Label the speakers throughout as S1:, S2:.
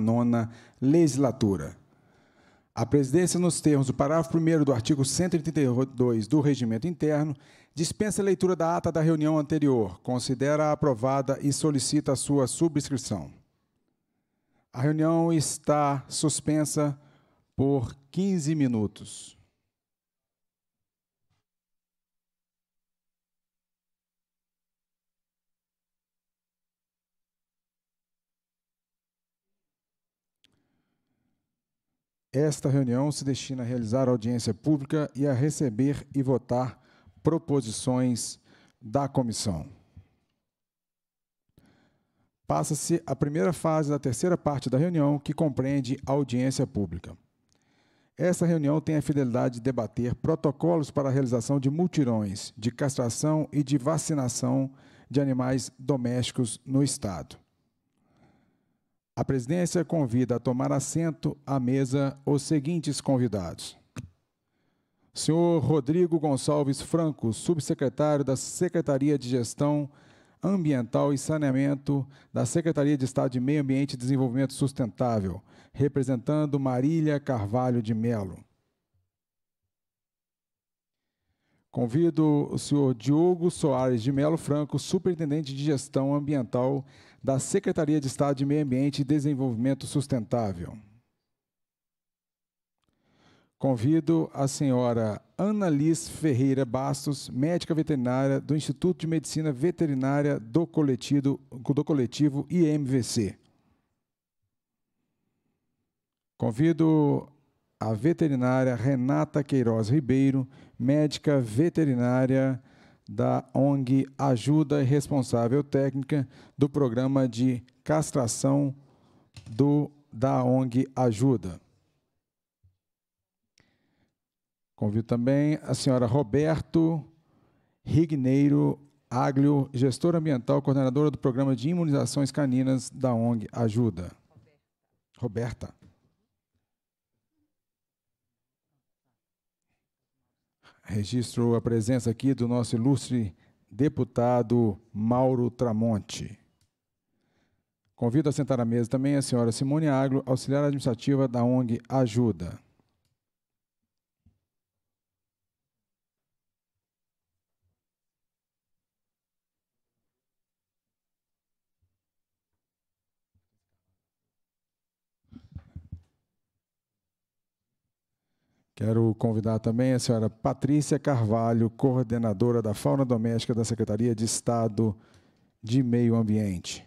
S1: Nona legislatura. A presidência, nos termos do parágrafo 1 do artigo 132 do Regimento Interno, dispensa a leitura da ata da reunião anterior, considera-a aprovada e solicita a sua subscrição. A reunião está suspensa por 15 minutos. Esta reunião se destina a realizar audiência pública e a receber e votar proposições da comissão. Passa-se a primeira fase da terceira parte da reunião, que compreende a audiência pública. Esta reunião tem a fidelidade de debater protocolos para a realização de multirões, de castração e de vacinação de animais domésticos no Estado. A presidência convida a tomar assento à mesa os seguintes convidados: senhor Rodrigo Gonçalves Franco, subsecretário da Secretaria de Gestão Ambiental e Saneamento da Secretaria de Estado de Meio Ambiente e Desenvolvimento Sustentável, representando Marília Carvalho de Melo. Convido o senhor Diogo Soares de Melo Franco, superintendente de Gestão Ambiental da Secretaria de Estado de Meio Ambiente e Desenvolvimento Sustentável. Convido a senhora Ana Liz Ferreira Bastos, médica veterinária do Instituto de Medicina Veterinária do coletivo, do coletivo IMVC. Convido a veterinária Renata Queiroz Ribeiro, médica veterinária da ONG Ajuda Responsável Técnica do programa de castração do, da ONG Ajuda. Convido também a senhora Roberto Rigneiro Aglio, gestora ambiental, coordenadora do programa de imunizações caninas da ONG Ajuda. Roberta. Registro a presença aqui do nosso ilustre deputado Mauro Tramonte. Convido a sentar à mesa também a senhora Simone Agro, auxiliar administrativa da ONG Ajuda. Quero convidar também a senhora Patrícia Carvalho, coordenadora da Fauna Doméstica da Secretaria de Estado de Meio Ambiente.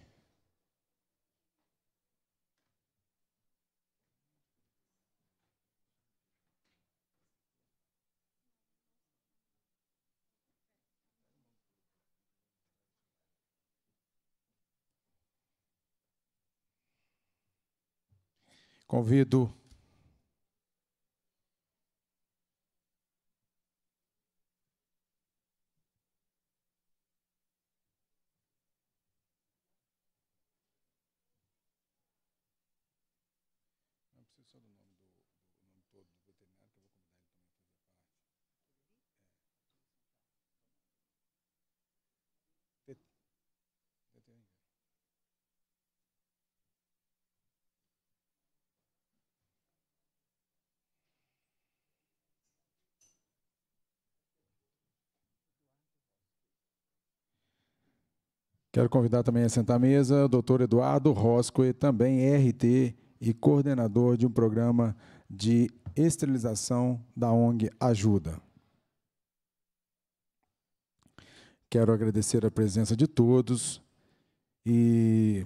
S1: Convido Quero convidar também a sentar à mesa o doutor Eduardo Roscoe, também RT e coordenador de um programa de esterilização da ONG Ajuda. Quero agradecer a presença de todos e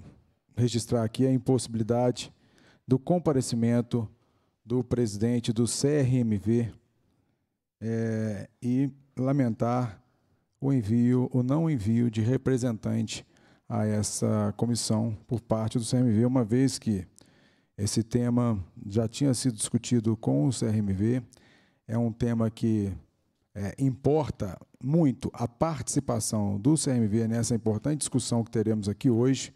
S1: registrar aqui a impossibilidade do comparecimento do presidente do CRMV é, eh, e lamentar o envio ou não envio de representante a essa comissão por parte do CMV, uma vez que esse tema já tinha sido discutido com o CRMV, é um tema que é, importa muito a participação do CMV nessa importante discussão que teremos aqui hoje.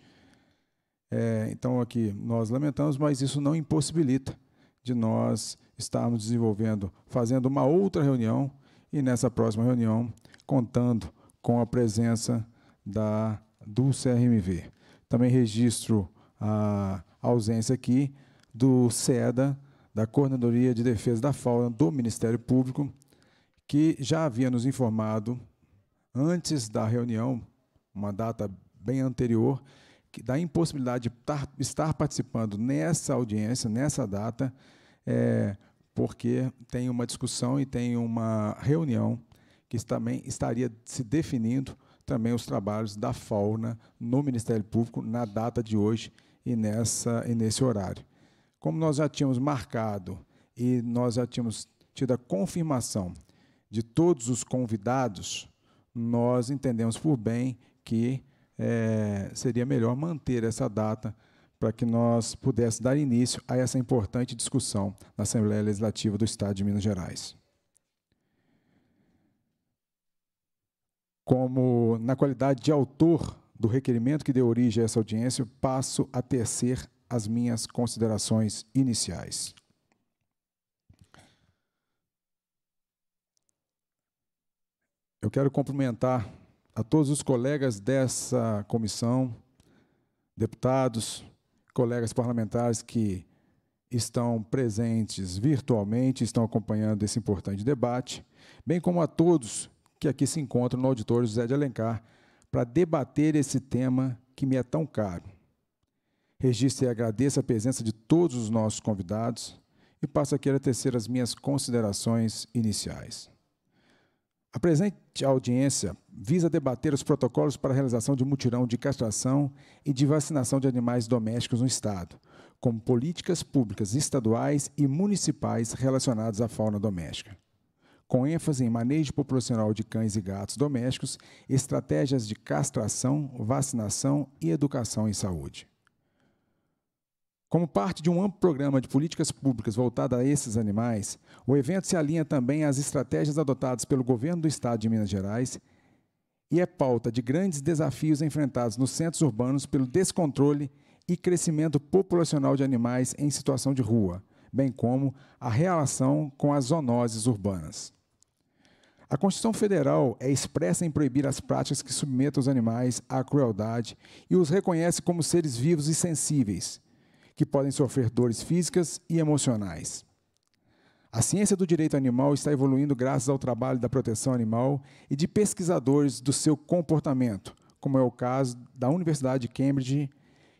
S1: É, então, aqui nós lamentamos, mas isso não impossibilita de nós estarmos desenvolvendo, fazendo uma outra reunião e nessa próxima reunião contando com a presença da, do CRMV. Também registro a ausência aqui do SEDA, da Coordenadoria de Defesa da Fauna do Ministério Público, que já havia nos informado antes da reunião, uma data bem anterior, da impossibilidade de estar participando nessa audiência, nessa data, é, porque tem uma discussão e tem uma reunião que também estaria se definindo também os trabalhos da fauna no Ministério Público na data de hoje e, nessa, e nesse horário. Como nós já tínhamos marcado e nós já tínhamos tido a confirmação de todos os convidados, nós entendemos por bem que é, seria melhor manter essa data para que nós pudéssemos dar início a essa importante discussão na Assembleia Legislativa do Estado de Minas Gerais. Como na qualidade de autor do requerimento que deu origem a essa audiência, passo a tecer as minhas considerações iniciais. Eu quero cumprimentar a todos os colegas dessa comissão, deputados, colegas parlamentares que estão presentes virtualmente, estão acompanhando esse importante debate, bem como a todos que aqui se encontram no auditório José de Alencar para debater esse tema que me é tão caro. Registro e agradeço a presença de todos os nossos convidados e passo aqui a tecer as minhas considerações iniciais. A presente audiência visa debater os protocolos para a realização de mutirão de castração e de vacinação de animais domésticos no Estado, como políticas públicas estaduais e municipais relacionadas à fauna doméstica com ênfase em manejo populacional de cães e gatos domésticos, estratégias de castração, vacinação e educação em saúde. Como parte de um amplo programa de políticas públicas voltado a esses animais, o evento se alinha também às estratégias adotadas pelo governo do estado de Minas Gerais e é pauta de grandes desafios enfrentados nos centros urbanos pelo descontrole e crescimento populacional de animais em situação de rua, bem como a relação com as zoonoses urbanas. A Constituição Federal é expressa em proibir as práticas que submetam os animais à crueldade e os reconhece como seres vivos e sensíveis, que podem sofrer dores físicas e emocionais. A ciência do direito animal está evoluindo graças ao trabalho da proteção animal e de pesquisadores do seu comportamento, como é o caso da Universidade de Cambridge,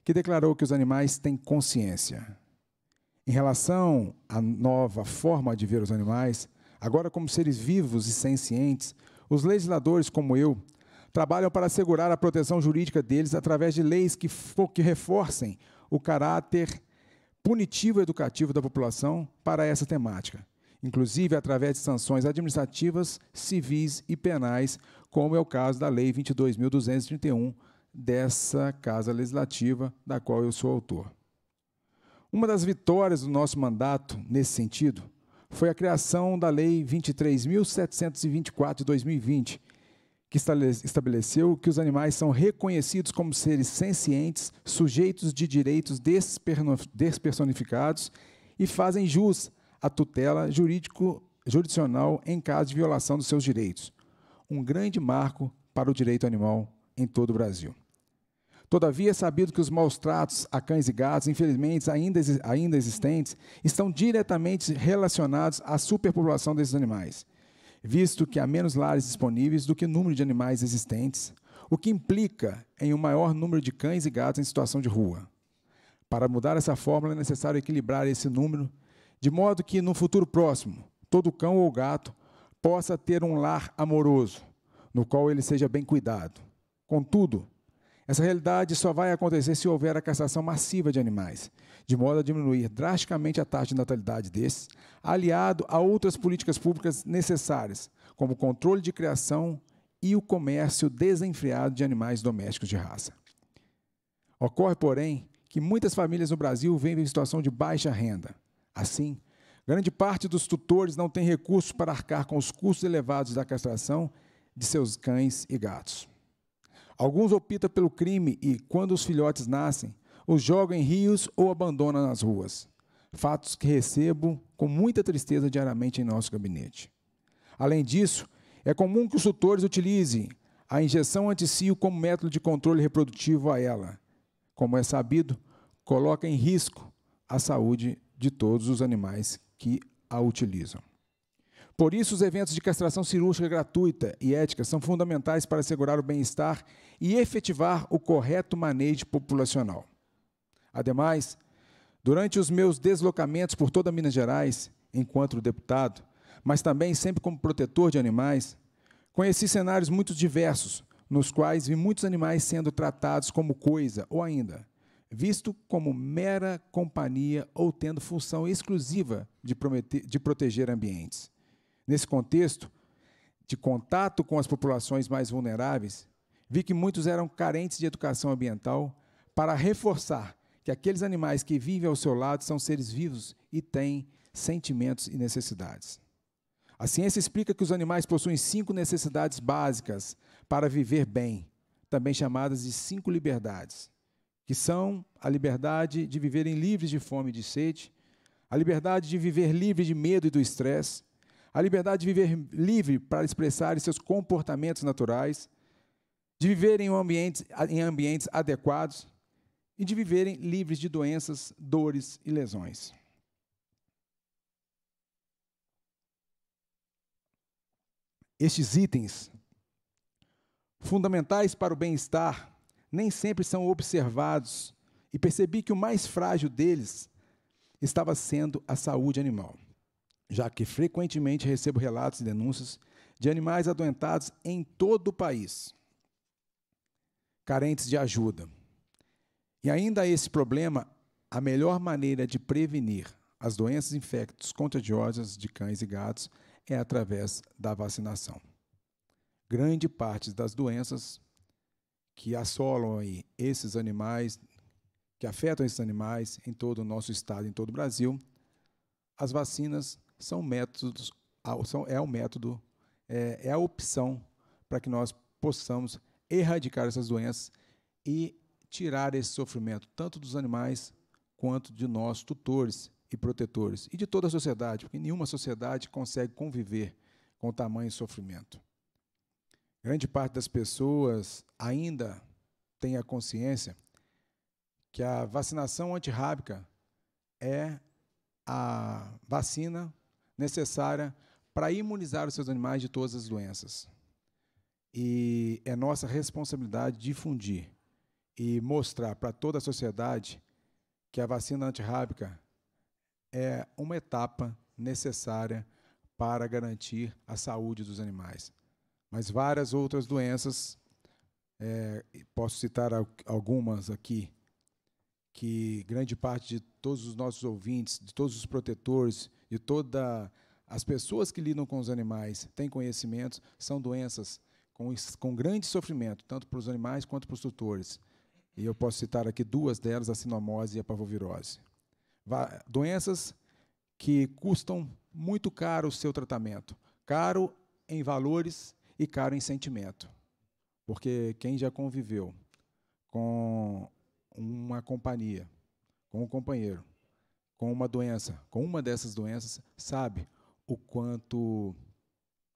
S1: que declarou que os animais têm consciência. Em relação à nova forma de ver os animais, Agora, como seres vivos e sencientes, os legisladores, como eu, trabalham para assegurar a proteção jurídica deles através de leis que, que reforcem o caráter punitivo educativo da população para essa temática, inclusive através de sanções administrativas, civis e penais, como é o caso da Lei 22.231 dessa Casa Legislativa, da qual eu sou autor. Uma das vitórias do nosso mandato nesse sentido foi a criação da Lei 23.724 de 2020, que estabeleceu que os animais são reconhecidos como seres sencientes, sujeitos de direitos despersonificados e fazem jus à tutela jurídico, jurisdicional em caso de violação dos seus direitos. Um grande marco para o direito animal em todo o Brasil. Todavia, é sabido que os maus tratos a cães e gatos, infelizmente ainda, ainda existentes, estão diretamente relacionados à superpopulação desses animais, visto que há menos lares disponíveis do que o número de animais existentes, o que implica em um maior número de cães e gatos em situação de rua. Para mudar essa fórmula, é necessário equilibrar esse número, de modo que, no futuro próximo, todo cão ou gato possa ter um lar amoroso, no qual ele seja bem cuidado. Contudo, essa realidade só vai acontecer se houver a castração massiva de animais, de modo a diminuir drasticamente a taxa de natalidade desses, aliado a outras políticas públicas necessárias, como o controle de criação e o comércio desenfreado de animais domésticos de raça. Ocorre, porém, que muitas famílias no Brasil vivem em situação de baixa renda. Assim, grande parte dos tutores não tem recursos para arcar com os custos elevados da castração de seus cães e gatos. Alguns optam pelo crime e, quando os filhotes nascem, os jogam em rios ou abandonam nas ruas. Fatos que recebo com muita tristeza diariamente em nosso gabinete. Além disso, é comum que os tutores utilizem a injeção anticio como método de controle reprodutivo a ela. Como é sabido, coloca em risco a saúde de todos os animais que a utilizam. Por isso, os eventos de castração cirúrgica gratuita e ética são fundamentais para assegurar o bem-estar e efetivar o correto manejo populacional. Ademais, durante os meus deslocamentos por toda Minas Gerais, enquanto deputado, mas também sempre como protetor de animais, conheci cenários muito diversos, nos quais vi muitos animais sendo tratados como coisa ou ainda visto como mera companhia ou tendo função exclusiva de, prometer, de proteger ambientes. Nesse contexto de contato com as populações mais vulneráveis, vi que muitos eram carentes de educação ambiental para reforçar que aqueles animais que vivem ao seu lado são seres vivos e têm sentimentos e necessidades. A ciência explica que os animais possuem cinco necessidades básicas para viver bem, também chamadas de cinco liberdades, que são a liberdade de viverem livres de fome e de sede, a liberdade de viver livre de medo e do estresse, a liberdade de viver livre para expressar seus comportamentos naturais, de viverem em ambientes, em ambientes adequados e de viverem livres de doenças, dores e lesões. Estes itens, fundamentais para o bem-estar, nem sempre são observados, e percebi que o mais frágil deles estava sendo a saúde animal já que frequentemente recebo relatos e denúncias de animais adoentados em todo o país, carentes de ajuda. E ainda esse problema, a melhor maneira de prevenir as doenças infectos contagiosas de cães e gatos é através da vacinação. Grande parte das doenças que assolam aí esses animais, que afetam esses animais em todo o nosso estado, em todo o Brasil, as vacinas são métodos, ah, são, é o um método, é, é a opção para que nós possamos erradicar essas doenças e tirar esse sofrimento, tanto dos animais quanto de nós, tutores e protetores, e de toda a sociedade, porque nenhuma sociedade consegue conviver com tamanho sofrimento. Grande parte das pessoas ainda tem a consciência que a vacinação antirrábica é a vacina necessária para imunizar os seus animais de todas as doenças. E é nossa responsabilidade difundir e mostrar para toda a sociedade que a vacina antirrábica é uma etapa necessária para garantir a saúde dos animais. Mas várias outras doenças, é, posso citar algumas aqui, que grande parte de todos os nossos ouvintes, de todos os protetores, e todas as pessoas que lidam com os animais têm conhecimentos, são doenças com, com grande sofrimento, tanto para os animais quanto para os tutores. E eu posso citar aqui duas delas, a sinomose e a pavovirose. Va doenças que custam muito caro o seu tratamento, caro em valores e caro em sentimento. Porque quem já conviveu com uma companhia, com um companheiro, com uma doença, com uma dessas doenças, sabe o quanto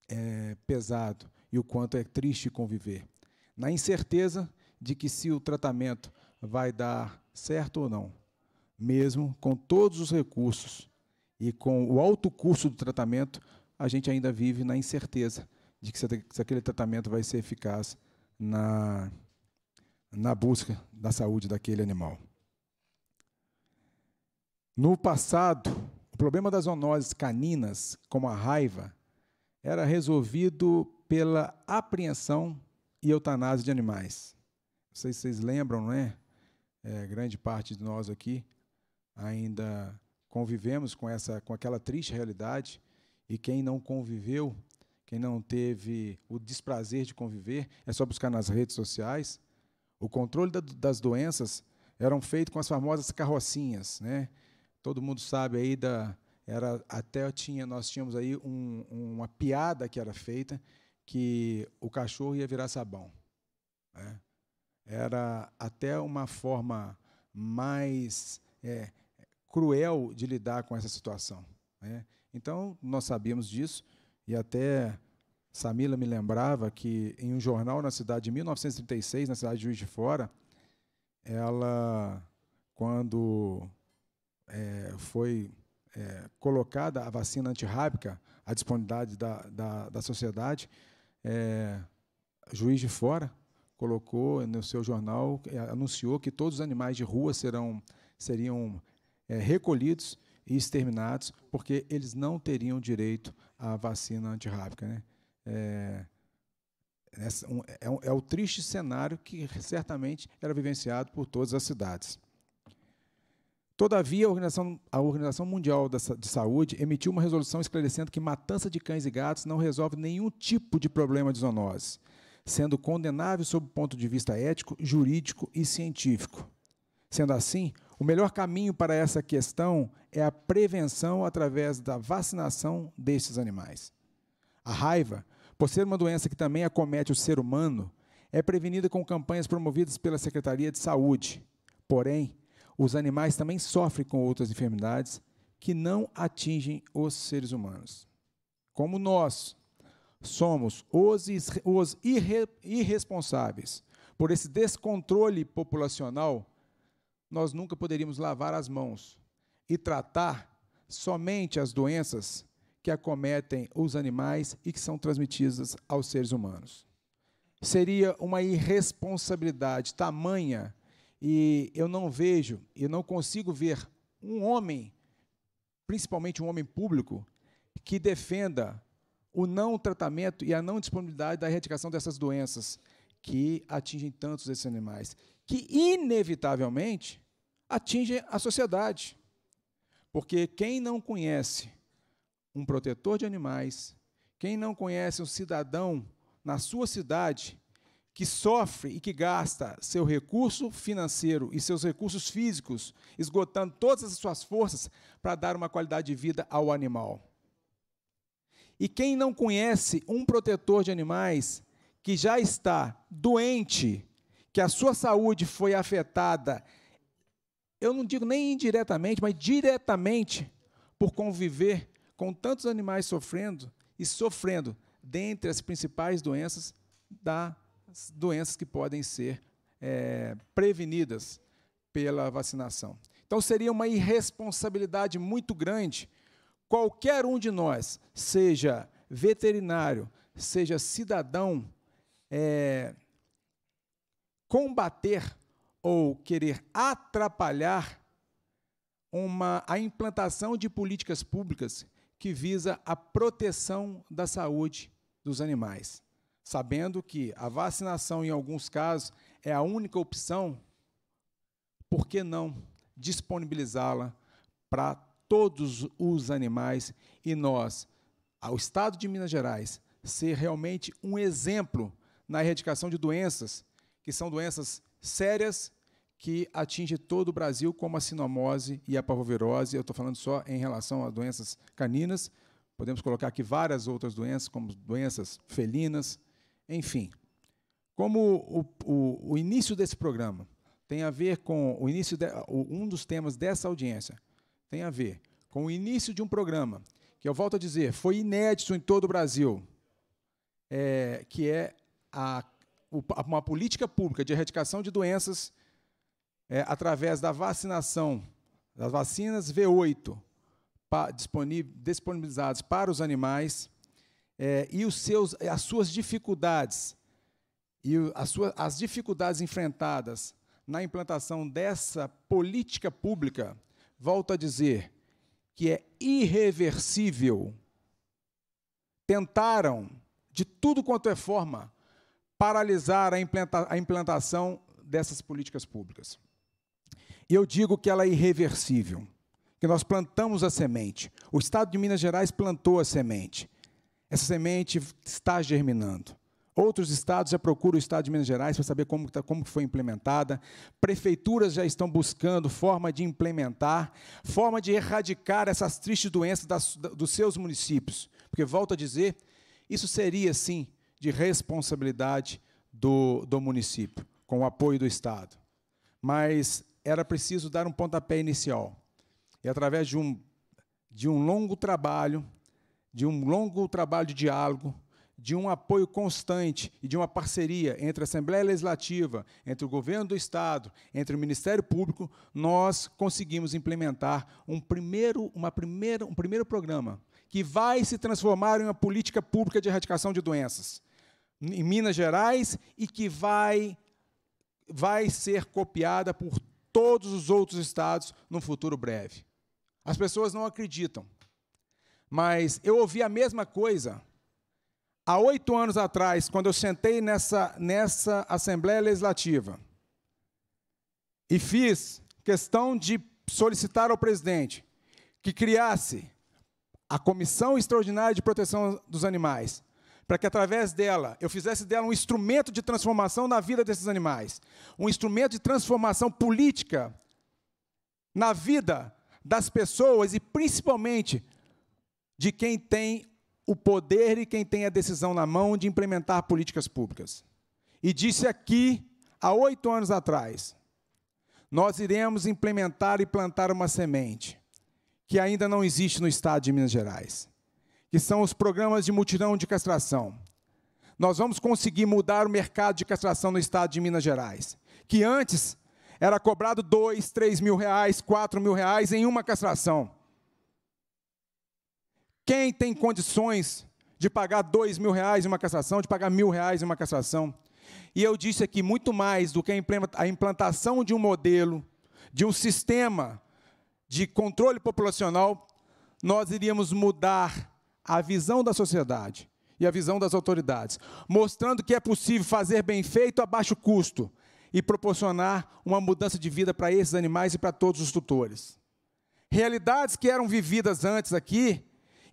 S1: é pesado e o quanto é triste conviver. Na incerteza de que se o tratamento vai dar certo ou não, mesmo com todos os recursos e com o alto custo do tratamento, a gente ainda vive na incerteza de que se aquele tratamento vai ser eficaz na, na busca da saúde daquele animal. No passado, o problema das zoonoses caninas, como a raiva, era resolvido pela apreensão e eutanásia de animais. Não sei se vocês lembram, não é? é grande parte de nós aqui ainda convivemos com essa, com aquela triste realidade. E quem não conviveu, quem não teve o desprazer de conviver, é só buscar nas redes sociais. O controle da, das doenças eram feito com as famosas carrocinhas, né? Todo mundo sabe aí da era até tinha nós tínhamos aí um, uma piada que era feita que o cachorro ia virar sabão. Né? Era até uma forma mais é, cruel de lidar com essa situação. Né? Então nós sabíamos disso e até Samila me lembrava que em um jornal na cidade de 1936, na cidade de Juiz de Fora, ela quando é, foi é, colocada a vacina antirrábica à disponibilidade da, da, da sociedade, é, Juiz de Fora colocou no seu jornal, é, anunciou que todos os animais de rua serão, seriam é, recolhidos e exterminados, porque eles não teriam direito à vacina antirrábica. Né? É, é, um, é, um, é, o triste cenário que certamente era vivenciado por todas as cidades. Todavia, a Organização, a Organização Mundial de Saúde emitiu uma resolução esclarecendo que matança de cães e gatos não resolve nenhum tipo de problema de zoonose, sendo condenável sob o ponto de vista ético, jurídico e científico. Sendo assim, o melhor caminho para essa questão é a prevenção através da vacinação destes animais. A raiva, por ser uma doença que também acomete o ser humano, é prevenida com campanhas promovidas pela Secretaria de Saúde. Porém, os animais também sofrem com outras enfermidades que não atingem os seres humanos. Como nós somos os, os irre, irresponsáveis por esse descontrole populacional, nós nunca poderíamos lavar as mãos e tratar somente as doenças que acometem os animais e que são transmitidas aos seres humanos. Seria uma irresponsabilidade tamanha e eu não vejo, eu não consigo ver um homem, principalmente um homem público, que defenda o não tratamento e a não disponibilidade da erradicação dessas doenças que atingem tantos desses animais, que inevitavelmente atingem a sociedade. Porque quem não conhece um protetor de animais, quem não conhece um cidadão na sua cidade que sofre e que gasta seu recurso financeiro e seus recursos físicos, esgotando todas as suas forças para dar uma qualidade de vida ao animal. E quem não conhece um protetor de animais que já está doente, que a sua saúde foi afetada, eu não digo nem indiretamente, mas diretamente, por conviver com tantos animais sofrendo e sofrendo dentre as principais doenças da doenças que podem ser é, prevenidas pela vacinação. Então seria uma irresponsabilidade muito grande qualquer um de nós, seja veterinário, seja cidadão, é, combater ou querer atrapalhar uma, a implantação de políticas públicas que visa a proteção da saúde dos animais sabendo que a vacinação, em alguns casos, é a única opção, por que não disponibilizá-la para todos os animais e nós, ao Estado de Minas Gerais, ser realmente um exemplo na erradicação de doenças, que são doenças sérias que atinge todo o Brasil, como a sinomose e a parvovirose. Eu estou falando só em relação a doenças caninas. Podemos colocar aqui várias outras doenças, como doenças felinas, enfim, como o, o, o início desse programa tem a ver com o início de, um dos temas dessa audiência tem a ver com o início de um programa que eu volto a dizer foi inédito em todo o Brasil, é, que é a, uma política pública de erradicação de doenças é, através da vacinação das vacinas V8 pa, disponibilizadas para os animais é, e os seus, as suas dificuldades, e as, suas, as dificuldades enfrentadas na implantação dessa política pública, volto a dizer que é irreversível. Tentaram, de tudo quanto é forma, paralisar a, implanta a implantação dessas políticas públicas. E eu digo que ela é irreversível, que nós plantamos a semente. O Estado de Minas Gerais plantou a semente. Essa semente está germinando. Outros estados já procuram o estado de Minas Gerais para saber como, tá, como foi implementada. Prefeituras já estão buscando forma de implementar, forma de erradicar essas tristes doenças das, dos seus municípios. Porque, volto a dizer, isso seria, sim, de responsabilidade do, do município, com o apoio do Estado. Mas era preciso dar um pontapé inicial. E, através de um, de um longo trabalho, de um longo trabalho de diálogo, de um apoio constante e de uma parceria entre a Assembleia Legislativa, entre o governo do Estado, entre o Ministério Público, nós conseguimos implementar um primeiro, uma primeira, um primeiro programa que vai se transformar em uma política pública de erradicação de doenças em Minas Gerais e que vai, vai ser copiada por todos os outros estados no futuro breve. As pessoas não acreditam mas eu ouvi a mesma coisa há oito anos atrás, quando eu sentei nessa, nessa Assembleia Legislativa e fiz questão de solicitar ao presidente que criasse a Comissão Extraordinária de Proteção dos Animais, para que através dela eu fizesse dela um instrumento de transformação na vida desses animais, um instrumento de transformação política na vida das pessoas e principalmente de quem tem o poder e quem tem a decisão na mão de implementar políticas públicas. E disse aqui, há oito anos atrás, nós iremos implementar e plantar uma semente que ainda não existe no estado de Minas Gerais, que são os programas de mutirão de castração. Nós vamos conseguir mudar o mercado de castração no estado de Minas Gerais, que antes era cobrado dois, três mil reais, quatro mil reais em uma castração. Quem tem condições de pagar dois mil reais em uma cassação, de pagar mil reais em uma cassação? E eu disse aqui muito mais do que a implantação de um modelo, de um sistema de controle populacional, nós iríamos mudar a visão da sociedade e a visão das autoridades, mostrando que é possível fazer bem feito a baixo custo e proporcionar uma mudança de vida para esses animais e para todos os tutores. Realidades que eram vividas antes aqui,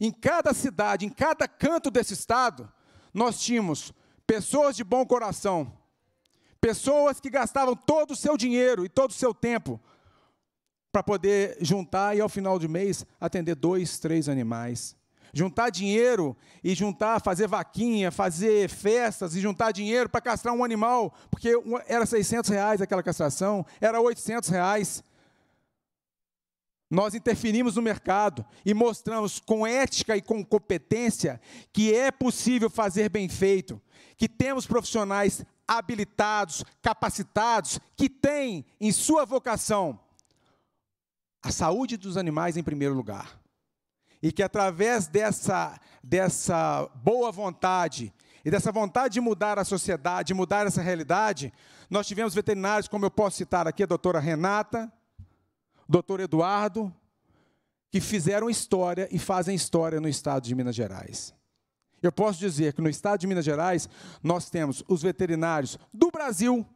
S1: em cada cidade, em cada canto desse estado, nós tínhamos pessoas de bom coração, pessoas que gastavam todo o seu dinheiro e todo o seu tempo para poder juntar e ao final do mês atender dois, três animais. Juntar dinheiro e juntar, fazer vaquinha, fazer festas e juntar dinheiro para castrar um animal, porque era 600 reais aquela castração, era 800 reais. Nós interferimos no mercado e mostramos com ética e com competência que é possível fazer bem feito, que temos profissionais habilitados, capacitados, que têm em sua vocação a saúde dos animais em primeiro lugar. E que através dessa, dessa boa vontade e dessa vontade de mudar a sociedade, de mudar essa realidade, nós tivemos veterinários, como eu posso citar aqui, a doutora Renata, doutor Eduardo, que fizeram história e fazem história no estado de Minas Gerais. Eu posso dizer que no estado de Minas Gerais nós temos os veterinários do Brasil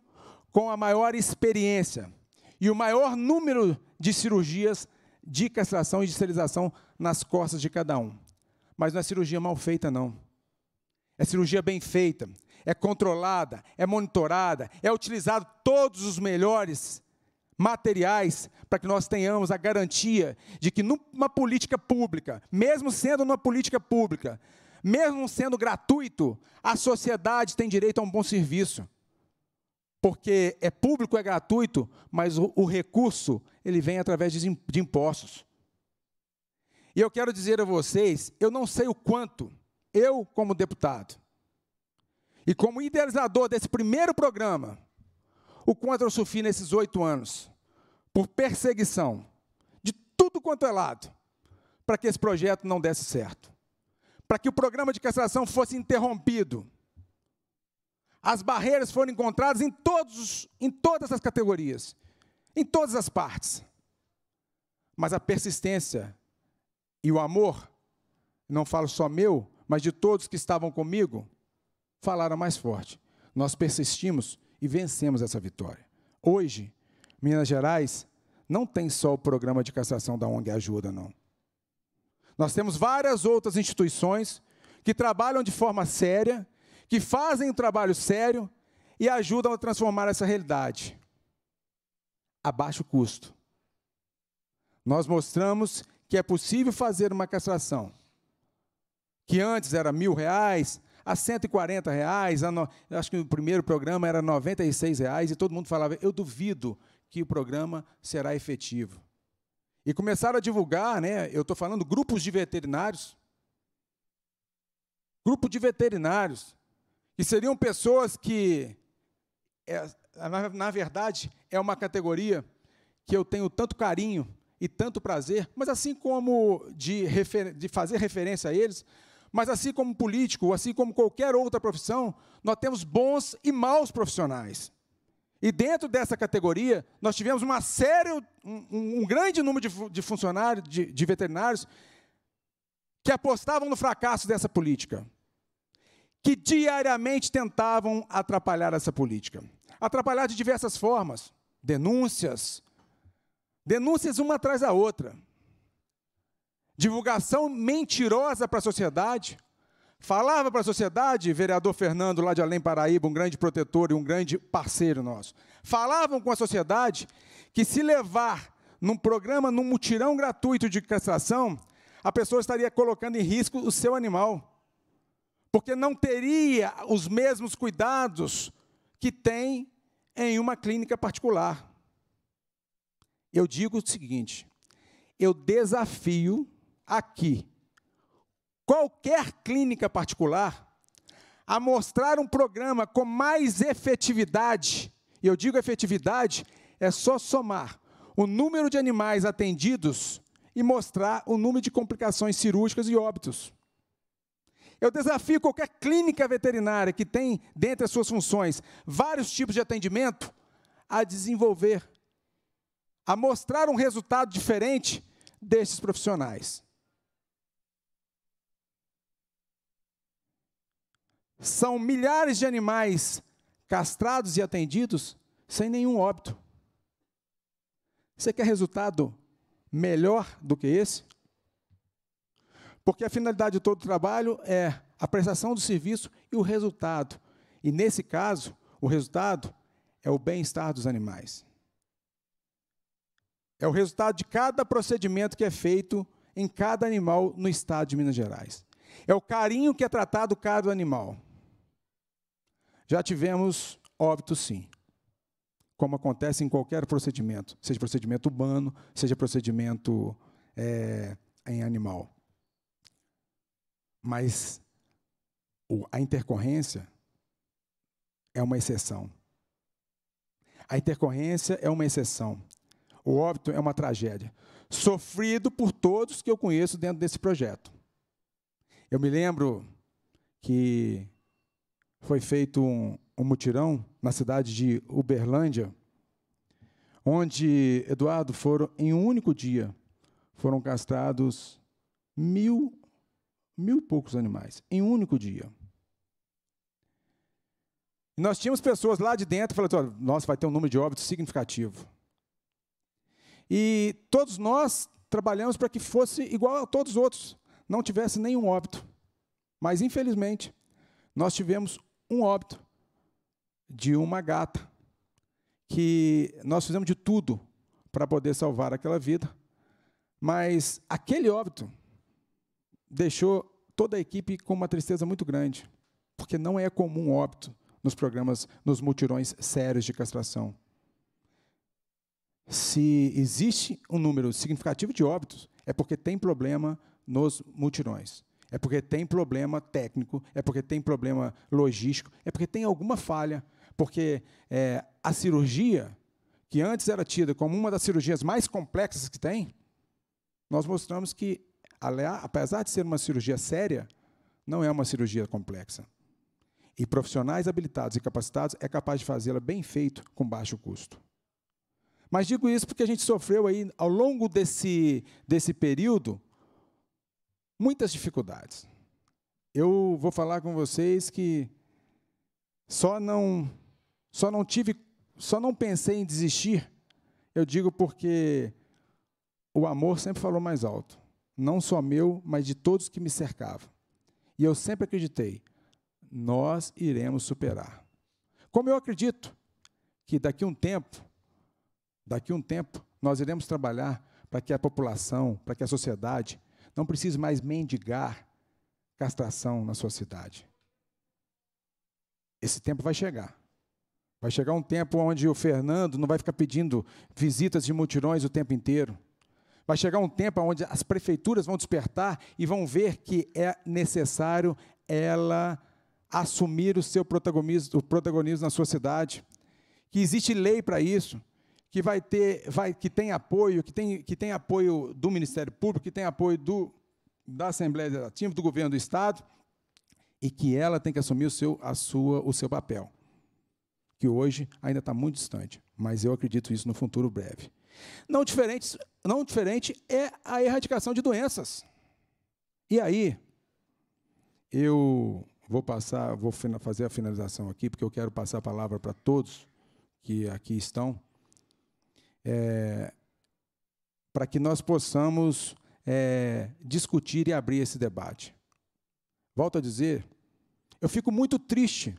S1: com a maior experiência e o maior número de cirurgias de castração e de esterilização nas costas de cada um. Mas não é cirurgia mal feita, não. É cirurgia bem feita, é controlada, é monitorada, é utilizado todos os melhores materiais para que nós tenhamos a garantia de que numa política pública, mesmo sendo uma política pública, mesmo sendo gratuito, a sociedade tem direito a um bom serviço. Porque é público, é gratuito, mas o, o recurso ele vem através de, de impostos. E eu quero dizer a vocês, eu não sei o quanto eu como deputado e como idealizador desse primeiro programa o quanto eu sofri nesses oito anos por perseguição de tudo quanto é lado para que esse projeto não desse certo, para que o programa de castração fosse interrompido. As barreiras foram encontradas em, todos, em todas as categorias, em todas as partes. Mas a persistência e o amor, não falo só meu, mas de todos que estavam comigo, falaram mais forte. Nós persistimos e vencemos essa vitória. Hoje, Minas Gerais não tem só o programa de cassação da ONG Ajuda, não. Nós temos várias outras instituições que trabalham de forma séria, que fazem um trabalho sério e ajudam a transformar essa realidade a baixo custo. Nós mostramos que é possível fazer uma castração que antes era mil reais, a 140 reais, a no... acho que o primeiro programa era 96 reais, e todo mundo falava, eu duvido que o programa será efetivo. E começaram a divulgar, né, eu estou falando grupos de veterinários, grupo de veterinários, que seriam pessoas que, é, na, na verdade, é uma categoria que eu tenho tanto carinho, e tanto prazer, mas assim como de, de, fazer referência a eles, mas assim como político, assim como qualquer outra profissão, nós temos bons e maus profissionais. E dentro dessa categoria, nós tivemos uma série, um, um grande número de, de funcionários, de, de veterinários, que apostavam no fracasso dessa política, que diariamente tentavam atrapalhar essa política. Atrapalhar de diversas formas, denúncias, denúncias uma atrás da outra divulgação mentirosa para a sociedade. Falava para a sociedade, vereador Fernando, lá de Além Paraíba, um grande protetor e um grande parceiro nosso. Falavam com a sociedade que se levar num programa, num mutirão gratuito de castração, a pessoa estaria colocando em risco o seu animal. Porque não teria os mesmos cuidados que tem em uma clínica particular. Eu digo o seguinte: eu desafio aqui qualquer clínica particular a mostrar um programa com mais efetividade, e eu digo efetividade, é só somar o número de animais atendidos e mostrar o número de complicações cirúrgicas e óbitos. Eu desafio qualquer clínica veterinária que tem, dentre as suas funções, vários tipos de atendimento, a desenvolver, a mostrar um resultado diferente desses profissionais. são milhares de animais castrados e atendidos sem nenhum óbito. Você quer resultado melhor do que esse? Porque a finalidade de todo trabalho é a prestação do serviço e o resultado. E nesse caso, o resultado é o bem-estar dos animais. É o resultado de cada procedimento que é feito em cada animal no estado de Minas Gerais. É o carinho que é tratado cada animal. Já tivemos óbito, sim. Como acontece em qualquer procedimento, seja procedimento humano, seja procedimento é, em animal. Mas a intercorrência é uma exceção. A intercorrência é uma exceção. O óbito é uma tragédia. Sofrido por todos que eu conheço dentro desse projeto. Eu me lembro que foi feito um, um mutirão na cidade de Uberlândia, onde, Eduardo, foram, em um único dia, foram castrados mil, mil e poucos animais, em um único dia. E nós tínhamos pessoas lá de dentro falando, nossa, vai ter um número de óbitos significativo. E todos nós trabalhamos para que fosse igual a todos os outros, não tivesse nenhum óbito. Mas, infelizmente, nós tivemos um óbito de uma gata que nós fizemos de tudo para poder salvar aquela vida, mas aquele óbito deixou toda a equipe com uma tristeza muito grande, porque não é comum óbito nos programas, nos mutirões sérios de castração. Se existe um número significativo de óbitos, é porque tem problema nos mutirões. É porque tem problema técnico, é porque tem problema logístico, é porque tem alguma falha. Porque é, a cirurgia, que antes era tida como uma das cirurgias mais complexas que tem, nós mostramos que, apesar de ser uma cirurgia séria, não é uma cirurgia complexa. E profissionais habilitados e capacitados é capaz de fazê-la bem feito, com baixo custo. Mas digo isso porque a gente sofreu aí, ao longo desse, desse período, muitas dificuldades. Eu vou falar com vocês que só não só não tive só não pensei em desistir. Eu digo porque o amor sempre falou mais alto, não só meu, mas de todos que me cercavam. E eu sempre acreditei, nós iremos superar. Como eu acredito que daqui um tempo, daqui um tempo nós iremos trabalhar para que a população, para que a sociedade não precisa mais mendigar castração na sua cidade. Esse tempo vai chegar. Vai chegar um tempo onde o Fernando não vai ficar pedindo visitas de mutirões o tempo inteiro. Vai chegar um tempo onde as prefeituras vão despertar e vão ver que é necessário ela assumir o seu protagonismo, o protagonismo na sua cidade. Que existe lei para isso que vai ter, vai, que tem apoio, que tem, que tem apoio do Ministério Público, que tem apoio do, da Assembleia Legislativa, do governo do Estado, e que ela tem que assumir o seu, a sua, o seu papel, que hoje ainda está muito distante, mas eu acredito isso no futuro breve. Não diferente, não diferente é a erradicação de doenças. E aí, eu vou passar, vou fazer a finalização aqui, porque eu quero passar a palavra para todos que aqui estão é, para que nós possamos é, discutir e abrir esse debate. Volto a dizer, eu fico muito triste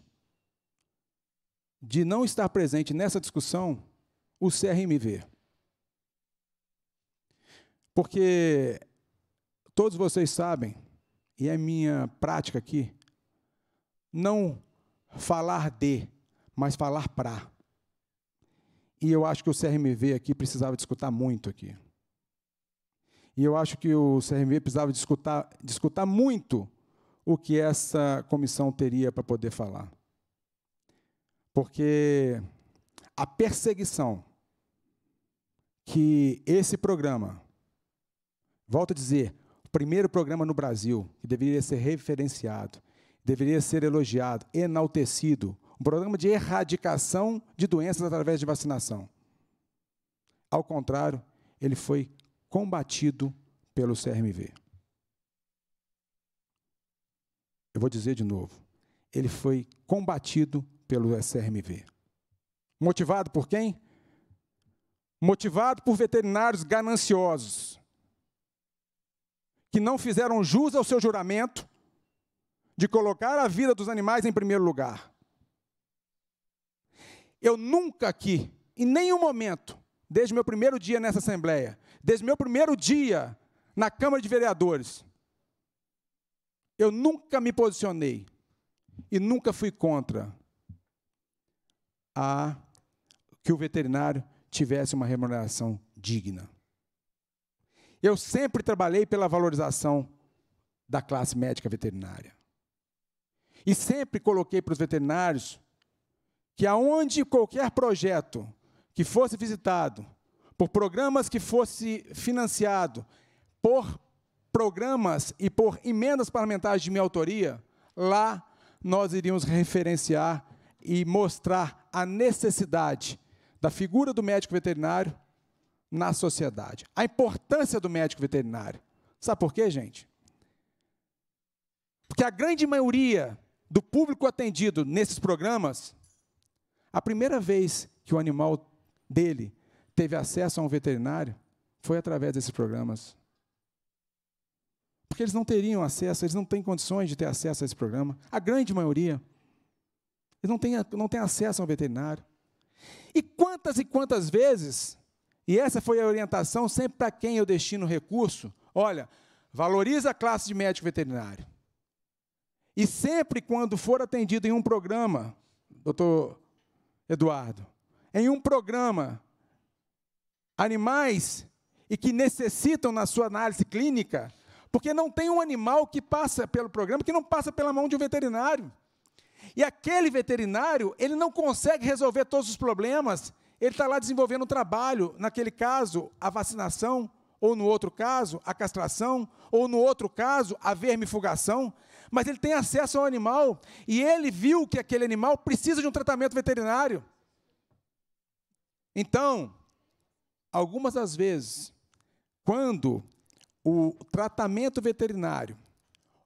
S1: de não estar presente nessa discussão o CRMV. Porque todos vocês sabem, e é minha prática aqui, não falar de, mas falar para. E eu acho que o CRMV aqui precisava de escutar muito aqui. E eu acho que o CRMV precisava de escutar, de escutar muito o que essa comissão teria para poder falar. Porque a perseguição que esse programa, volto a dizer, o primeiro programa no Brasil, que deveria ser referenciado, deveria ser elogiado, enaltecido, um programa de erradicação de doenças através de vacinação. Ao contrário, ele foi combatido pelo CRMV. Eu vou dizer de novo. Ele foi combatido pelo CRMV. Motivado por quem? Motivado por veterinários gananciosos que não fizeram jus ao seu juramento de colocar a vida dos animais em primeiro lugar. Eu nunca aqui, em nenhum momento, desde meu primeiro dia nessa Assembleia, desde meu primeiro dia na Câmara de Vereadores, eu nunca me posicionei e nunca fui contra a que o veterinário tivesse uma remuneração digna. Eu sempre trabalhei pela valorização da classe médica veterinária. E sempre coloquei para os veterinários que aonde qualquer projeto que fosse visitado, por programas que fosse financiado, por programas e por emendas parlamentares de minha autoria, lá nós iríamos referenciar e mostrar a necessidade da figura do médico veterinário na sociedade. A importância do médico veterinário. Sabe por quê, gente? Porque a grande maioria do público atendido nesses programas a primeira vez que o animal dele teve acesso a um veterinário foi através desses programas. Porque eles não teriam acesso, eles não têm condições de ter acesso a esse programa. A grande maioria. Eles não têm, não têm acesso a um veterinário. E quantas e quantas vezes, e essa foi a orientação sempre para quem eu destino recurso, olha, valoriza a classe de médico veterinário. E sempre quando for atendido em um programa, doutor Eduardo, em um programa, animais e que necessitam, na sua análise clínica, porque não tem um animal que passa pelo programa que não passa pela mão de um veterinário. E aquele veterinário, ele não consegue resolver todos os problemas, ele está lá desenvolvendo um trabalho, naquele caso, a vacinação, ou no outro caso, a castração, ou no outro caso, a vermifugação mas ele tem acesso ao animal e ele viu que aquele animal precisa de um tratamento veterinário. Então, algumas das vezes, quando o tratamento veterinário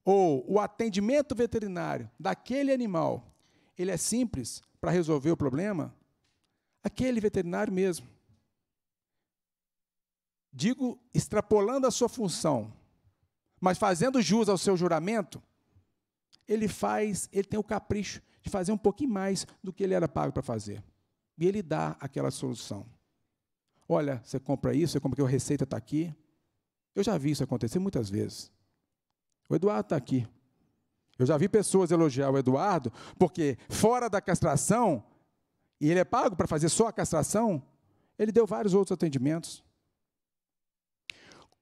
S1: ou o atendimento veterinário daquele animal, ele é simples para resolver o problema, aquele veterinário mesmo. Digo, extrapolando a sua função, mas fazendo jus ao seu juramento, ele faz, ele tem o capricho de fazer um pouquinho mais do que ele era pago para fazer. E ele dá aquela solução. Olha, você compra isso, você compra que a receita está aqui. Eu já vi isso acontecer muitas vezes. O Eduardo está aqui. Eu já vi pessoas elogiar o Eduardo, porque fora da castração, e ele é pago para fazer só a castração, ele deu vários outros atendimentos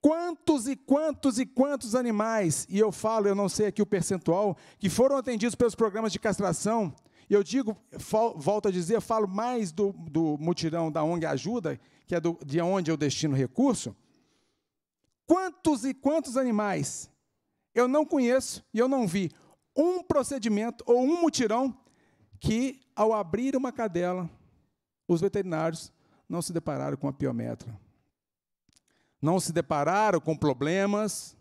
S1: quantos e quantos e quantos animais, e eu falo, eu não sei aqui o percentual, que foram atendidos pelos programas de castração. E eu digo, volto a dizer, eu falo mais do, do mutirão da ONG Ajuda, que é do, de onde eu destino recurso. Quantos e quantos animais eu não conheço e eu não vi um procedimento ou um mutirão que, ao abrir uma cadela, os veterinários não se depararam com a piometra não se depararam com problemas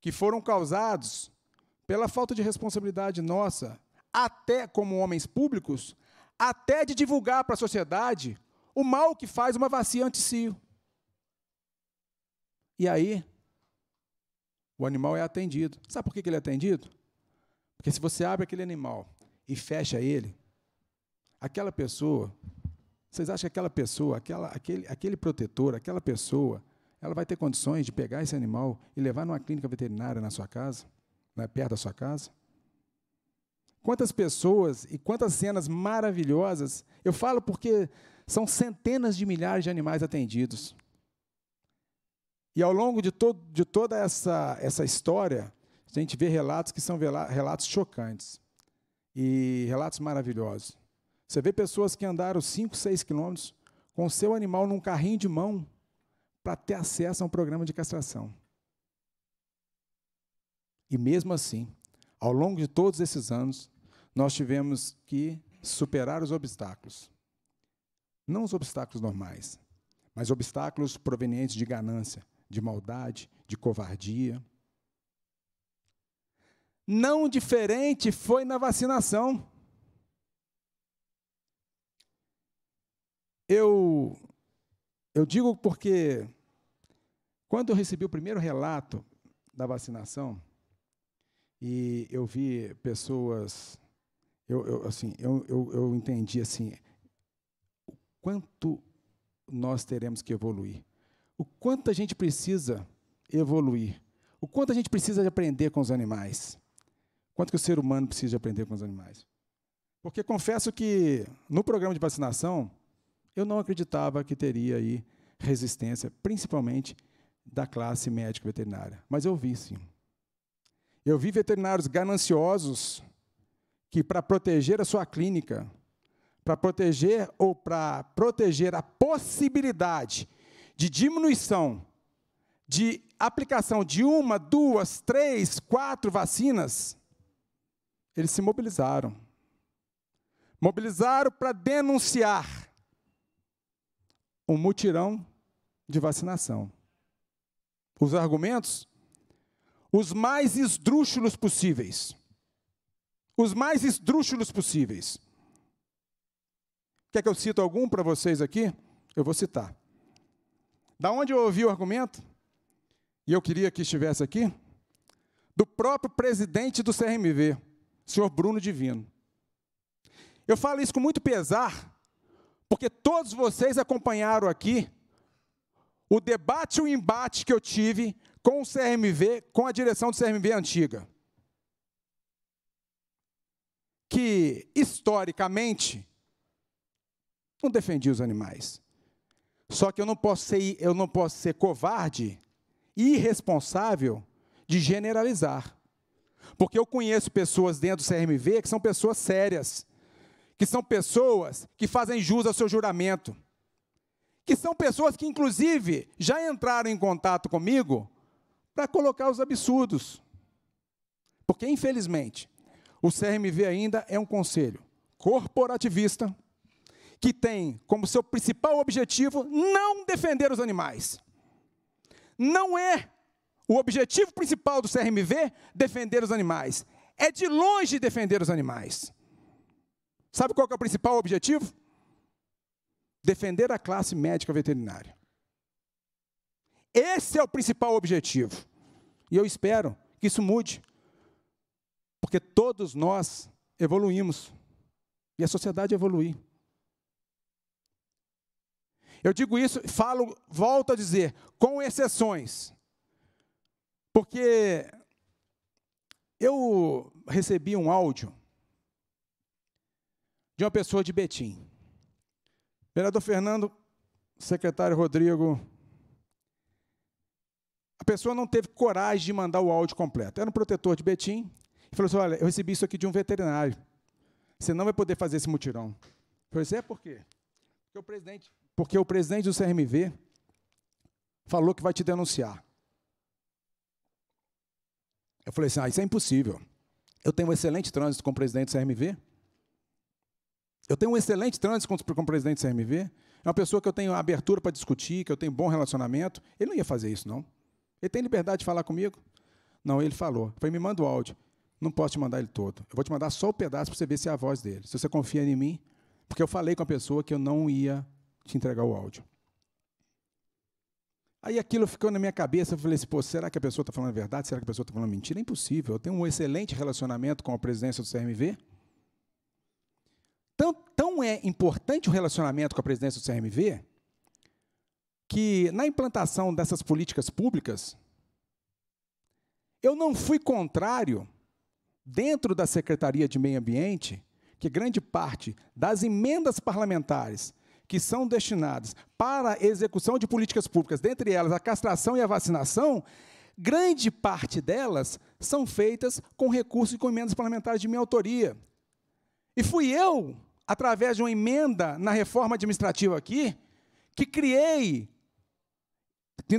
S1: que foram causados pela falta de responsabilidade nossa, até como homens públicos, até de divulgar para a sociedade o mal que faz uma vacina anticio. E aí, o animal é atendido. Sabe por que ele é atendido? Porque se você abre aquele animal e fecha ele, aquela pessoa, vocês acham que aquela pessoa, aquela, aquele, aquele protetor, aquela pessoa, ela vai ter condições de pegar esse animal e levar numa clínica veterinária na sua casa, né, perto da sua casa? Quantas pessoas e quantas cenas maravilhosas. Eu falo porque são centenas de milhares de animais atendidos. E ao longo de, to de toda essa, essa história, a gente vê relatos que são relatos chocantes e relatos maravilhosos. Você vê pessoas que andaram 5, 6 quilômetros com o seu animal num carrinho de mão para ter acesso a um programa de castração. E mesmo assim, ao longo de todos esses anos, nós tivemos que superar os obstáculos. Não os obstáculos normais, mas obstáculos provenientes de ganância, de maldade, de covardia. Não diferente foi na vacinação. Eu eu digo porque, quando eu recebi o primeiro relato da vacinação, e eu vi pessoas, eu, eu assim, eu, eu, eu entendi assim, o quanto nós teremos que evoluir, o quanto a gente precisa evoluir, o quanto a gente precisa de aprender com os animais, quanto que o ser humano precisa de aprender com os animais. Porque confesso que no programa de vacinação eu não acreditava que teria aí resistência, principalmente da classe médica veterinária, mas eu vi sim. Eu vi veterinários gananciosos que para proteger a sua clínica, para proteger ou para proteger a possibilidade de diminuição de aplicação de uma, duas, três, quatro vacinas, eles se mobilizaram. Mobilizaram para denunciar um mutirão de vacinação. Os argumentos? Os mais esdrúxulos possíveis. Os mais esdrúxulos possíveis. Quer que eu cite algum para vocês aqui? Eu vou citar. Da onde eu ouvi o argumento? E eu queria que estivesse aqui? Do próprio presidente do CRMV, senhor Bruno Divino. Eu falo isso com muito pesar, porque todos vocês acompanharam aqui o debate e o embate que eu tive com o CRMV, com a direção do CRMV antiga. Que, historicamente, não defendia os animais. Só que eu não posso ser, eu não posso ser covarde e irresponsável de generalizar. Porque eu conheço pessoas dentro do CRMV que são pessoas sérias, que são pessoas que fazem jus ao seu juramento, que são pessoas que, inclusive, já entraram em contato comigo para colocar os absurdos. Porque, infelizmente, o CRMV ainda é um conselho corporativista que tem como seu principal objetivo não defender os animais. Não é o objetivo principal do CRMV defender os animais. É de longe defender os animais. Sabe qual é o principal objetivo? Defender a classe médica veterinária. Esse é o principal objetivo. E eu espero que isso mude, porque todos nós evoluímos e a sociedade evolui. Eu digo isso, falo, volto a dizer, com exceções. Porque eu recebi um áudio de uma pessoa de Betim. Vereador Fernando, secretário Rodrigo, a pessoa não teve coragem de mandar o áudio completo. Era um protetor de Betim e falou assim: Olha, eu recebi isso aqui de um veterinário. Você não vai poder fazer esse mutirão. Eu assim: É por quê? Porque o presidente, porque o presidente do CRMV falou que vai te denunciar. Eu falei assim: Ah, isso é impossível. Eu tenho um excelente trânsito com o presidente do CRMV. Eu tenho um excelente trânsito com o presidente do CMV, é uma pessoa que eu tenho abertura para discutir, que eu tenho bom relacionamento. Ele não ia fazer isso, não. Ele tem liberdade de falar comigo? Não, ele falou. Foi me manda o áudio. Não posso te mandar ele todo. Eu vou te mandar só o um pedaço para você ver se é a voz dele. Se você confia em mim, porque eu falei com a pessoa que eu não ia te entregar o áudio. Aí aquilo ficou na minha cabeça, eu falei assim, pô, será que a pessoa está falando a verdade? Será que a pessoa está falando mentira? É impossível. Eu tenho um excelente relacionamento com a presidência do CMV. Tão, tão é importante o relacionamento com a presidência do CRMV que na implantação dessas políticas públicas, eu não fui contrário, dentro da Secretaria de Meio Ambiente, que grande parte das emendas parlamentares que são destinadas para a execução de políticas públicas, dentre elas a castração e a vacinação, grande parte delas são feitas com recursos e com emendas parlamentares de minha autoria. E fui eu, através de uma emenda na reforma administrativa aqui, que criei,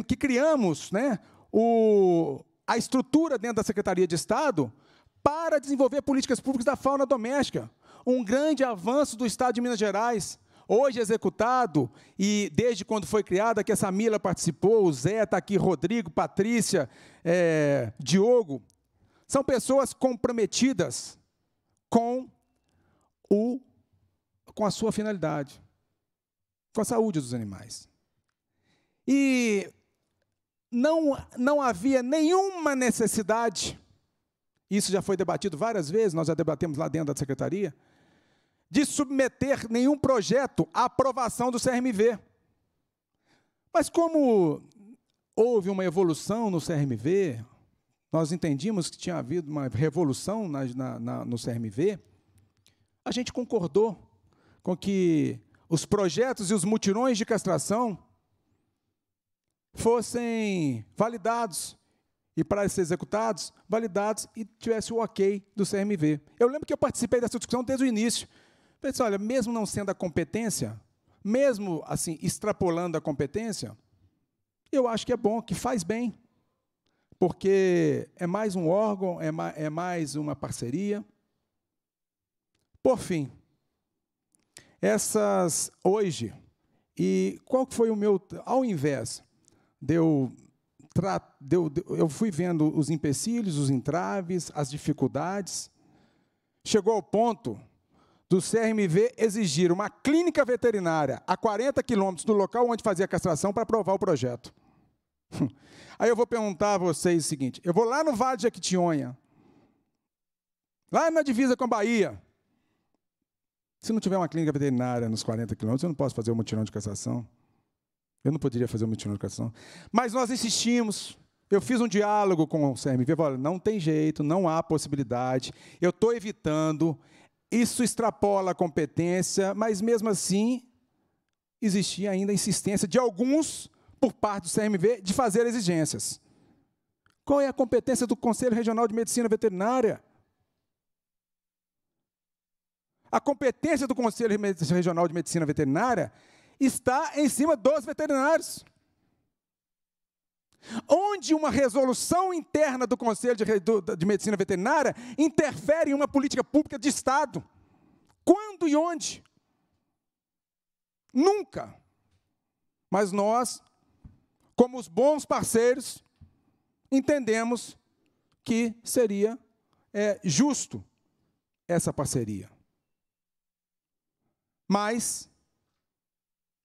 S1: que criamos né, o, a estrutura dentro da Secretaria de Estado para desenvolver políticas públicas da fauna doméstica. Um grande avanço do Estado de Minas Gerais, hoje executado, e desde quando foi criada, que essa Mila participou, o Zé está aqui, Rodrigo, Patrícia, é, Diogo, são pessoas comprometidas com ou com a sua finalidade, com a saúde dos animais. E não, não havia nenhuma necessidade, isso já foi debatido várias vezes, nós já debatemos lá dentro da secretaria, de submeter nenhum projeto à aprovação do CRMV. Mas como houve uma evolução no CRMV, nós entendimos que tinha havido uma revolução na, na, na, no CRMV, a gente concordou com que os projetos e os mutirões de castração fossem validados e para ser executados, validados e tivesse o ok do CMV. Eu lembro que eu participei dessa discussão desde o início. Falei assim, olha, mesmo não sendo a competência, mesmo assim extrapolando a competência, eu acho que é bom, que faz bem, porque é mais um órgão, é, é mais uma parceria, por fim, essas hoje, e qual foi o meu. Ao invés de eu. Tra, de eu, de, eu fui vendo os empecilhos, os entraves, as dificuldades. Chegou ao ponto do CRMV exigir uma clínica veterinária a 40 quilômetros do local onde fazia a castração para aprovar o projeto. Hum. Aí eu vou perguntar a vocês o seguinte: eu vou lá no Vale de Jequitinhonha, lá na divisa com a Bahia, se não tiver uma clínica veterinária nos 40 quilômetros, eu não posso fazer um mutirão de cassação. Eu não poderia fazer um mutirão de cassação. Mas nós insistimos. Eu fiz um diálogo com o CMV, olha, não tem jeito, não há possibilidade, eu estou evitando, isso extrapola a competência, mas mesmo assim existia ainda a insistência de alguns, por parte do CMV, de fazer exigências. Qual é a competência do Conselho Regional de Medicina Veterinária? A competência do Conselho Regional de Medicina Veterinária está em cima dos veterinários. Onde uma resolução interna do Conselho de, Medicina Veterinária interfere em uma política pública de Estado? Quando e onde? Nunca. Mas nós, como os bons parceiros, entendemos que seria é, justo essa parceria. Mas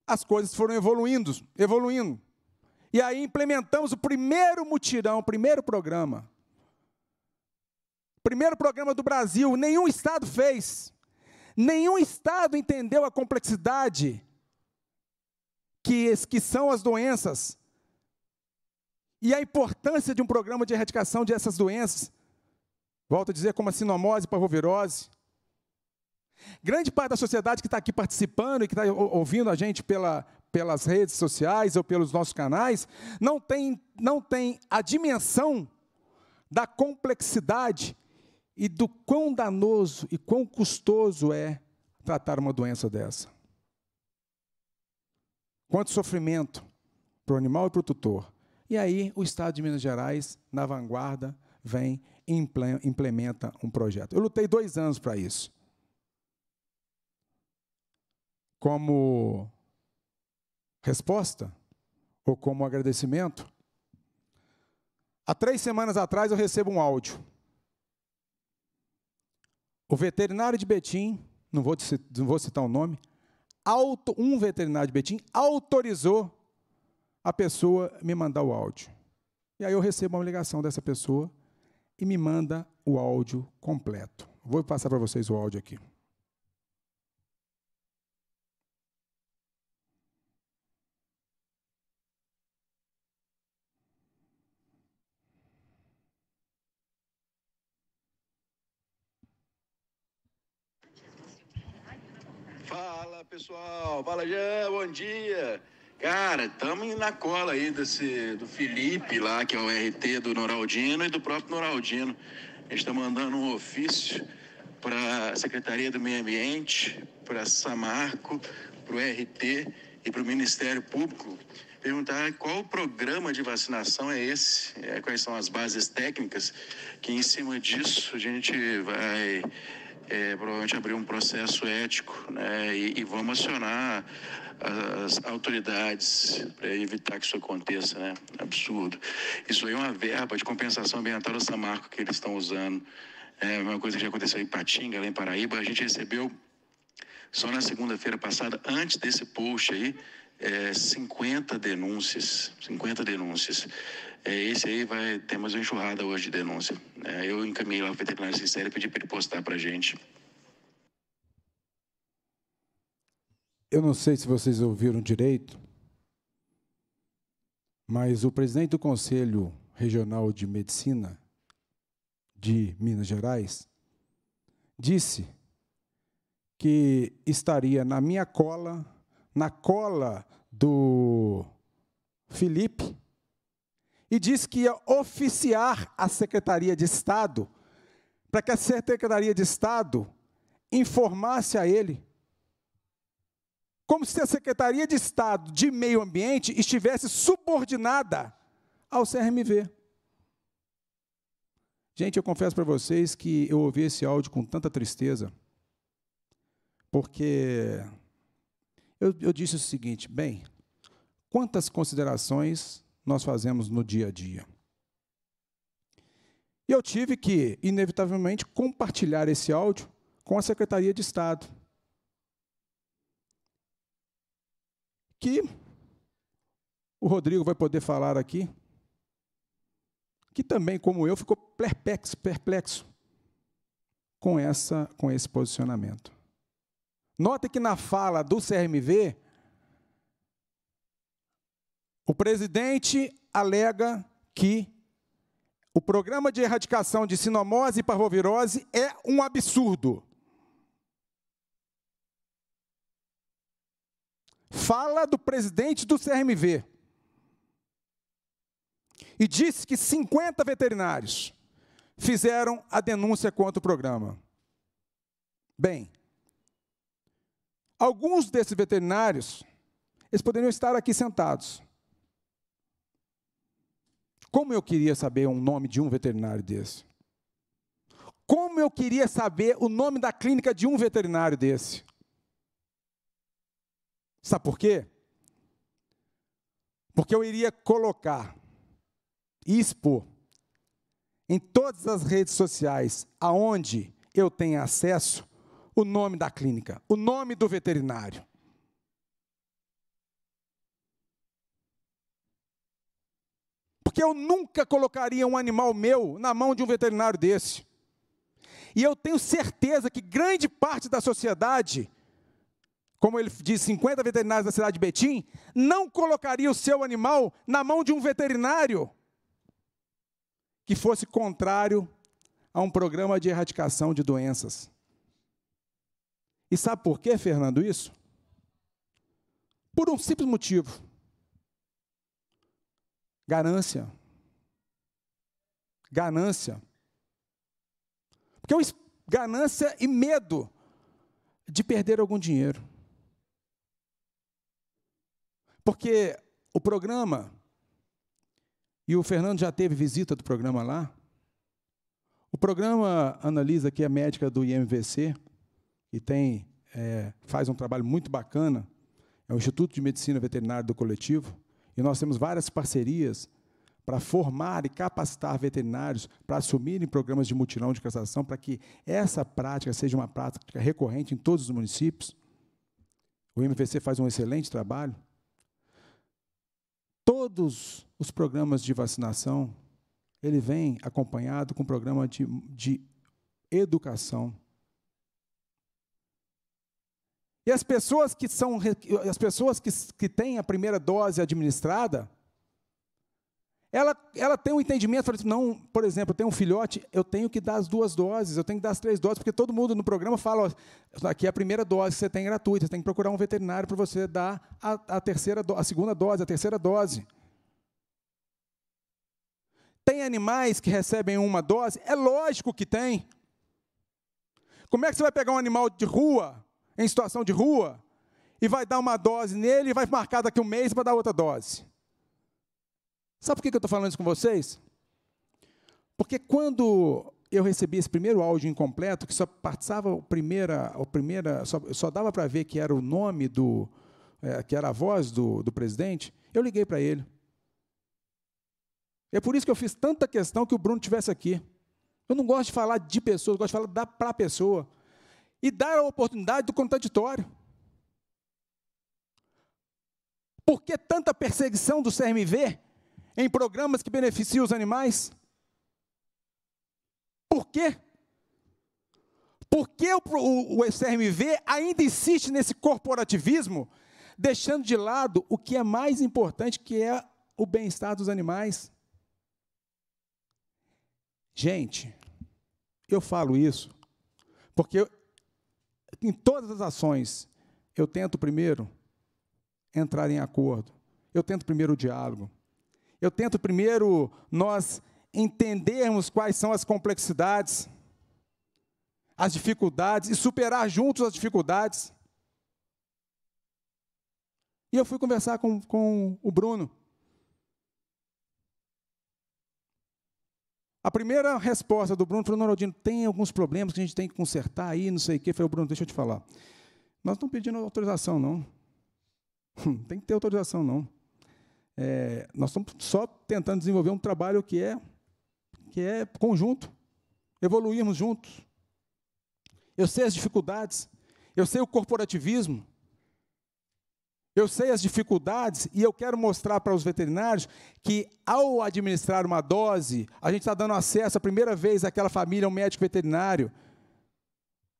S1: as coisas foram evoluindo, evoluindo. E aí implementamos o primeiro mutirão, o primeiro programa. Primeiro programa do Brasil, nenhum estado fez. Nenhum estado entendeu a complexidade que, que são as doenças e a importância de um programa de erradicação dessas doenças. Volto a dizer, como a sinomose, parvovirose, Grande parte da sociedade que está aqui participando e que está ouvindo a gente pela, pelas redes sociais ou pelos nossos canais, não tem, não tem a dimensão da complexidade e do quão danoso e quão custoso é tratar uma doença dessa. Quanto sofrimento para o animal e para o tutor. E aí o Estado de Minas Gerais, na vanguarda, vem e implementa um projeto. Eu lutei dois anos para isso como resposta ou como agradecimento. Há três semanas atrás eu recebo um áudio. O veterinário de Betim, não vou, não vou citar o nome, auto, um veterinário de Betim autorizou a pessoa me mandar o áudio. E aí eu recebo uma ligação dessa pessoa e me manda o áudio completo. Vou passar para vocês o áudio aqui.
S2: Fala pessoal, fala Jean, bom dia. Cara, estamos na cola aí desse, do Felipe lá, que é o RT do Noraldino e do próprio Noraldino. A gente está mandando um ofício para a Secretaria do Meio Ambiente, para Samarco, para o RT e para o Ministério Público. Perguntar qual programa de vacinação é esse, é, quais são as bases técnicas, que em cima disso a gente vai é, provavelmente abrir um processo ético, né? E, e vamos acionar as autoridades para evitar que isso aconteça, né? Absurdo. Isso aí é uma verba de compensação ambiental da Samarco que eles estão usando. É uma coisa que já aconteceu em Patinga, lá em Paraíba. A gente recebeu, só na segunda-feira passada, antes desse post aí, é, 50 denúncias, 50 denúncias é esse aí vai ter mais uma enxurrada hoje de denúncia. É, eu encaminhei lá o veterinário sincero e pedi para ele postar para a gente.
S1: Eu não sei se vocês ouviram direito, mas o presidente do Conselho Regional de Medicina de Minas Gerais disse que estaria na minha cola, na cola do Felipe, e disse que ia oficiar a Secretaria de Estado para que a Secretaria de Estado informasse a ele. Como se a Secretaria de Estado de Meio Ambiente estivesse subordinada ao CRMV. Gente, eu confesso para vocês que eu ouvi esse áudio com tanta tristeza, porque eu, eu disse o seguinte: bem, quantas considerações nós fazemos no dia a dia. E eu tive que, inevitavelmente, compartilhar esse áudio com a Secretaria de Estado. Que o Rodrigo vai poder falar aqui, que também, como eu, ficou perplexo, perplexo com, essa, com esse posicionamento. note que na fala do CRMV, o presidente alega que o programa de erradicação de sinomose e parvovirose é um absurdo. Fala do presidente do CRMV. E disse que 50 veterinários fizeram a denúncia contra o programa. Bem, alguns desses veterinários, eles poderiam estar aqui sentados. Como eu queria saber o nome de um veterinário desse. Como eu queria saber o nome da clínica de um veterinário desse. Sabe por quê? Porque eu iria colocar e expor em todas as redes sociais aonde eu tenho acesso o nome da clínica, o nome do veterinário. porque eu nunca colocaria um animal meu na mão de um veterinário desse. E eu tenho certeza que grande parte da sociedade, como ele diz, 50 veterinários da cidade de Betim, não colocaria o seu animal na mão de um veterinário que fosse contrário a um programa de erradicação de doenças. E sabe por que, Fernando, isso? Por um simples motivo Ganância. Ganância. Porque é eu, ganância e medo de perder algum dinheiro. Porque o programa, e o Fernando já teve visita do programa lá, o programa Analisa, que a é médica do IMVC, e tem, é, faz um trabalho muito bacana, é o Instituto de Medicina Veterinária do Coletivo, e nós temos várias parcerias para formar e capacitar veterinários para assumirem programas de mutilão de castração, para que essa prática seja uma prática recorrente em todos os municípios. O MVC faz um excelente trabalho. Todos os programas de vacinação, ele vem acompanhado com um programa de, de educação e as pessoas que são as pessoas que, que têm a primeira dose administrada, ela, ela tem um entendimento, assim, não, por exemplo, eu tenho um filhote, eu tenho que dar as duas doses, eu tenho que dar as três doses, porque todo mundo no programa fala, ó, aqui é a primeira dose que você tem gratuita, você tem que procurar um veterinário para você dar a, a terceira, a segunda dose, a terceira dose. Tem animais que recebem uma dose? É lógico que tem. Como é que você vai pegar um animal de rua em situação de rua e vai dar uma dose nele e vai marcar daqui um mês para dar outra dose. Sabe por que eu estou falando isso com vocês? Porque quando eu recebi esse primeiro áudio incompleto, que só passava o primeira, o primeira só, só dava para ver que era o nome do, é, que era a voz do, do presidente, eu liguei para ele. É por isso que eu fiz tanta questão que o Bruno tivesse aqui. Eu não gosto de falar de pessoas, eu gosto de falar da para a pessoa e dar a oportunidade do contraditório. Por que tanta perseguição do CMV em programas que beneficiam os animais? Por quê? Por que o, o, o CRMV ainda insiste nesse corporativismo, deixando de lado o que é mais importante, que é o bem-estar dos animais? Gente, eu falo isso porque em todas as ações, eu tento primeiro entrar em acordo, eu tento primeiro o diálogo, eu tento primeiro nós entendermos quais são as complexidades, as dificuldades e superar juntos as dificuldades. E eu fui conversar com, com o Bruno. A primeira resposta do Bruno foi: Ronaldinho, tem alguns problemas que a gente tem que consertar aí, não sei o quê. Foi o Bruno, deixa eu te falar. Nós não pedimos pedindo autorização, não. Hum, tem que ter autorização, não. É, nós estamos só tentando desenvolver um trabalho que é, que é conjunto, evoluirmos juntos. Eu sei as dificuldades, eu sei o corporativismo, eu sei as dificuldades e eu quero mostrar para os veterinários que, ao administrar uma dose, a gente está dando acesso a primeira vez àquela família, a um médico veterinário.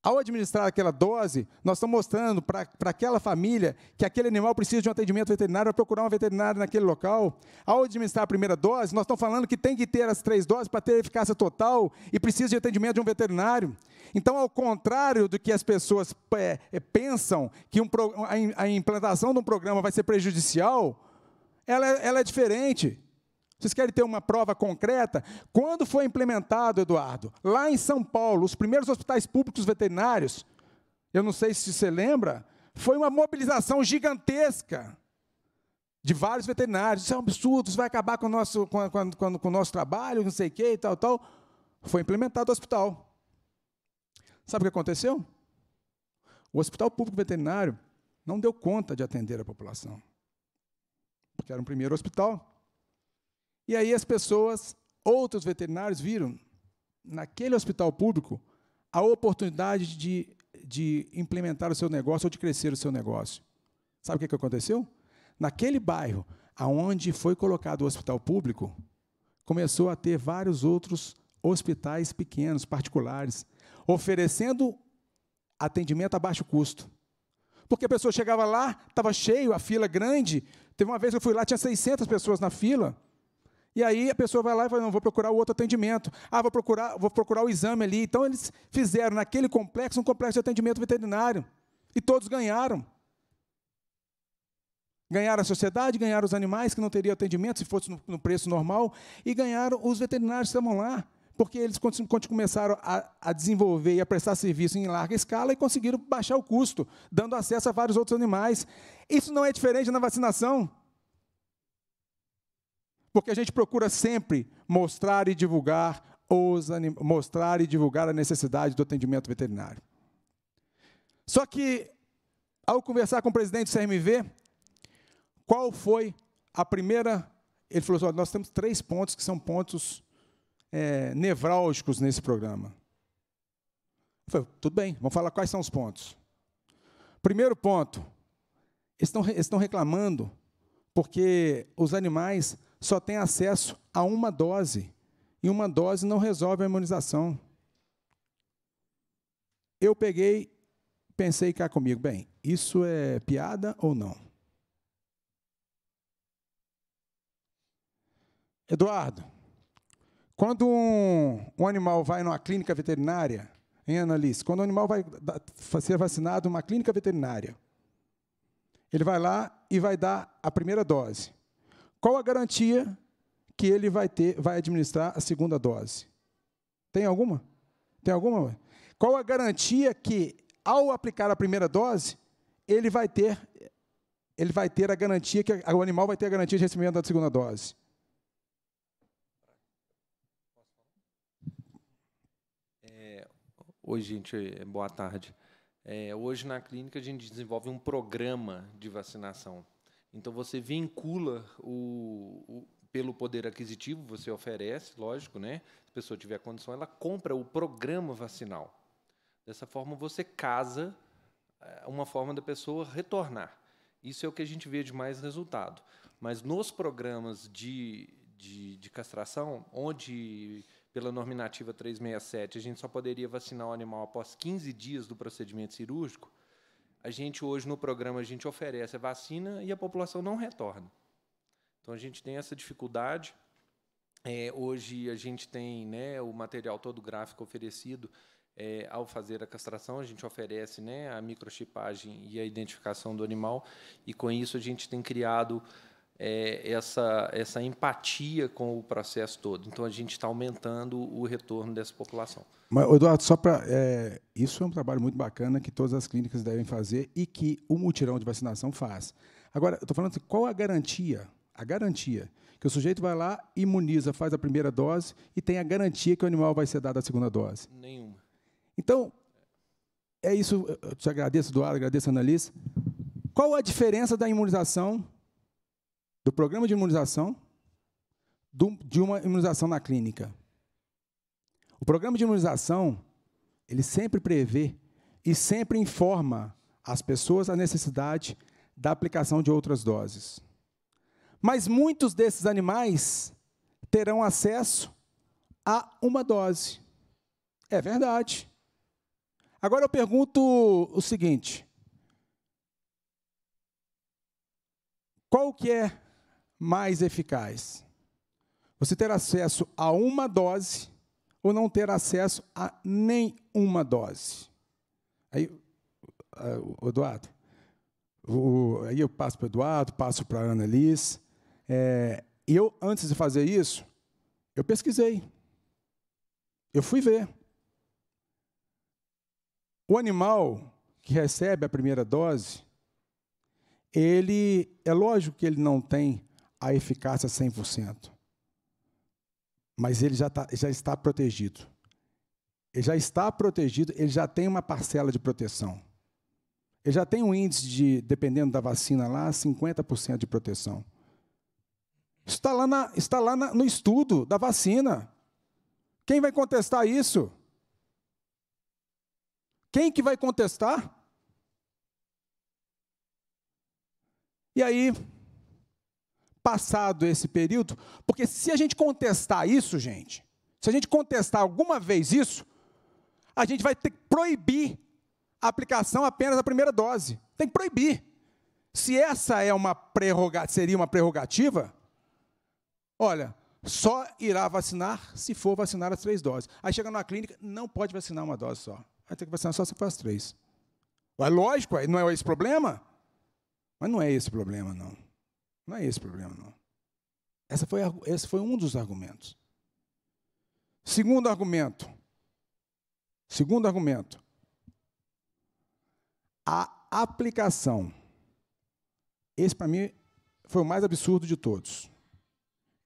S1: Ao administrar aquela dose, nós estamos mostrando para aquela família que aquele animal precisa de um atendimento veterinário, para procurar um veterinário naquele local. Ao administrar a primeira dose, nós estamos falando que tem que ter as três doses para ter eficácia total e precisa de atendimento de um veterinário. Então, ao contrário do que as pessoas é, é pensam que um, a, a implantação de um programa vai ser prejudicial, ela, é, ela é diferente. Vocês querem ter uma prova concreta? Quando foi implementado, Eduardo? Lá em São Paulo, os primeiros hospitais públicos veterinários, eu não sei se você lembra, foi uma mobilização gigantesca de vários veterinários. Isso é um absurdo, isso vai acabar com o nosso, com, com, com o nosso trabalho, não sei o quê e tal, tal. Foi implementado o hospital. Sabe o que aconteceu? O hospital público veterinário não deu conta de atender a população. Porque era um primeiro hospital, e aí as pessoas, outros veterinários, viram naquele hospital público a oportunidade de, de implementar o seu negócio ou de crescer o seu negócio. Sabe o que, que aconteceu? Naquele bairro, aonde foi colocado o hospital público, começou a ter vários outros hospitais pequenos, particulares, oferecendo atendimento a baixo custo. Porque a pessoa chegava lá, estava cheio, a fila grande. Teve uma vez que eu fui lá, tinha 600 pessoas na fila. E aí a pessoa vai lá e fala, não, vou procurar o outro atendimento. Ah, vou procurar, vou procurar o exame ali. Então eles fizeram naquele complexo um complexo de atendimento veterinário. E todos ganharam. Ganharam a sociedade, ganharam os animais que não teriam atendimento se fosse no, no preço normal, e ganharam os veterinários que estavam lá, porque eles começaram a, a desenvolver e a prestar serviço em larga escala e conseguiram baixar o custo, dando acesso a vários outros animais. Isso não é diferente na vacinação. Porque a gente procura sempre mostrar e divulgar os anim... mostrar e divulgar a necessidade do atendimento veterinário. Só que ao conversar com o presidente do CRMV, qual foi a primeira? Ele falou: assim, nós temos três pontos que são pontos é, nevrálgicos nesse programa. Eu falei, tudo bem, vamos falar quais são os pontos. Primeiro ponto, estão, eles estão reclamando porque os animais só tem acesso a uma dose. E uma dose não resolve a imunização. Eu peguei, pensei cá comigo, bem, isso é piada ou não? Eduardo, quando um, um animal vai numa clínica veterinária, hein, Annalise? Quando o um animal vai ser vacinado numa clínica veterinária, ele vai lá e vai dar a primeira dose. Qual a garantia que ele vai ter, vai administrar a segunda dose? Tem alguma? Tem alguma? Qual a garantia que ao aplicar a primeira dose, ele vai ter ele vai ter a garantia que o animal vai ter a garantia de recebimento da segunda dose?
S3: É, Oi, gente, é, boa tarde. É, hoje na clínica a gente desenvolve um programa de vacinação. Então você vincula o, o, pelo poder aquisitivo, você oferece, lógico, né? Se a pessoa tiver condição, ela compra o programa vacinal. Dessa forma você casa eh, uma forma da pessoa retornar. Isso é o que a gente vê de mais resultado. Mas nos programas de, de, de castração, onde pela normativa 367 a gente só poderia vacinar o animal após 15 dias do procedimento cirúrgico, a gente hoje no programa a gente oferece a vacina e a população não retorna. Então a gente tem essa dificuldade. É, hoje a gente tem né, o material todo gráfico oferecido é, ao fazer a castração, a gente oferece né, a microchipagem e a identificação do animal, e com isso a gente tem criado é, essa, essa empatia com o processo todo. Então, a gente está aumentando o retorno dessa população.
S1: Mas, Eduardo, só para. É, isso é um trabalho muito bacana que todas as clínicas devem fazer e que o mutirão de vacinação faz. Agora, estou falando assim, qual a garantia? A garantia que o sujeito vai lá, imuniza, faz a primeira dose e tem a garantia que o animal vai ser dado a segunda dose? Nenhuma. Então, é isso. Eu te agradeço, Eduardo, agradeço, Annalise. Qual a diferença da imunização do programa de imunização, do, de uma imunização na clínica. O programa de imunização, ele sempre prevê e sempre informa as pessoas a necessidade da aplicação de outras doses. Mas muitos desses animais terão acesso a uma dose. É verdade. Agora eu pergunto o seguinte: qual que é mais eficaz. Você ter acesso a uma dose ou não ter acesso a nenhuma dose. Aí, ah, Eduardo, aí eu passo para o Eduardo, passo para a Ana Liz. É, eu, antes de fazer isso, eu pesquisei. Eu fui ver. O animal que recebe a primeira dose, ele é lógico que ele não tem a eficácia 100%. Mas ele já, tá, já está protegido. Ele já está protegido, ele já tem uma parcela de proteção. Ele já tem um índice de, dependendo da vacina lá, 50% de proteção. Isso está lá, na, está lá na, no estudo da vacina. Quem vai contestar isso? Quem que vai contestar? E aí, passado esse período, porque se a gente contestar isso, gente, se a gente contestar alguma vez isso, a gente vai ter que proibir a aplicação apenas da primeira dose. Tem que proibir. Se essa é uma seria uma prerrogativa, olha, só irá vacinar se for vacinar as três doses. Aí chega numa clínica, não pode vacinar uma dose só. Vai ter que vacinar só se for as três. É lógico, não é esse problema? Mas não é esse problema, não. Não é esse o problema, não. Essa foi, esse foi um dos argumentos. Segundo argumento. Segundo argumento. A aplicação. Esse, para mim, foi o mais absurdo de todos.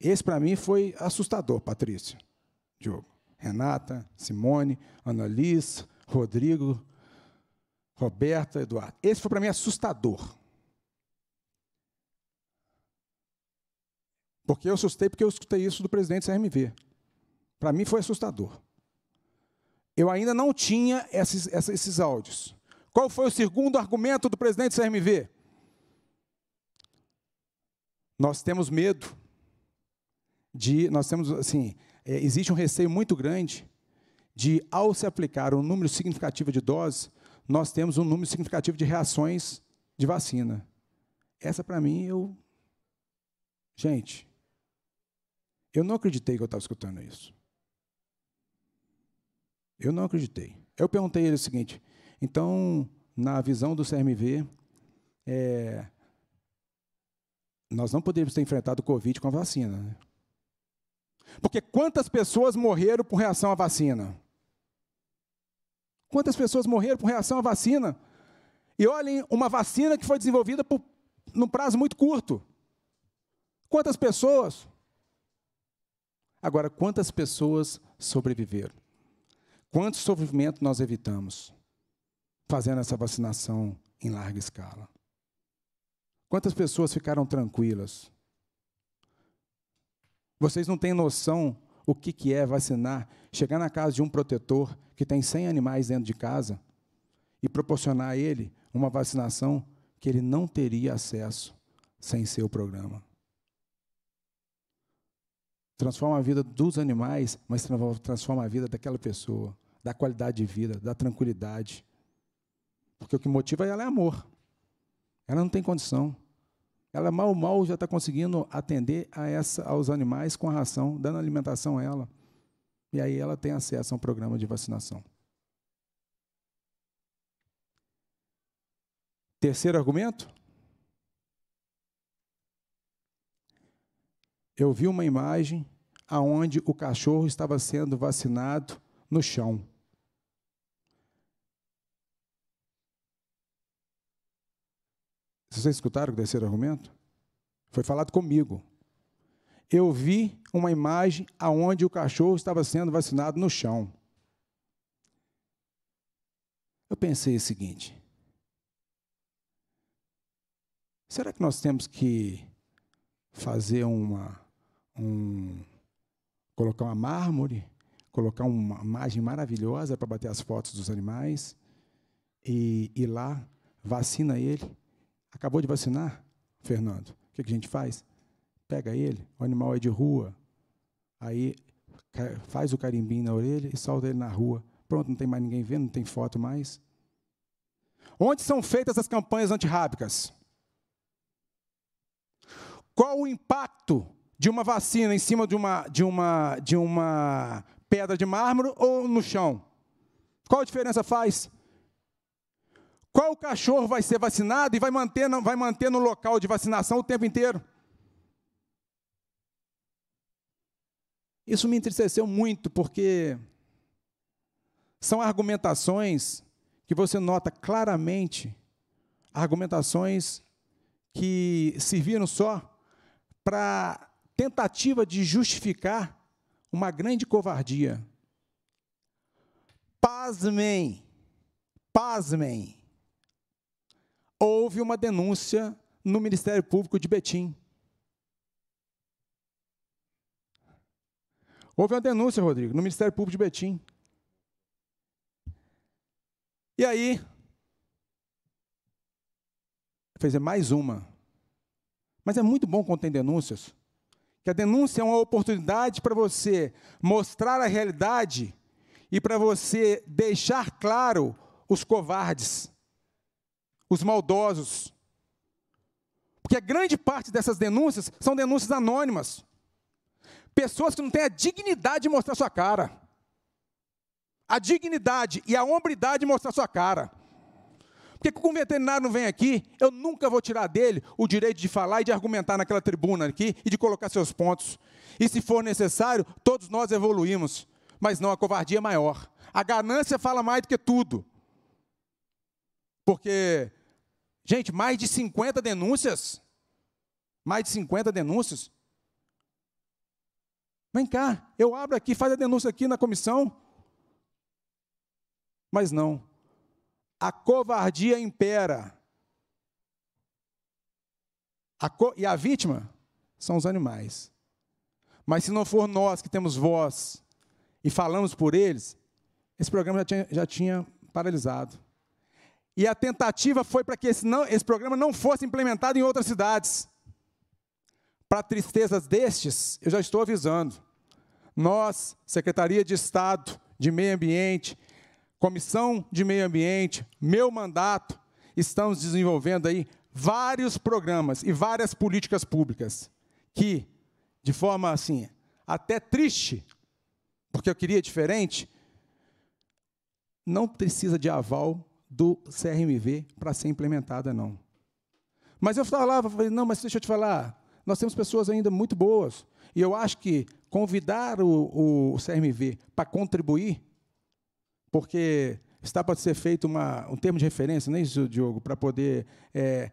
S1: Esse, para mim, foi assustador, Patrícia, Diogo, Renata, Simone, Liz, Rodrigo, Roberta, Eduardo. Esse foi, para mim, assustador. Porque eu assustei porque eu escutei isso do presidente da CMV. Para mim foi assustador. Eu ainda não tinha esses, esses áudios. Qual foi o segundo argumento do presidente da CMV? Nós temos medo de. Nós temos, assim, é, existe um receio muito grande de, ao se aplicar um número significativo de doses, nós temos um número significativo de reações de vacina. Essa, para mim, eu. Gente, eu não acreditei que eu estava escutando isso. Eu não acreditei. Eu perguntei ele o seguinte: então, na visão do CMV, é, nós não poderíamos ter enfrentado o Covid com a vacina. Né? Porque quantas pessoas morreram por reação à vacina? Quantas pessoas morreram por reação à vacina? E olhem, uma vacina que foi desenvolvida por, num prazo muito curto. Quantas pessoas? Agora, quantas pessoas sobreviveram? Quanto sofrimento nós evitamos fazendo essa vacinação em larga escala? Quantas pessoas ficaram tranquilas? Vocês não têm noção o que, que é vacinar, chegar na casa de um protetor que tem 100 animais dentro de casa e proporcionar a ele uma vacinação que ele não teria acesso sem seu programa transforma a vida dos animais, mas transforma a vida daquela pessoa, da qualidade de vida, da tranquilidade. Porque o que motiva ela é amor. Ela não tem condição. Ela mal mal já está conseguindo atender a essa, aos animais com a ração, dando alimentação a ela. E aí ela tem acesso a um programa de vacinação. Terceiro argumento, eu vi uma imagem aonde o cachorro estava sendo vacinado no chão. Vocês escutaram o terceiro argumento? Foi falado comigo. Eu vi uma imagem aonde o cachorro estava sendo vacinado no chão. Eu pensei o seguinte: será que nós temos que fazer uma um colocar uma mármore, colocar uma imagem maravilhosa para bater as fotos dos animais e ir lá, vacina ele. Acabou de vacinar, Fernando? O que, a gente faz? Pega ele, o animal é de rua, aí faz o carimbinho na orelha e solta ele na rua. Pronto, não tem mais ninguém vendo, não tem foto mais. Onde são feitas as campanhas antirrábicas? Qual o impacto de uma vacina em cima de uma, de uma, de uma pedra de mármore ou no chão? Qual a diferença faz? Qual cachorro vai ser vacinado e vai manter, vai manter no local de vacinação o tempo inteiro? Isso me entristeceu muito, porque são argumentações que você nota claramente, argumentações que serviram só para tentativa de justificar uma grande covardia. Pasmem, pasmem. Houve uma denúncia no Ministério Público de Betim. Houve uma denúncia, Rodrigo, no Ministério Público de Betim. E aí, fez mais uma. Mas é muito bom quando tem denúncias que a denúncia é uma oportunidade para você mostrar a realidade e para você deixar claro os covardes, os maldosos. Porque a grande parte dessas denúncias são denúncias anônimas. Pessoas que não têm a dignidade de mostrar sua cara. A dignidade e a hombridade de mostrar sua cara. Porque como o veterinário não vem aqui, eu nunca vou tirar dele o direito de falar e de argumentar naquela tribuna aqui e de colocar seus pontos. E se for necessário, todos nós evoluímos. Mas não, a covardia é maior. A ganância fala mais do que tudo. Porque, gente, mais de 50 denúncias. Mais de 50 denúncias. Vem cá, eu abro aqui, faz a denúncia aqui na comissão. Mas não, a covardia impera. A co e a vítima são os animais. Mas se não for nós que temos voz e falamos por eles, esse programa já tinha, já tinha paralisado. E a tentativa foi para que esse, não, esse programa não fosse implementado em outras cidades. Para tristezas destes, eu já estou avisando. Nós, Secretaria de Estado de Meio Ambiente, Comissão de Meio Ambiente, meu mandato, estamos desenvolvendo aí vários programas e várias políticas públicas que, de forma assim, até triste, porque eu queria diferente, não precisa de aval do CRMV para ser implementada, não. Mas eu falava, não, mas deixa eu te falar, nós temos pessoas ainda muito boas, e eu acho que convidar o, o CRMV para contribuir porque está para ser feito uma, um termo de referência, nem né, isso, Diogo, para poder é,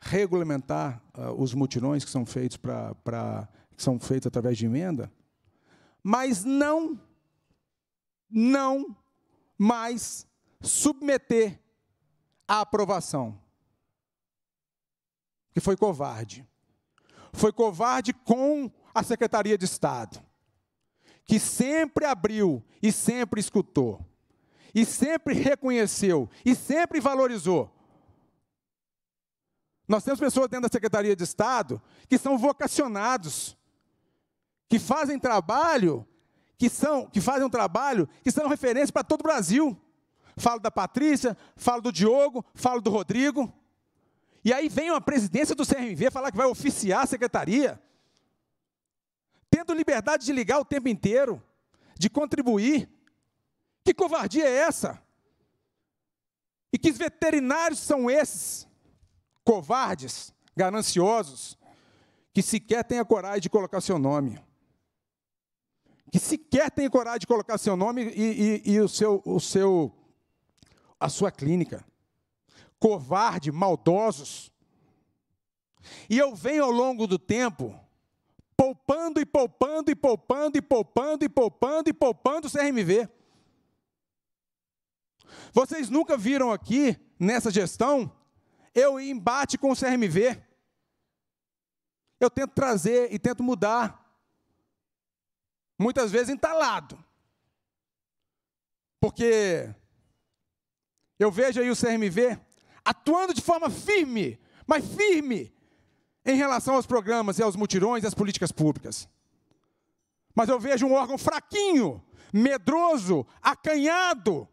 S1: regulamentar uh, os mutirões que são feitos para, para que são feitos através de emenda, mas não, não mais submeter à aprovação. Que foi covarde. Foi covarde com a Secretaria de Estado, que sempre abriu e sempre escutou e sempre reconheceu e sempre valorizou. Nós temos pessoas dentro da Secretaria de Estado que são vocacionados, que fazem trabalho, que são, que fazem um trabalho que são referência para todo o Brasil. Falo da Patrícia, falo do Diogo, falo do Rodrigo. E aí vem uma presidência do CRMV falar que vai oficiar a secretaria, tendo liberdade de ligar o tempo inteiro, de contribuir, que covardia é essa? E que veterinários são esses? Covardes, gananciosos, que sequer têm a coragem de colocar seu nome. Que sequer têm coragem de colocar seu nome e, e, e o seu, o seu, a sua clínica. Covarde, maldosos. E eu venho ao longo do tempo poupando e poupando e poupando e poupando e poupando e poupando, e poupando o CRMV. Vocês nunca viram aqui, nessa gestão, eu embate com o CRMV. Eu tento trazer e tento mudar. Muitas vezes entalado. Porque eu vejo aí o CRMV atuando de forma firme, mas firme, em relação aos programas e aos mutirões e às políticas públicas. Mas eu vejo um órgão fraquinho, medroso, acanhado,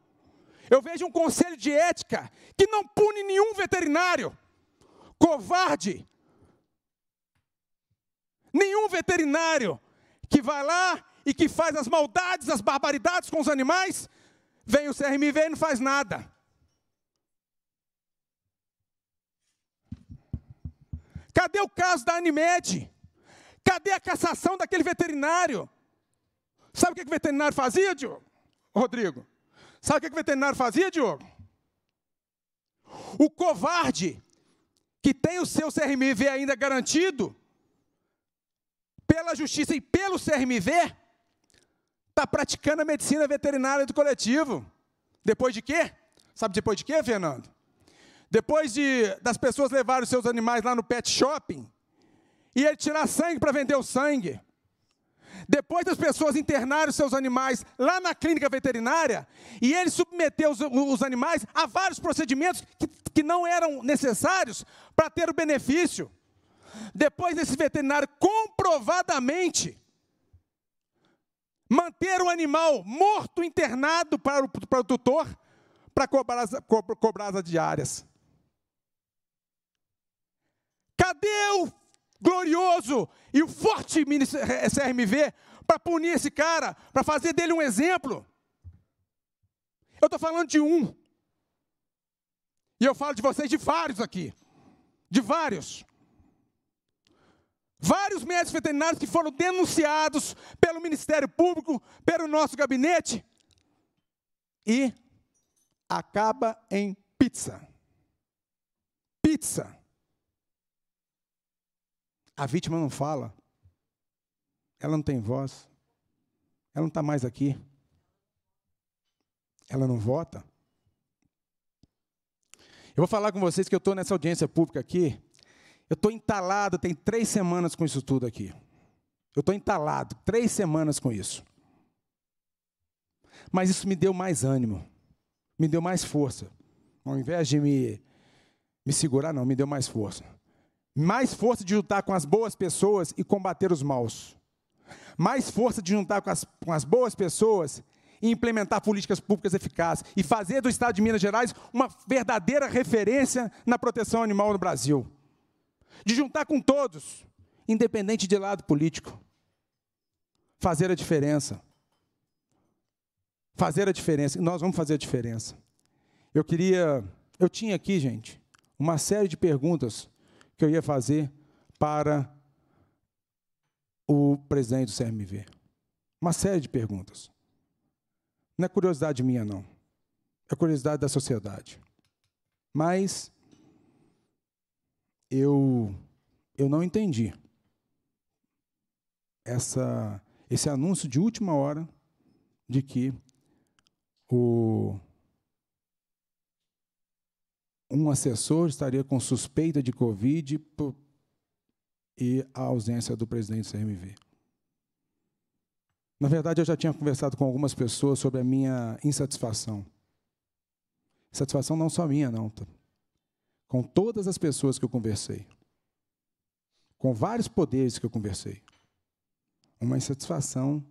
S1: eu vejo um conselho de ética que não pune nenhum veterinário. Covarde. Nenhum veterinário que vai lá e que faz as maldades, as barbaridades com os animais, vem o CRMV e não faz nada. Cadê o caso da Animed? Cadê a cassação daquele veterinário? Sabe o que o veterinário fazia, Diogo? Rodrigo? Sabe o que o veterinário fazia, Diogo? O covarde que tem o seu CRMV ainda garantido pela justiça e pelo CRMV está praticando a medicina veterinária do coletivo. Depois de quê? Sabe depois de quê, Fernando? Depois de das pessoas levarem os seus animais lá no pet shopping e ele tirar sangue para vender o sangue. Depois das pessoas internarem os seus animais lá na clínica veterinária, e ele submeteu os, os animais a vários procedimentos que, que não eram necessários para ter o benefício. Depois desse veterinário comprovadamente manter o animal morto internado para o, para o tutor para cobrar as, co, cobrar as diárias. Cadê o glorioso e o forte eh, eh, CRMV para punir esse cara, para fazer dele um exemplo. Eu estou falando de um. E eu falo de vocês de vários aqui. De vários. Vários médicos veterinários que foram denunciados pelo Ministério Público, pelo nosso gabinete, e acaba em pizza. Pizza. A vítima não fala. Ela não tem voz. Ela não está mais aqui. Ela não vota. Eu vou falar com vocês que eu estou nessa audiência pública aqui. Eu estou entalado, tem três semanas com isso tudo aqui. Eu estou entalado, três semanas com isso. Mas isso me deu mais ânimo, me deu mais força. Ao invés de me, me segurar, não, me deu mais força. Mais força de juntar com as boas pessoas e combater os maus. Mais força de juntar com as, com as boas pessoas e implementar políticas públicas eficazes. E fazer do Estado de Minas Gerais uma verdadeira referência na proteção animal no Brasil. De juntar com todos, independente de lado político. Fazer a diferença. Fazer a diferença. E nós vamos fazer a diferença. Eu queria. Eu tinha aqui, gente, uma série de perguntas que eu ia fazer para o presidente do CMV? Uma série de perguntas. Não é curiosidade minha, não. É curiosidade da sociedade. Mas eu, eu não entendi essa, esse anúncio de última hora de que o um assessor estaria com suspeita de Covid e a ausência do presidente do CMV. Na verdade, eu já tinha conversado com algumas pessoas sobre a minha insatisfação. Insatisfação não só minha, não. Tá? Com todas as pessoas que eu conversei. Com vários poderes que eu conversei. Uma insatisfação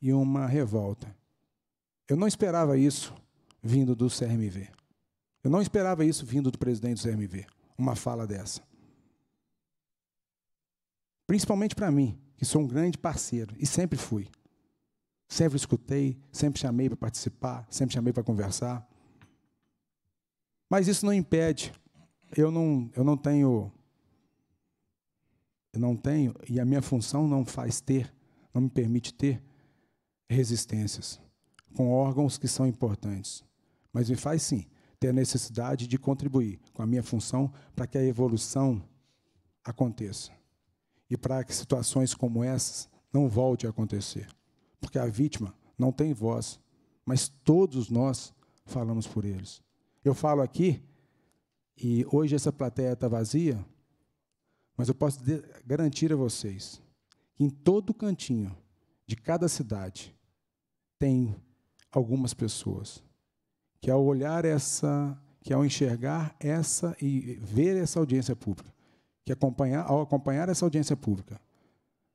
S1: e uma revolta. Eu não esperava isso vindo do CRMV. Eu não esperava isso vindo do presidente do CMV, uma fala dessa. Principalmente para mim, que sou um grande parceiro e sempre fui. Sempre escutei, sempre chamei para participar, sempre chamei para conversar. Mas isso não impede. Eu não, eu não tenho. Eu não tenho, e a minha função não faz ter, não me permite ter resistências com órgãos que são importantes. Mas me faz sim ter a necessidade de contribuir com a minha função para que a evolução aconteça e para que situações como essas não volte a acontecer. Porque a vítima não tem voz, mas todos nós falamos por eles. Eu falo aqui e hoje essa plateia está vazia, mas eu posso garantir a vocês que em todo cantinho de cada cidade tem algumas pessoas que ao olhar essa, que ao enxergar essa e ver essa audiência pública, que acompanhar, ao acompanhar essa audiência pública,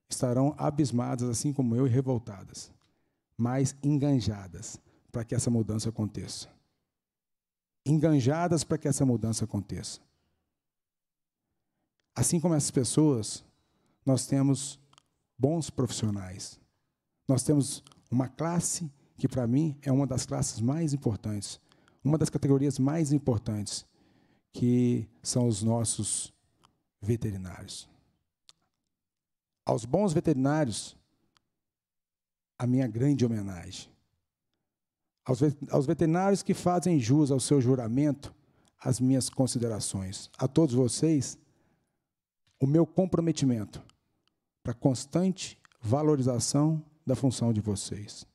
S1: estarão abismadas, assim como eu, e revoltadas, mas enganjadas para que essa mudança aconteça. Enganjadas para que essa mudança aconteça. Assim como essas pessoas, nós temos bons profissionais, nós temos uma classe que para mim é uma das classes mais importantes, uma das categorias mais importantes, que são os nossos veterinários. Aos bons veterinários, a minha grande homenagem. Aos, veterinários que fazem jus ao seu juramento, as minhas considerações. A todos vocês, o meu comprometimento para constante valorização da função de vocês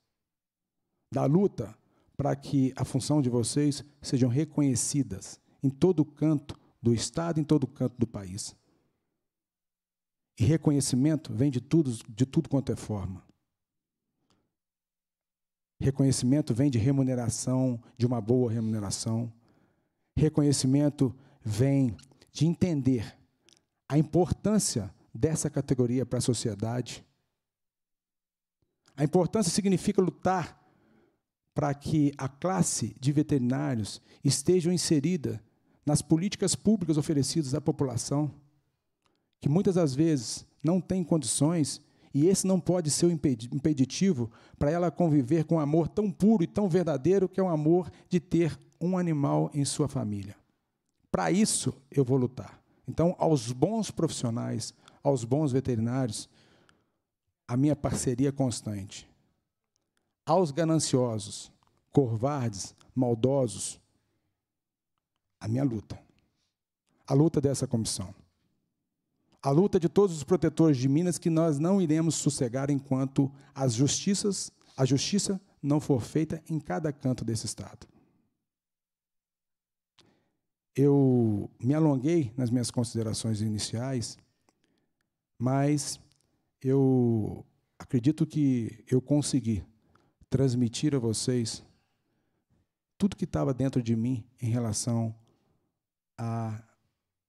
S1: da luta para que a função de vocês sejam reconhecidas em todo canto do Estado, em todo canto do país. E reconhecimento vem de tudo, de tudo quanto é forma. Reconhecimento vem de remuneração, de uma boa remuneração. Reconhecimento vem de entender a importância dessa categoria para a sociedade. A importância significa lutar para que a classe de veterinários esteja inserida nas políticas públicas oferecidas à população, que muitas das vezes não tem condições e esse não pode ser o impeditivo para ela conviver com um amor tão puro e tão verdadeiro que é o um amor de ter um animal em sua família. Para isso eu vou lutar. Então, aos bons profissionais, aos bons veterinários, a minha parceria constante aos gananciosos, covardes, maldosos, a minha luta. A luta dessa comissão. A luta de todos os protetores de Minas que nós não iremos sossegar enquanto as justiças, a justiça não for feita em cada canto desse estado. Eu me alonguei nas minhas considerações iniciais, mas eu acredito que eu consegui transmitir a vocês tudo que estava dentro de mim em relação a,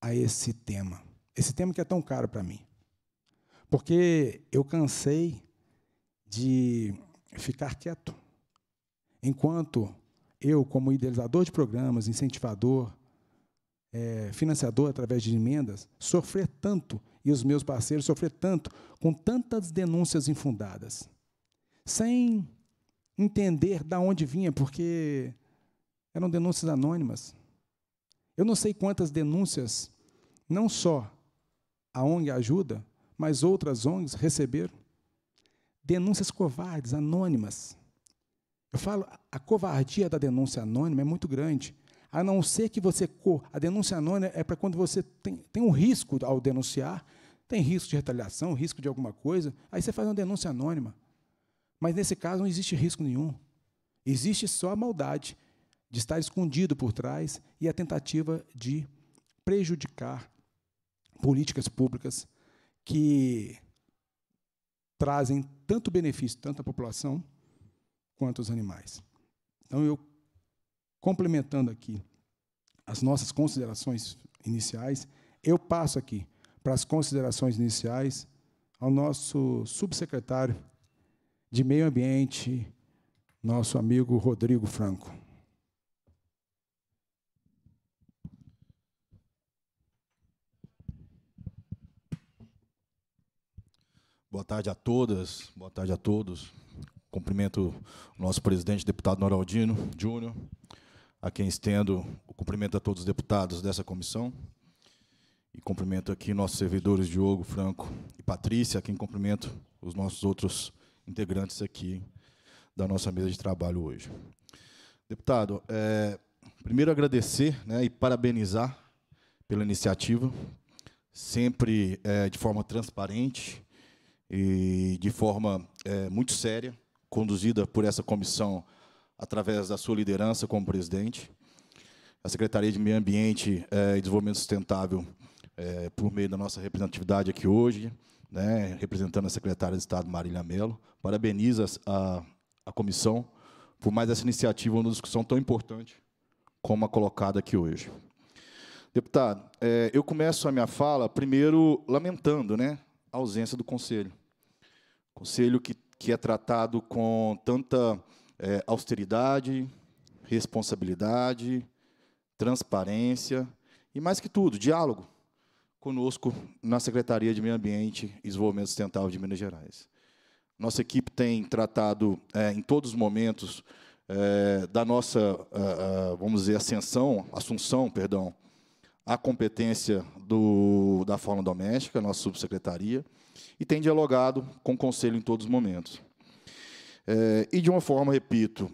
S1: a esse tema. Esse tema que é tão caro para mim. Porque eu cansei de ficar quieto. Enquanto eu, como idealizador de programas, incentivador, é, financiador através de emendas, sofrer tanto, e os meus parceiros sofrer tanto, com tantas denúncias infundadas, sem entender da onde vinha, porque eram denúncias anônimas. Eu não sei quantas denúncias, não só a ONG ajuda, mas outras ONGs receberam. Denúncias covardes, anônimas. Eu falo, a covardia da denúncia anônima é muito grande. A não ser que você. A denúncia anônima é para quando você tem, tem um risco ao denunciar, tem risco de retaliação, risco de alguma coisa, aí você faz uma denúncia anônima. Mas nesse caso não existe risco nenhum. Existe só a maldade de estar escondido por trás e a tentativa de prejudicar políticas públicas que trazem tanto benefício tanto à população quanto aos animais. Então eu complementando aqui as nossas considerações iniciais, eu passo aqui para as considerações iniciais ao nosso subsecretário de meio ambiente, nosso amigo Rodrigo Franco.
S4: Boa tarde a todas, boa tarde a todos. Cumprimento o nosso presidente, deputado Noraldino Júnior, a quem estendo o cumprimento a todos os deputados dessa comissão. E cumprimento aqui nossos servidores Diogo, Franco e Patrícia, a quem cumprimento os nossos outros integrantes aqui da nossa mesa de trabalho hoje. Deputado, é, primeiro agradecer né, e parabenizar pela iniciativa, sempre é, de forma transparente e de forma é, muito séria, conduzida por essa comissão através da sua liderança como presidente. A Secretaria de Meio Ambiente é, e Desenvolvimento Sustentável, é, por meio da nossa representatividade aqui hoje, né, representando a secretária de Estado, Marília Mello. parabeniza a, a comissão por mais essa iniciativa, uma discussão tão importante como a colocada aqui hoje. Deputado, é, eu começo a minha fala, primeiro, lamentando né, a ausência do Conselho. Conselho que, que é tratado com tanta é, austeridade, responsabilidade, transparência e, mais que tudo, diálogo conosco na Secretaria de Meio Ambiente e Desenvolvimento Sustentável de Minas Gerais. Nossa equipe tem tratado, é, em todos os momentos, é, da nossa, eh, vamos dizer, ascensão, assunção, perdão, à competência do, da Fauna Doméstica, nossa subsecretaria, e tem dialogado com o Conselho em todos os momentos. É, e, de uma forma, repito,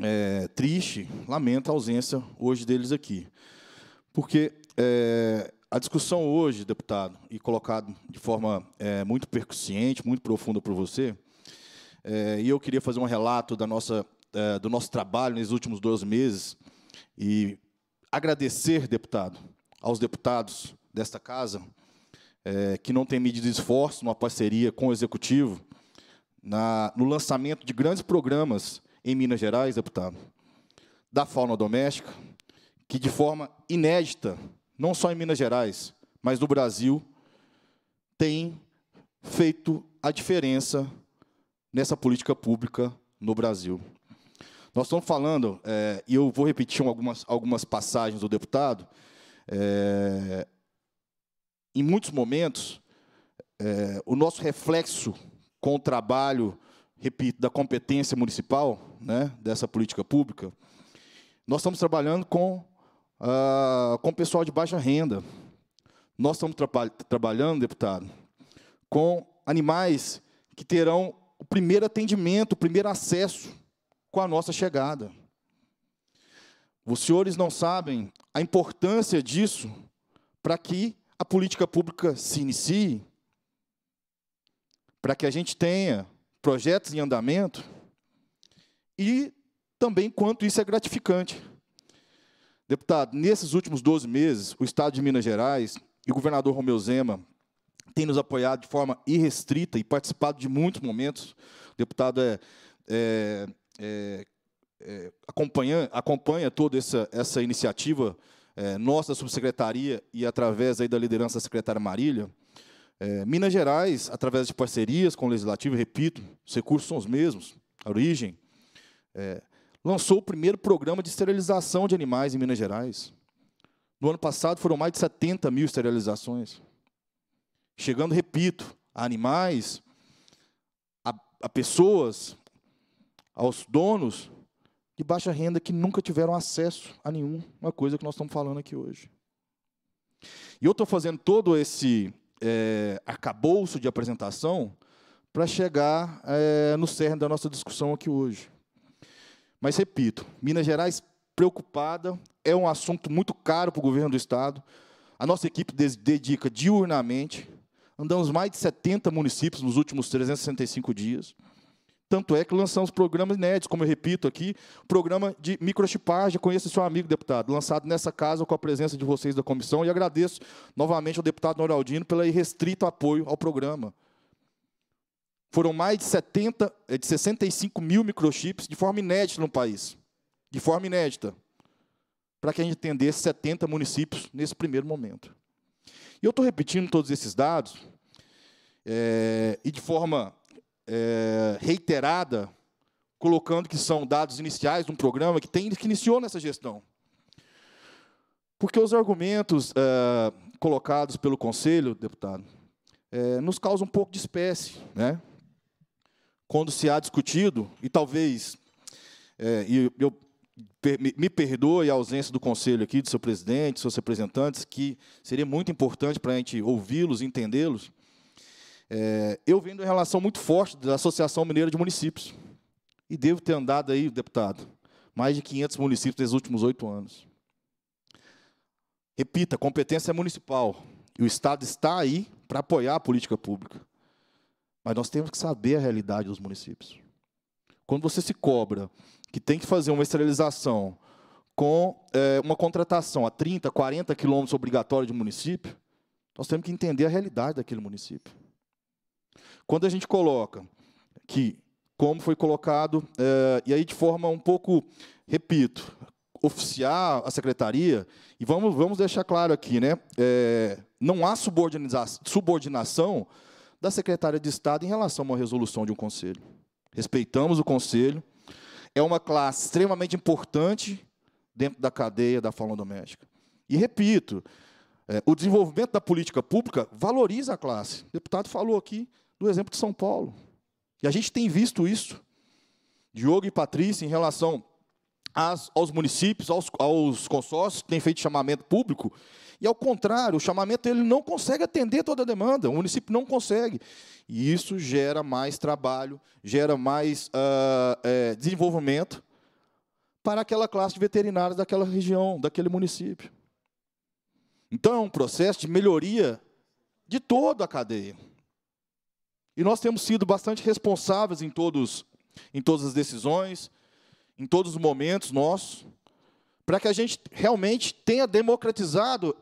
S4: é, triste, lamento a ausência hoje deles aqui, porque é, a discussão hoje, deputado, e colocado de forma é, muito percussiente, muito profunda por você, é, e eu queria fazer um relato da nossa, é, do nosso trabalho nos últimos dois meses e agradecer, deputado, aos deputados desta casa é, que não têm medido esforço numa parceria com o executivo na, no lançamento de grandes programas em Minas Gerais, deputado, da fauna doméstica, que de forma inédita não só em Minas Gerais, mas no Brasil, tem feito a diferença nessa política pública no Brasil. Nós estamos falando, é, e eu vou repetir algumas, algumas passagens do deputado, é, em muitos momentos, é, o nosso reflexo com o trabalho, repito, da competência municipal, né, dessa política pública, nós estamos trabalhando com ah, com o pessoal de baixa renda. Nós estamos tra trabalhando, deputado, com animais que terão o primeiro atendimento, o primeiro acesso com a nossa chegada. Os senhores não sabem a importância disso para que a política pública se inicie, para que a gente tenha projetos em andamento e também quanto isso é gratificante. Deputado, nesses últimos 12 meses, o Estado de Minas Gerais e o governador Romeu Zema têm nos apoiado de forma irrestrita e participado de muitos momentos. O deputado é, é, é, é acompanha, acompanha toda essa, essa iniciativa é, nossa da subsecretaria e através aí da liderança da secretária Marília. É, Minas Gerais, através de parcerias com o Legislativo, repito, os recursos são os mesmos, a origem. É, lançou o primeiro programa de esterilização de animais em Minas Gerais. No ano passado foram mais de 70 mil esterilizações. Chegando, repito, a animais, a, a pessoas, aos donos de baixa renda que nunca tiveram acesso a nenhuma coisa que nós estamos falando aqui hoje. E eu estou fazendo todo esse é, acabouço de apresentação para chegar é, no cerne da nossa discussão aqui hoje. Mas repito, Minas Gerais preocupada, é um assunto muito caro para o governo do Estado. A nossa equipe dedica diurnamente. Andamos mais de 70 municípios nos últimos 365 dias. Tanto é que lançamos programas inéditos, como eu repito aqui, programa de microchipagem, conheça seu amigo deputado, lançado nessa casa com a presença de vocês da comissão, e agradeço novamente ao deputado Noraldino pelo irrestrito apoio ao programa. Foram mais de, 70, eh, de 65 mil microchips de forma inédita no país. De forma inédita. Para que a gente entendesse 70 municípios nesse primeiro momento. E eu estou repetindo todos esses dados, é, e de forma é, reiterada, colocando que são dados iniciais de um programa que, tem, que iniciou nessa gestão. Porque os argumentos é, colocados pelo Conselho, deputado, nos causam um pouco de espécie. Né? quando se há discutido, e talvez, é, e eu me perdoe a ausência do conselho aqui, do seu presidente, dos seus representantes, que seria muito importante para a gente ouvi-los, e entendê-los. É, eu venho de uma relação muito forte da Associação Mineira de Municípios. E devo ter andado aí, deputado, mais de 500 municípios nos últimos oito anos. Repita, competência é municipal. E o Estado está aí para apoiar a política pública. Mas nós temos que saber a realidade dos municípios. Quando você se cobra que tem que fazer uma esterilização com é, uma contratação a 30, 40 quilômetros obrigatória de município, nós temos que entender a realidade daquele município. Quando a gente coloca que, como foi colocado, é, e aí de forma um pouco, repito, oficiar a secretaria, e vamos, vamos deixar claro aqui, né, é, não há subordinação, subordinação da secretária de Estado em relação a uma resolução de um conselho. Respeitamos o conselho. É uma classe extremamente importante dentro da cadeia da fauna doméstica. E repito, é, o desenvolvimento da política pública valoriza a classe. O deputado falou aqui do exemplo de São Paulo. E a gente tem visto isso. Diogo e Patrícia, em relação às, aos municípios, aos, aos consórcios que têm feito chamamento público, e ao contrário, o chamamento ele não consegue atender toda a demanda, o município não consegue. E isso gera mais trabalho, gera mais uh, é, desenvolvimento para aquela classe de veterinários daquela região, daquele município. Então, é um processo de melhoria de toda a cadeia. E nós temos sido bastante responsáveis em, todos, em todas as decisões, em todos os momentos nossos, para que a gente realmente tenha democratizado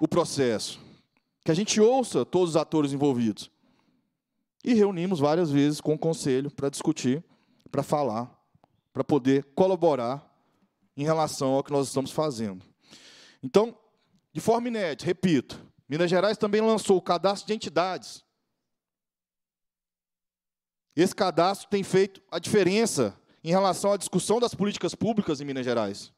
S4: o processo. Que a gente ouça todos os atores envolvidos. E reunimos várias vezes com o conselho para discutir, para falar, para poder colaborar em relação ao que nós estamos fazendo. Então, de forma inédita, repito, Minas Gerais também lançou o cadastro de entidades. Esse cadastro tem feito a diferença em relação à discussão das políticas públicas em Minas Gerais.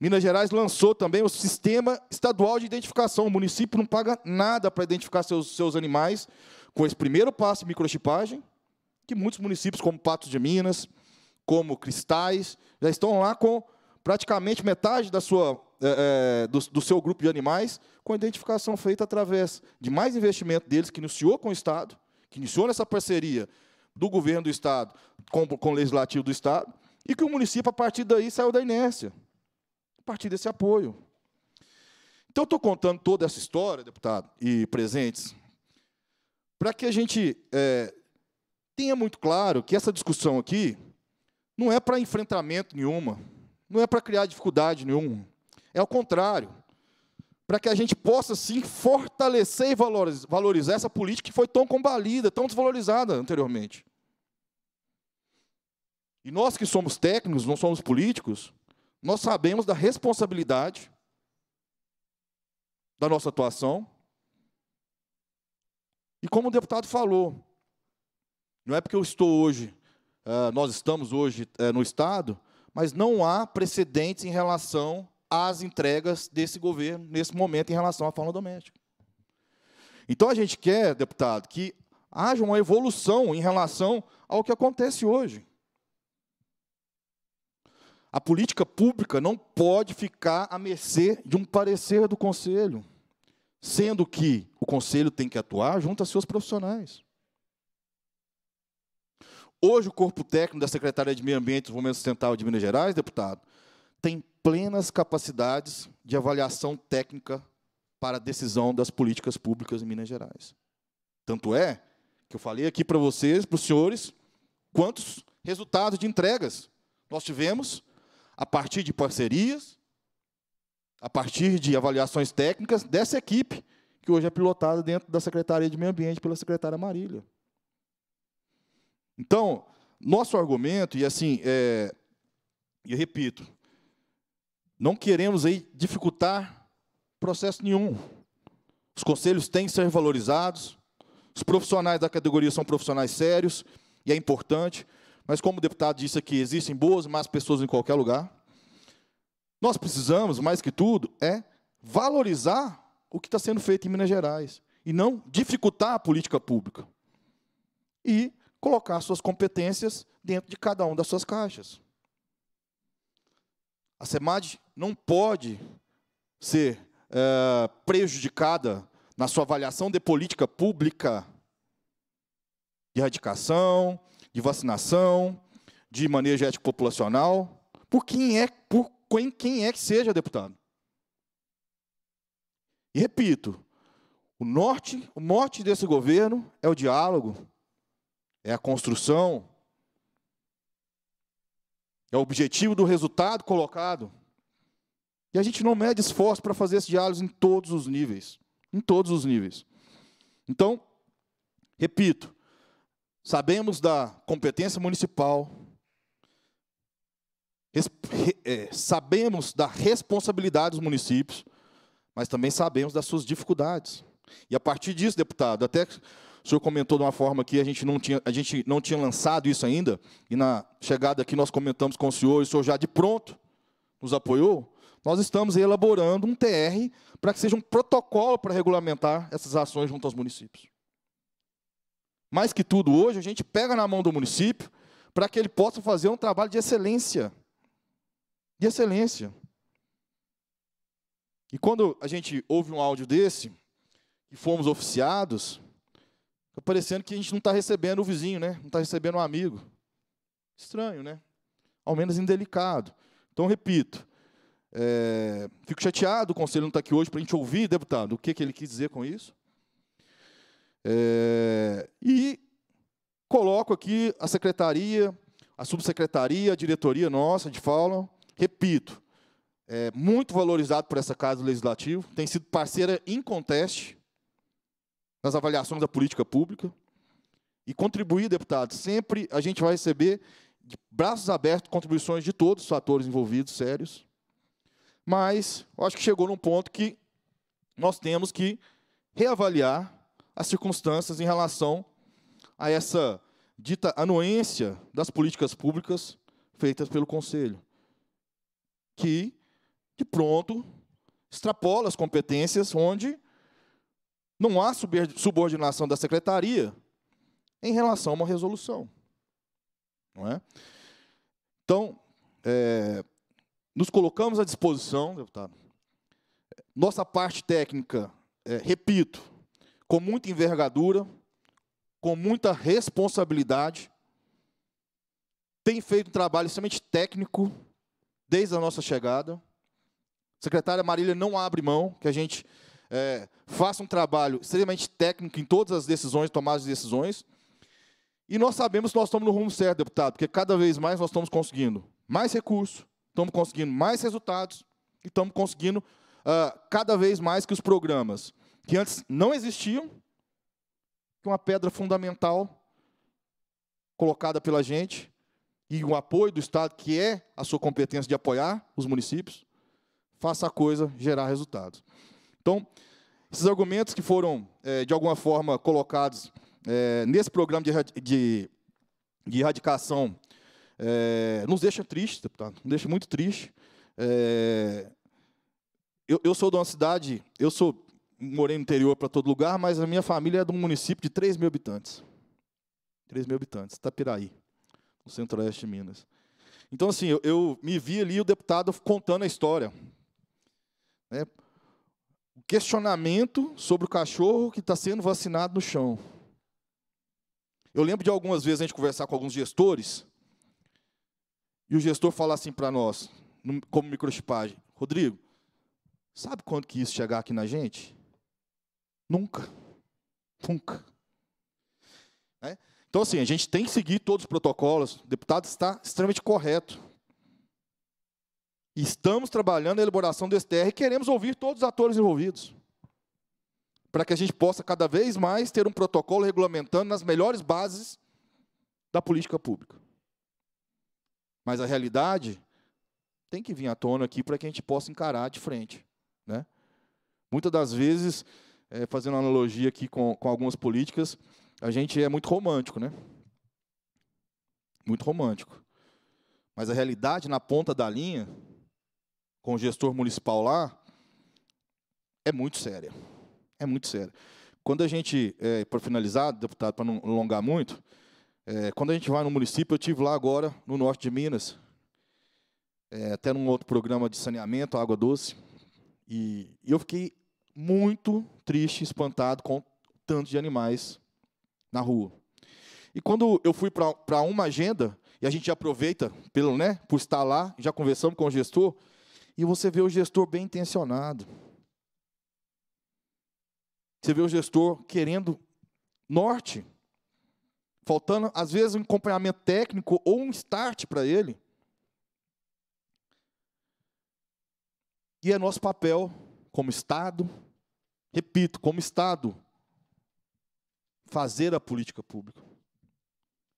S4: Minas Gerais lançou também o Sistema Estadual de Identificação. O município não paga nada para identificar seus, seus animais com esse primeiro passo de microchipagem, que muitos municípios, como Patos de Minas, como Cristais, já estão lá com praticamente metade da sua, é, do, do seu grupo de animais com identificação feita através de mais investimento deles, que iniciou com o Estado, que iniciou nessa parceria do governo do Estado com, com o legislativo do Estado, e que o município, a partir daí, saiu da inércia partir desse apoio. Então, estou contando toda essa história, deputado, e presentes, para que a gente é, tenha muito claro que essa discussão aqui não é para enfrentamento nenhuma, não é para criar dificuldade nenhuma. É ao contrário, para que a gente possa, sim, fortalecer e valorizar essa política que foi tão combalida, tão desvalorizada anteriormente. E nós que somos técnicos, não somos políticos, nós sabemos da responsabilidade da nossa atuação. E como o deputado falou, não é porque eu estou hoje, eh, nós estamos hoje eh, no Estado, mas não há precedentes em relação às entregas desse governo, nesse momento, em relação à fauna doméstica. Então a gente quer, deputado, que haja uma evolução em relação ao que acontece hoje. A política pública não pode ficar à mercê de um parecer do conselho, sendo que o conselho tem que atuar junto a seus profissionais. Hoje, o corpo técnico da Secretaria de Meio Ambiente e Desenvolvimento Sustentável de Minas Gerais, deputado, tem plenas capacidades de avaliação técnica para a decisão das políticas públicas em Minas Gerais. Tanto é que eu falei aqui para vocês, para os senhores, quantos resultados de entregas nós tivemos a partir de parcerias, a partir de avaliações técnicas dessa equipe, que hoje é pilotada dentro da Secretaria de Meio Ambiente pela secretária Marília. Então, nosso argumento, e assim, é, e repito, não queremos aí dificultar processo nenhum. Os conselhos têm que ser valorizados, os profissionais da categoria são profissionais sérios, e é importante mas como o deputado disse aqui, existem boas e más pessoas em qualquer lugar. Nós precisamos, mais que tudo, é valorizar o que está sendo feito em Minas Gerais e não dificultar a política pública. E colocar suas competências dentro de cada uma das suas caixas. A SEMAD não pode ser é, prejudicada na sua avaliação de política pública de erradicação, de vacinação, de manejo ético populacional, por quem é, por quem, quem é que seja deputado. E repito, o norte, o norte desse governo é o diálogo, é a construção, é o objetivo do resultado colocado. E a gente não mede esforço para fazer esse diálogo em todos os níveis. Em todos os níveis. Então, repito, Sabemos da competência municipal, é, sabemos da responsabilidade dos municípios, mas também sabemos das suas dificuldades. E a partir disso, deputado, até o senhor comentou de uma forma que a gente não tinha, a gente não tinha lançado isso ainda, e na chegada aqui nós comentamos com o senhor, e o senhor já de pronto nos apoiou. Nós estamos elaborando um TR para que seja um protocolo para regulamentar essas ações junto aos municípios mais que tudo hoje, a gente pega na mão do município para que ele possa fazer um trabalho de excelência. De excelência. E quando a gente ouve um áudio desse, e fomos oficiados, está parecendo que a gente não está recebendo o vizinho, né? não está recebendo o um amigo. Estranho, né? Ao menos indelicado. Então, repito, é, fico chateado, o conselho não está aqui hoje para a gente ouvir, deputado, o que, que ele quis dizer com isso. É, e coloco aqui a secretaria, a subsecretaria, a diretoria nossa de fala, Repito, é muito valorizado por essa Casa legislativa, tem sido parceira inconteste nas avaliações da política pública. E contribuir, deputado, sempre a gente vai receber, de braços abertos, contribuições de todos os fatores envolvidos, sérios. Mas acho que chegou num ponto que nós temos que reavaliar as circunstâncias em relação a essa dita anuência das políticas públicas feitas pelo Conselho, que, de pronto, extrapola as competências onde não há subordinação da secretaria em relação a uma resolução. Não é? Então, é, nos colocamos à disposição, deputado. Nossa parte técnica, é, repito, com muita envergadura, com muita responsabilidade, tem feito um trabalho extremamente técnico desde a nossa chegada. Secretária Marília não abre mão que a gente é, faça um trabalho extremamente técnico em todas as decisões, tomadas de decisões. E nós sabemos que nós estamos no rumo certo, deputado, porque cada vez mais nós estamos conseguindo mais recursos, estamos conseguindo mais resultados e estamos conseguindo uh, cada vez mais que os programas que antes não existiam, que uma pedra fundamental colocada pela gente e o apoio do Estado, que é a sua competência de apoiar os municípios, faça a coisa gerar resultados. Então, esses argumentos que foram, é, de alguma forma, colocados é, nesse programa de, de, de erradicação, é, nos deixa triste, deputado, tá? nos deixa muito triste. É, eu, eu, sou de uma cidade, eu sou morei no interior para todo lugar, mas a minha família é de um município de 3 mil habitantes. 3 mil habitantes, Itapiraí, no centro-oeste de Minas. Então, assim, eu, eu, me vi ali o deputado contando a história. Né? O questionamento sobre o cachorro que está sendo vacinado no chão. Eu lembro de algumas vezes a gente conversar com alguns gestores e o gestor falar assim para nós, como microchipagem, Rodrigo, sabe quando que isso chegar aqui na gente? Nunca. Nunca. É? Então, assim, a gente tem que seguir todos os protocolos. O deputado está extremamente correto. Estamos trabalhando na elaboração do STR e queremos ouvir todos os atores envolvidos. Para que a gente possa cada vez mais ter um protocolo regulamentando nas melhores bases da política pública. Mas a realidade tem que vir à tona aqui para que a gente possa encarar de frente. Né? Muitas das vezes é, fazendo uma analogia aqui com, com algumas políticas, a gente é muito romântico, né? Muito romântico. Mas a realidade na ponta da linha, com o gestor municipal lá, é muito séria. É muito séria. Quando a gente, é, para finalizar, deputado, para não alongar muito, é, quando a gente vai no município, eu tive lá agora, no norte de Minas, é, até num outro programa de saneamento, água doce, e, e eu fiquei muito triste, espantado com tanto de animais na rua. E quando eu fui para uma agenda, e a gente aproveita, pelo, né, por estar lá, já conversamos com o gestor, e você vê o gestor bem intencionado. Você vê o gestor querendo norte, faltando, às vezes, um acompanhamento técnico ou um start para ele. E é nosso papel, como Estado, repito, como Estado, fazer a política pública.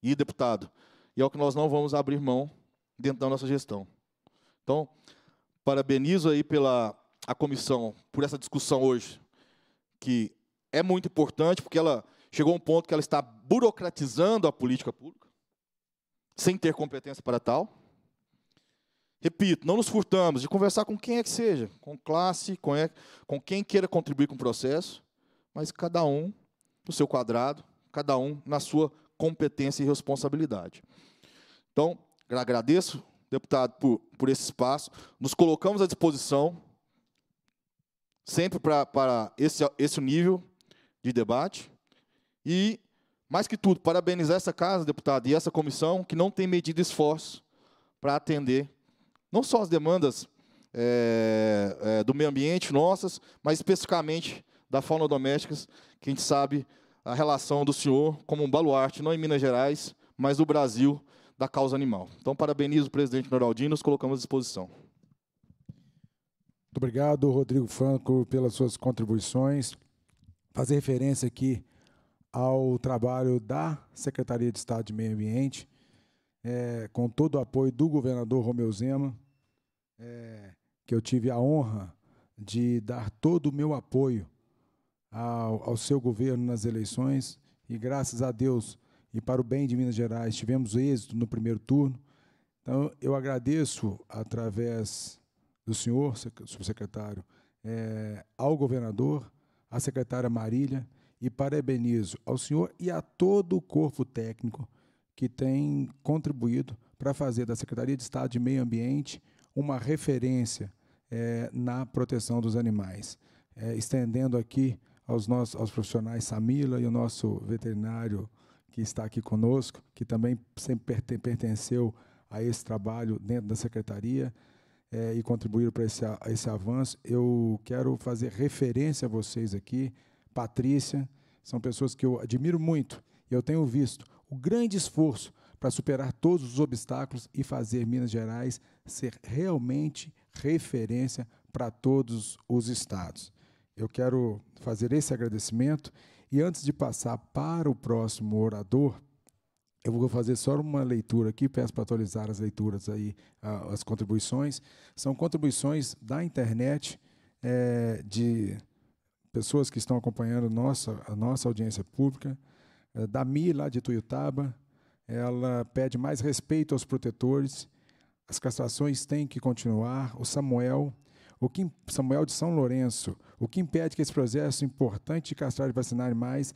S4: E, deputado, e é o que nós não vamos abrir mão dentro da nossa gestão. Então, parabenizo aí pela a comissão por essa discussão hoje, que é muito importante, porque ela chegou a um ponto que ela está burocratizando a política pública, sem ter competência para tal. Repito, não nos furtamos de conversar com quem é que seja, com classe, com, é, com quem queira contribuir com o processo, mas cada um no seu quadrado, cada um na sua competência e responsabilidade. Então, agradeço, deputado, por, por esse espaço. Nos colocamos à disposição, sempre para esse, esse nível de debate. E, mais que tudo, parabenizar essa casa, deputado, e essa comissão, que não tem medido esforço para atender não só as demandas é, é, do meio ambiente nossas, mas especificamente da fauna doméstica, que a gente sabe a relação do senhor como um baluarte, não em Minas Gerais, mas do Brasil, da causa animal. Então, parabenizo o presidente Noraldino, nos colocamos à disposição. Muito
S1: obrigado, Rodrigo Franco, pelas suas contribuições. Fazer referência aqui ao trabalho da Secretaria de Estado de Meio Ambiente, é, com todo o apoio do governador Romeu Zema, é, que eu tive a honra de dar todo o meu apoio ao, ao seu governo nas eleições e graças a Deus e para o bem de Minas Gerais tivemos êxito no primeiro turno. Então eu agradeço através do senhor subsecretário é, ao governador, à secretária Marília e parabenizo ao senhor e a todo o corpo técnico que tem contribuído para fazer da Secretaria de Estado de Meio Ambiente uma referência é, na proteção dos animais. É, estendendo aqui aos, nossos, aos profissionais Samila e o nosso veterinário que está aqui conosco, que também sempre pertenceu a esse trabalho dentro da Secretaria é, e contribuíram para esse, esse avanço. Eu quero fazer referência a vocês aqui, Patrícia, são pessoas que eu admiro muito. e Eu tenho visto o grande esforço para superar todos os obstáculos e fazer Minas Gerais ser realmente referência para todos os estados. Eu quero fazer esse agradecimento e antes de passar para o próximo orador, eu vou fazer só uma leitura aqui, peço para atualizar as leituras aí, as contribuições. São contribuições da internet, é, de pessoas que estão acompanhando nossa, a nossa audiência pública, eh, Dami, lá de Tuiutaba, ela pede mais respeito aos protetores, as castrações têm que continuar, o Samuel, o que, Samuel de São Lourenço, o que impede que esse processo importante de castrar e vacinar mais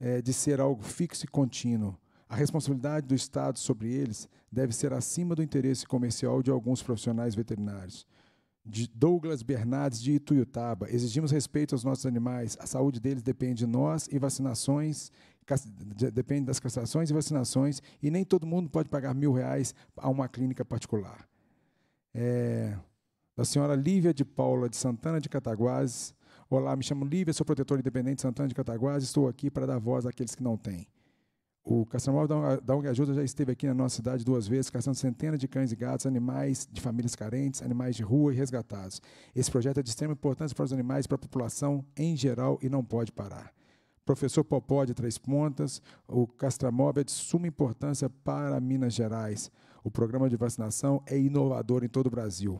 S1: é, de ser algo fixo e contínuo. A responsabilidade do Estado sobre eles deve ser acima do interesse comercial de alguns profissionais veterinários. De Douglas Bernardes de Ituiutaba, exigimos respeito aos nossos animais, a saúde deles depende de nós e vacinações depende das castrações e vacinações, e nem todo mundo pode pagar mil reais a uma clínica particular. É, da senhora Lívia de Paula de Santana de Cataguases. Olá, me chamo Lívia, sou protetora independente de Santana de Cataguases, estou aqui para dar voz àqueles que não têm. O Castramóvel da ONG Ajuda já esteve aqui na nossa cidade duas vezes, caçando centenas de cães e gatos, animais de famílias carentes, animais de rua e resgatados. Esse projeto é de extrema importância para os animais para a população em geral e não pode parar. Professor Popó de Três Pontas, o Castramóvel é de suma importância para Minas Gerais. O programa de vacinação é inovador em todo o Brasil.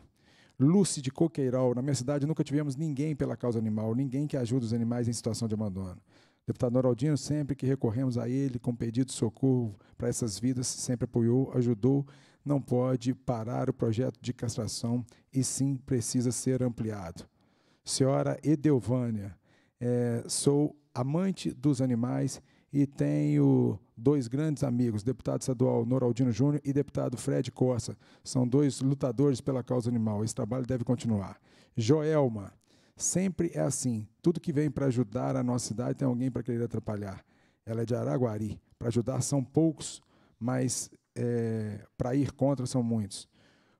S1: Lúcia de Coqueiral, na minha cidade nunca tivemos ninguém pela causa animal, ninguém que ajude os animais em situação de abandono. Deputado Noraldino, sempre que recorremos a ele com pedido de socorro para essas vidas, sempre apoiou, ajudou, não pode parar o projeto de castração e sim precisa ser ampliado. Senhora Edelvânia, é, sou amante dos animais e tenho dois grandes amigos, deputado estadual Noraldino Júnior e deputado Fred Costa. São dois lutadores pela causa animal. Esse trabalho deve continuar. Joelma, sempre é assim. Tudo que vem para ajudar a nossa cidade tem alguém para querer atrapalhar. Ela é de Araguari. Para ajudar são poucos, mas é, eh, para ir contra são muitos.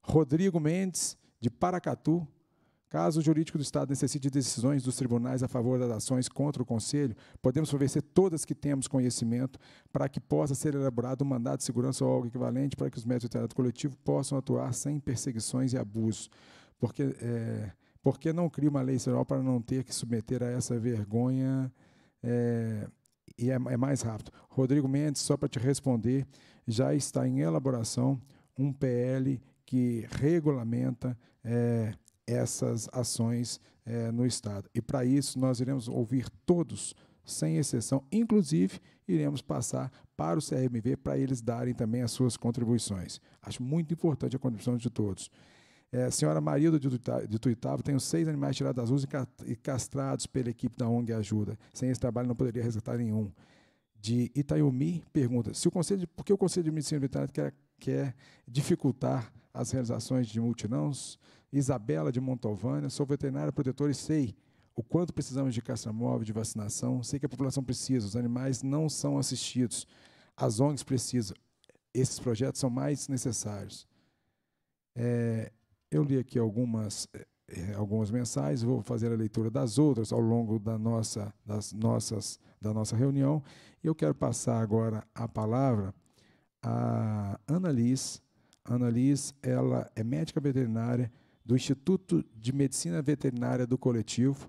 S1: Rodrigo Mendes, de Paracatu, Caso o jurídico do Estado necessite de decisões dos tribunais a favor das ações contra o Conselho, podemos fornecer todas que temos conhecimento para que possa ser elaborado um mandato de segurança ou algo equivalente para que os métodos de tratamento coletivo possam atuar sem perseguições e abusos. Porque, é, porque não cria uma lei federal para não ter que submeter a essa vergonha é, e é, é mais rápido? Rodrigo Mendes, só para te responder, já está em elaboração um PL que regulamenta... É, essas ações é, no Estado. E para isso nós iremos ouvir todos, sem exceção, inclusive iremos passar para o CRMV para eles darem também as suas contribuições. Acho muito importante a contribuição de todos. É, senhora Marilda de Tuitava, tenho seis animais tirados das ruas e castrados pela equipe da ONG Ajuda. Sem esse trabalho não poderia resgatar nenhum. De Itaiumi, pergunta, se o conselho por que o Conselho de Medicina Veterinária quer, quer dificultar as realizações de multinãos. Isabela de Montalvânia, sou veterinária protetora e sei o quanto precisamos de caça móvel, de vacinação. Sei que a população precisa, os animais não são assistidos, as ONGs precisam. Esses projetos são mais necessários. É, eu li aqui algumas, é, é, algumas mensagens, vou fazer a leitura das outras ao longo da nossa, das nossas, da nossa reunião. E eu quero passar agora a palavra à Ana Liz Ana ela é médica veterinária do Instituto de Medicina Veterinária do Coletivo.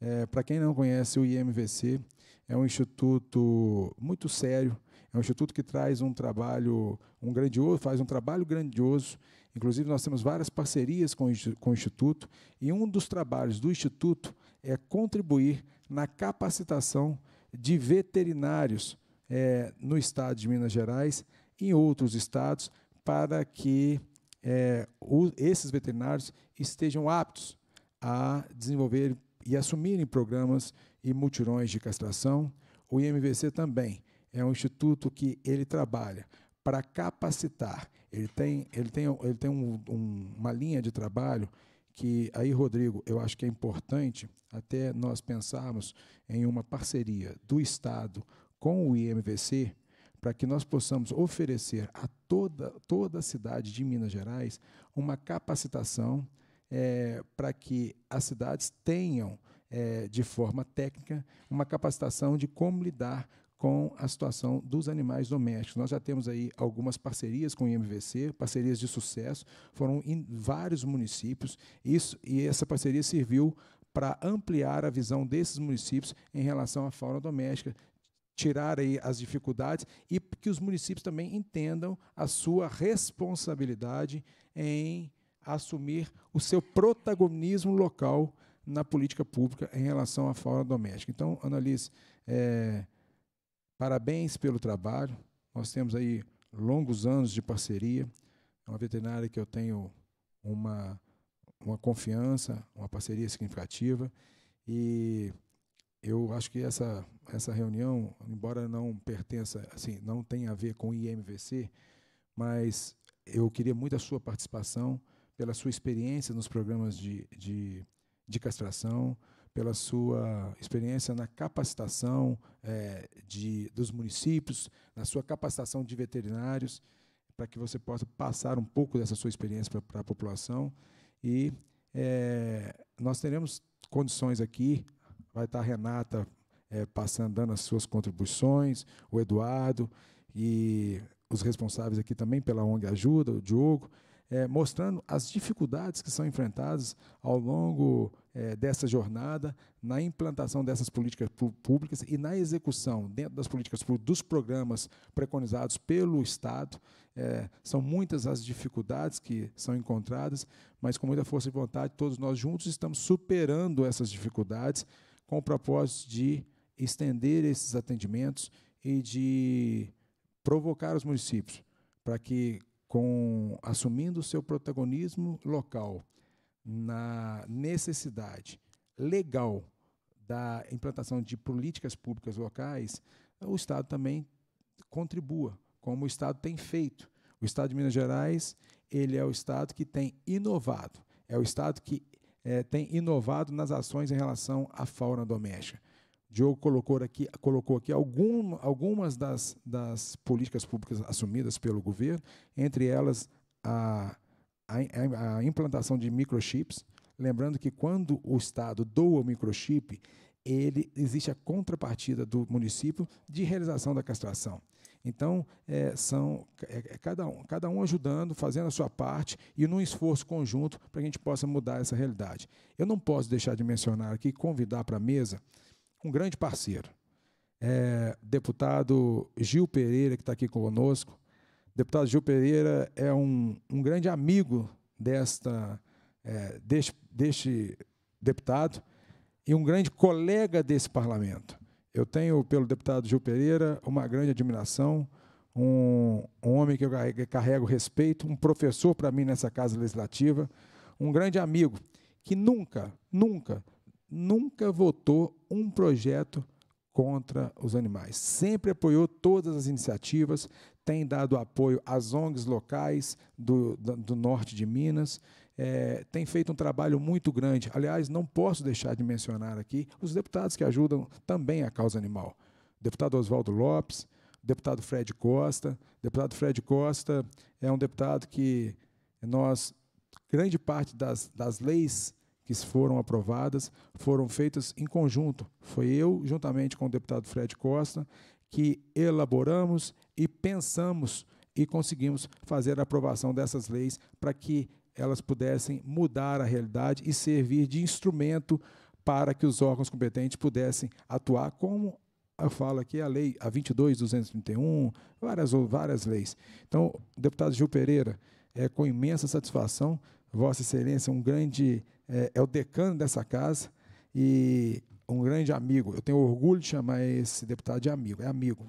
S1: É, Para quem não conhece, o IMVC é um instituto muito sério, é um instituto que traz um trabalho, um grandioso, faz um trabalho grandioso. Inclusive, nós temos várias parcerias com, com o Instituto, e um dos trabalhos do Instituto é contribuir na capacitação de veterinários é, no estado de Minas Gerais, em outros estados, para que é, o, esses veterinários estejam aptos a desenvolver e assumirem programas e mutirões de castração. O IMVC também é um instituto que ele trabalha para capacitar. Ele tem, ele tem, ele tem um, um, uma linha de trabalho que aí, Rodrigo, eu acho que é importante até nós pensarmos em uma parceria do Estado com o IMVC para que nós possamos oferecer a toda, toda a cidade de Minas Gerais uma capacitação é, para que as cidades tenham, é, de forma técnica, uma capacitação de como lidar com a situação dos animais domésticos. Nós já temos aí algumas parcerias com o IMVC, parcerias de sucesso, foram em vários municípios, isso, e essa parceria serviu para ampliar a visão desses municípios em relação à fauna doméstica, tirar aí as dificuldades e que os municípios também entendam a sua responsabilidade em assumir o seu protagonismo local na política pública em relação à fauna doméstica. Então, Annalise, é, parabéns pelo trabalho. Nós temos aí longos anos de parceria. É uma veterinária que eu tenho uma, uma confiança, uma parceria significativa. E eu acho que essa, essa reunião, embora não pertença, assim, não tenha a ver com o IMVC, mas eu queria muito a sua participação, pela sua experiência nos programas de, de, de castração, pela sua experiência na capacitação é, de, dos municípios, na sua capacitação de veterinários, para que você possa passar um pouco dessa sua experiência para, a população. E é, nós teremos condições aqui, vai estar a Renata é, passando, dando as suas contribuições, o Eduardo e os responsáveis aqui também pela ONG Ajuda, o Diogo, é, mostrando as dificuldades que são enfrentadas ao longo é, dessa jornada na implantação dessas políticas públicas e na execução dentro das políticas públicas dos programas preconizados pelo Estado. É, são muitas as dificuldades que são encontradas, mas com muita força e vontade, todos nós juntos estamos superando essas dificuldades com o propósito de estender esses atendimentos e de provocar os municípios para que, com assumindo o seu protagonismo local na necessidade legal da implantação de políticas públicas locais, o Estado também contribua, como o Estado tem feito. O Estado de Minas Gerais, ele é o Estado que tem inovado, é o Estado que é, tem inovado nas ações em relação à fauna doméstica. Diogo colocou aqui, colocou aqui algum, algumas das, das políticas públicas assumidas pelo governo, entre elas a, a, a implantação de microchips. Lembrando que quando o Estado doa o microchip, ele existe a contrapartida do município de realização da castração. Então, é, são é, é, cada, um, cada um ajudando, fazendo a sua parte e num esforço conjunto para que a gente possa mudar essa realidade. Eu não posso deixar de mencionar aqui, convidar para a mesa um grande parceiro, é, deputado Gil Pereira, que está aqui conosco. Deputado Gil Pereira é um, um grande amigo desta, é, deste, deste deputado e um grande colega desse parlamento. Eu tenho pelo deputado Gil Pereira uma grande admiração, um, um homem que eu carrego respeito, um professor para mim nessa casa legislativa, um grande amigo que nunca, nunca, nunca votou um projeto contra os animais. Sempre apoiou todas as iniciativas, tem dado apoio às ONGs locais do, do, do norte de Minas, é, tem feito um trabalho muito grande. Aliás, não posso deixar de mencionar aqui os deputados que ajudam também a causa animal. O deputado Oswaldo Lopes, deputado Fred Costa. O deputado Fred Costa é um deputado que nós, grande parte das, das leis que foram aprovadas foram feitas em conjunto. Foi eu, juntamente com o deputado Fred Costa, que elaboramos e pensamos e conseguimos fazer a aprovação dessas leis para que elas pudessem mudar a realidade e servir de instrumento para que os órgãos competentes pudessem atuar como eu falo aqui a lei a 22231, várias várias leis. Então, deputado Gil Pereira, é com imensa satisfação, Vossa Excelência, um grande é, é o decano dessa casa e um grande amigo. Eu tenho orgulho de chamar esse deputado de amigo. É amigo.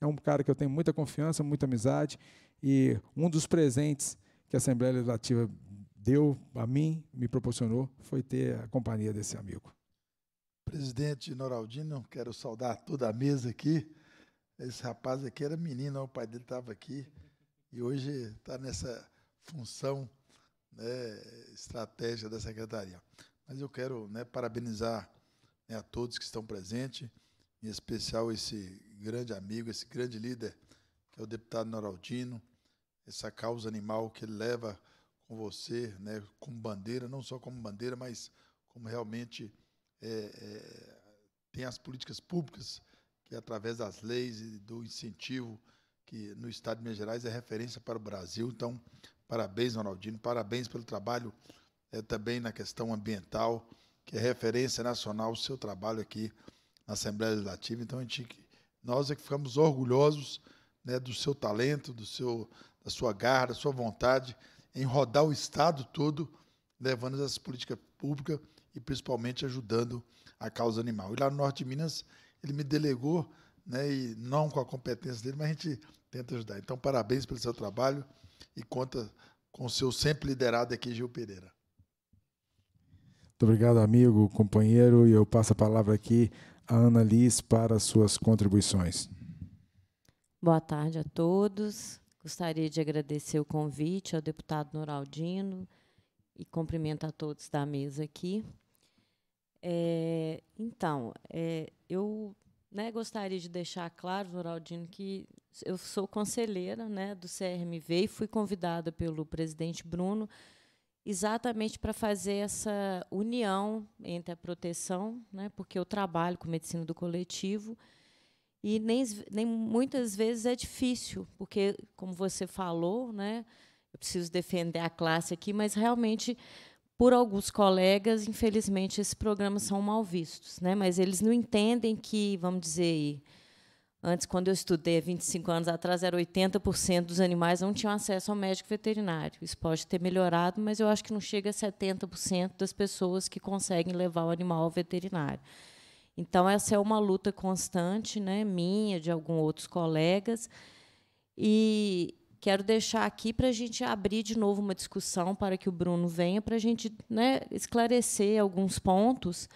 S1: É um cara que eu tenho muita confiança, muita amizade e um dos presentes que a Assembleia Legislativa deu a mim, me proporcionou, foi ter a companhia desse amigo.
S5: Presidente Noraldino, quero saudar toda a mesa aqui. Esse rapaz aqui era menino, o pai dele estava aqui e hoje está nessa função, né, estratégia da secretaria. Mas eu quero né, parabenizar né, a todos que estão presentes, em especial esse grande amigo, esse grande líder, que é o deputado Noraldino, essa causa animal que ele leva com você, né, como bandeira, não só como bandeira, mas como realmente é, é, tem as políticas públicas, que através das leis e do incentivo, que no Estado de Minas Gerais é referência para o Brasil. Então, parabéns, Ronaldinho, parabéns pelo trabalho é, também na questão ambiental, que é referência nacional, o seu trabalho aqui na Assembleia Legislativa. Então, gente, nós é que ficamos orgulhosos né, do seu talento, do seu, da sua garra, da sua vontade em rodar o Estado todo, levando essas políticas públicas e principalmente ajudando a causa animal. E lá no Norte de Minas, ele me delegou, né, e não com a competência dele, mas a gente tenta ajudar. Então, parabéns pelo seu trabalho e conta com o seu sempre liderado aqui, Gil Pereira.
S1: Muito obrigado, amigo, companheiro, e eu passo a palavra aqui à Ana Liz para suas contribuições.
S6: Boa tarde a todos. Gostaria de agradecer o convite ao deputado Noraldino e cumprimento a todos da mesa aqui. É, então, é, eu né, gostaria de deixar claro, Noraldino, que eu sou conselheira né, do CRMV e fui convidada pelo presidente Bruno exatamente para fazer essa união entre a proteção, né, porque eu trabalho com medicina do coletivo, e nem, nem muitas vezes é difícil, porque, como você falou, né, eu preciso defender a classe aqui, mas realmente, por alguns colegas, infelizmente, esses programas são mal vistos. Né, mas eles não entendem que, vamos dizer Antes, quando eu estudei, 25 anos atrás, era 80% dos animais não tinham acesso ao médico veterinário. Isso pode ter melhorado, mas eu acho que não chega a 70% das pessoas que conseguem levar o animal ao veterinário. Então, essa é uma luta constante, né, minha, de alguns outros colegas. E quero deixar aqui para a gente abrir de novo uma discussão para que o Bruno venha, para a gente né, esclarecer alguns pontos,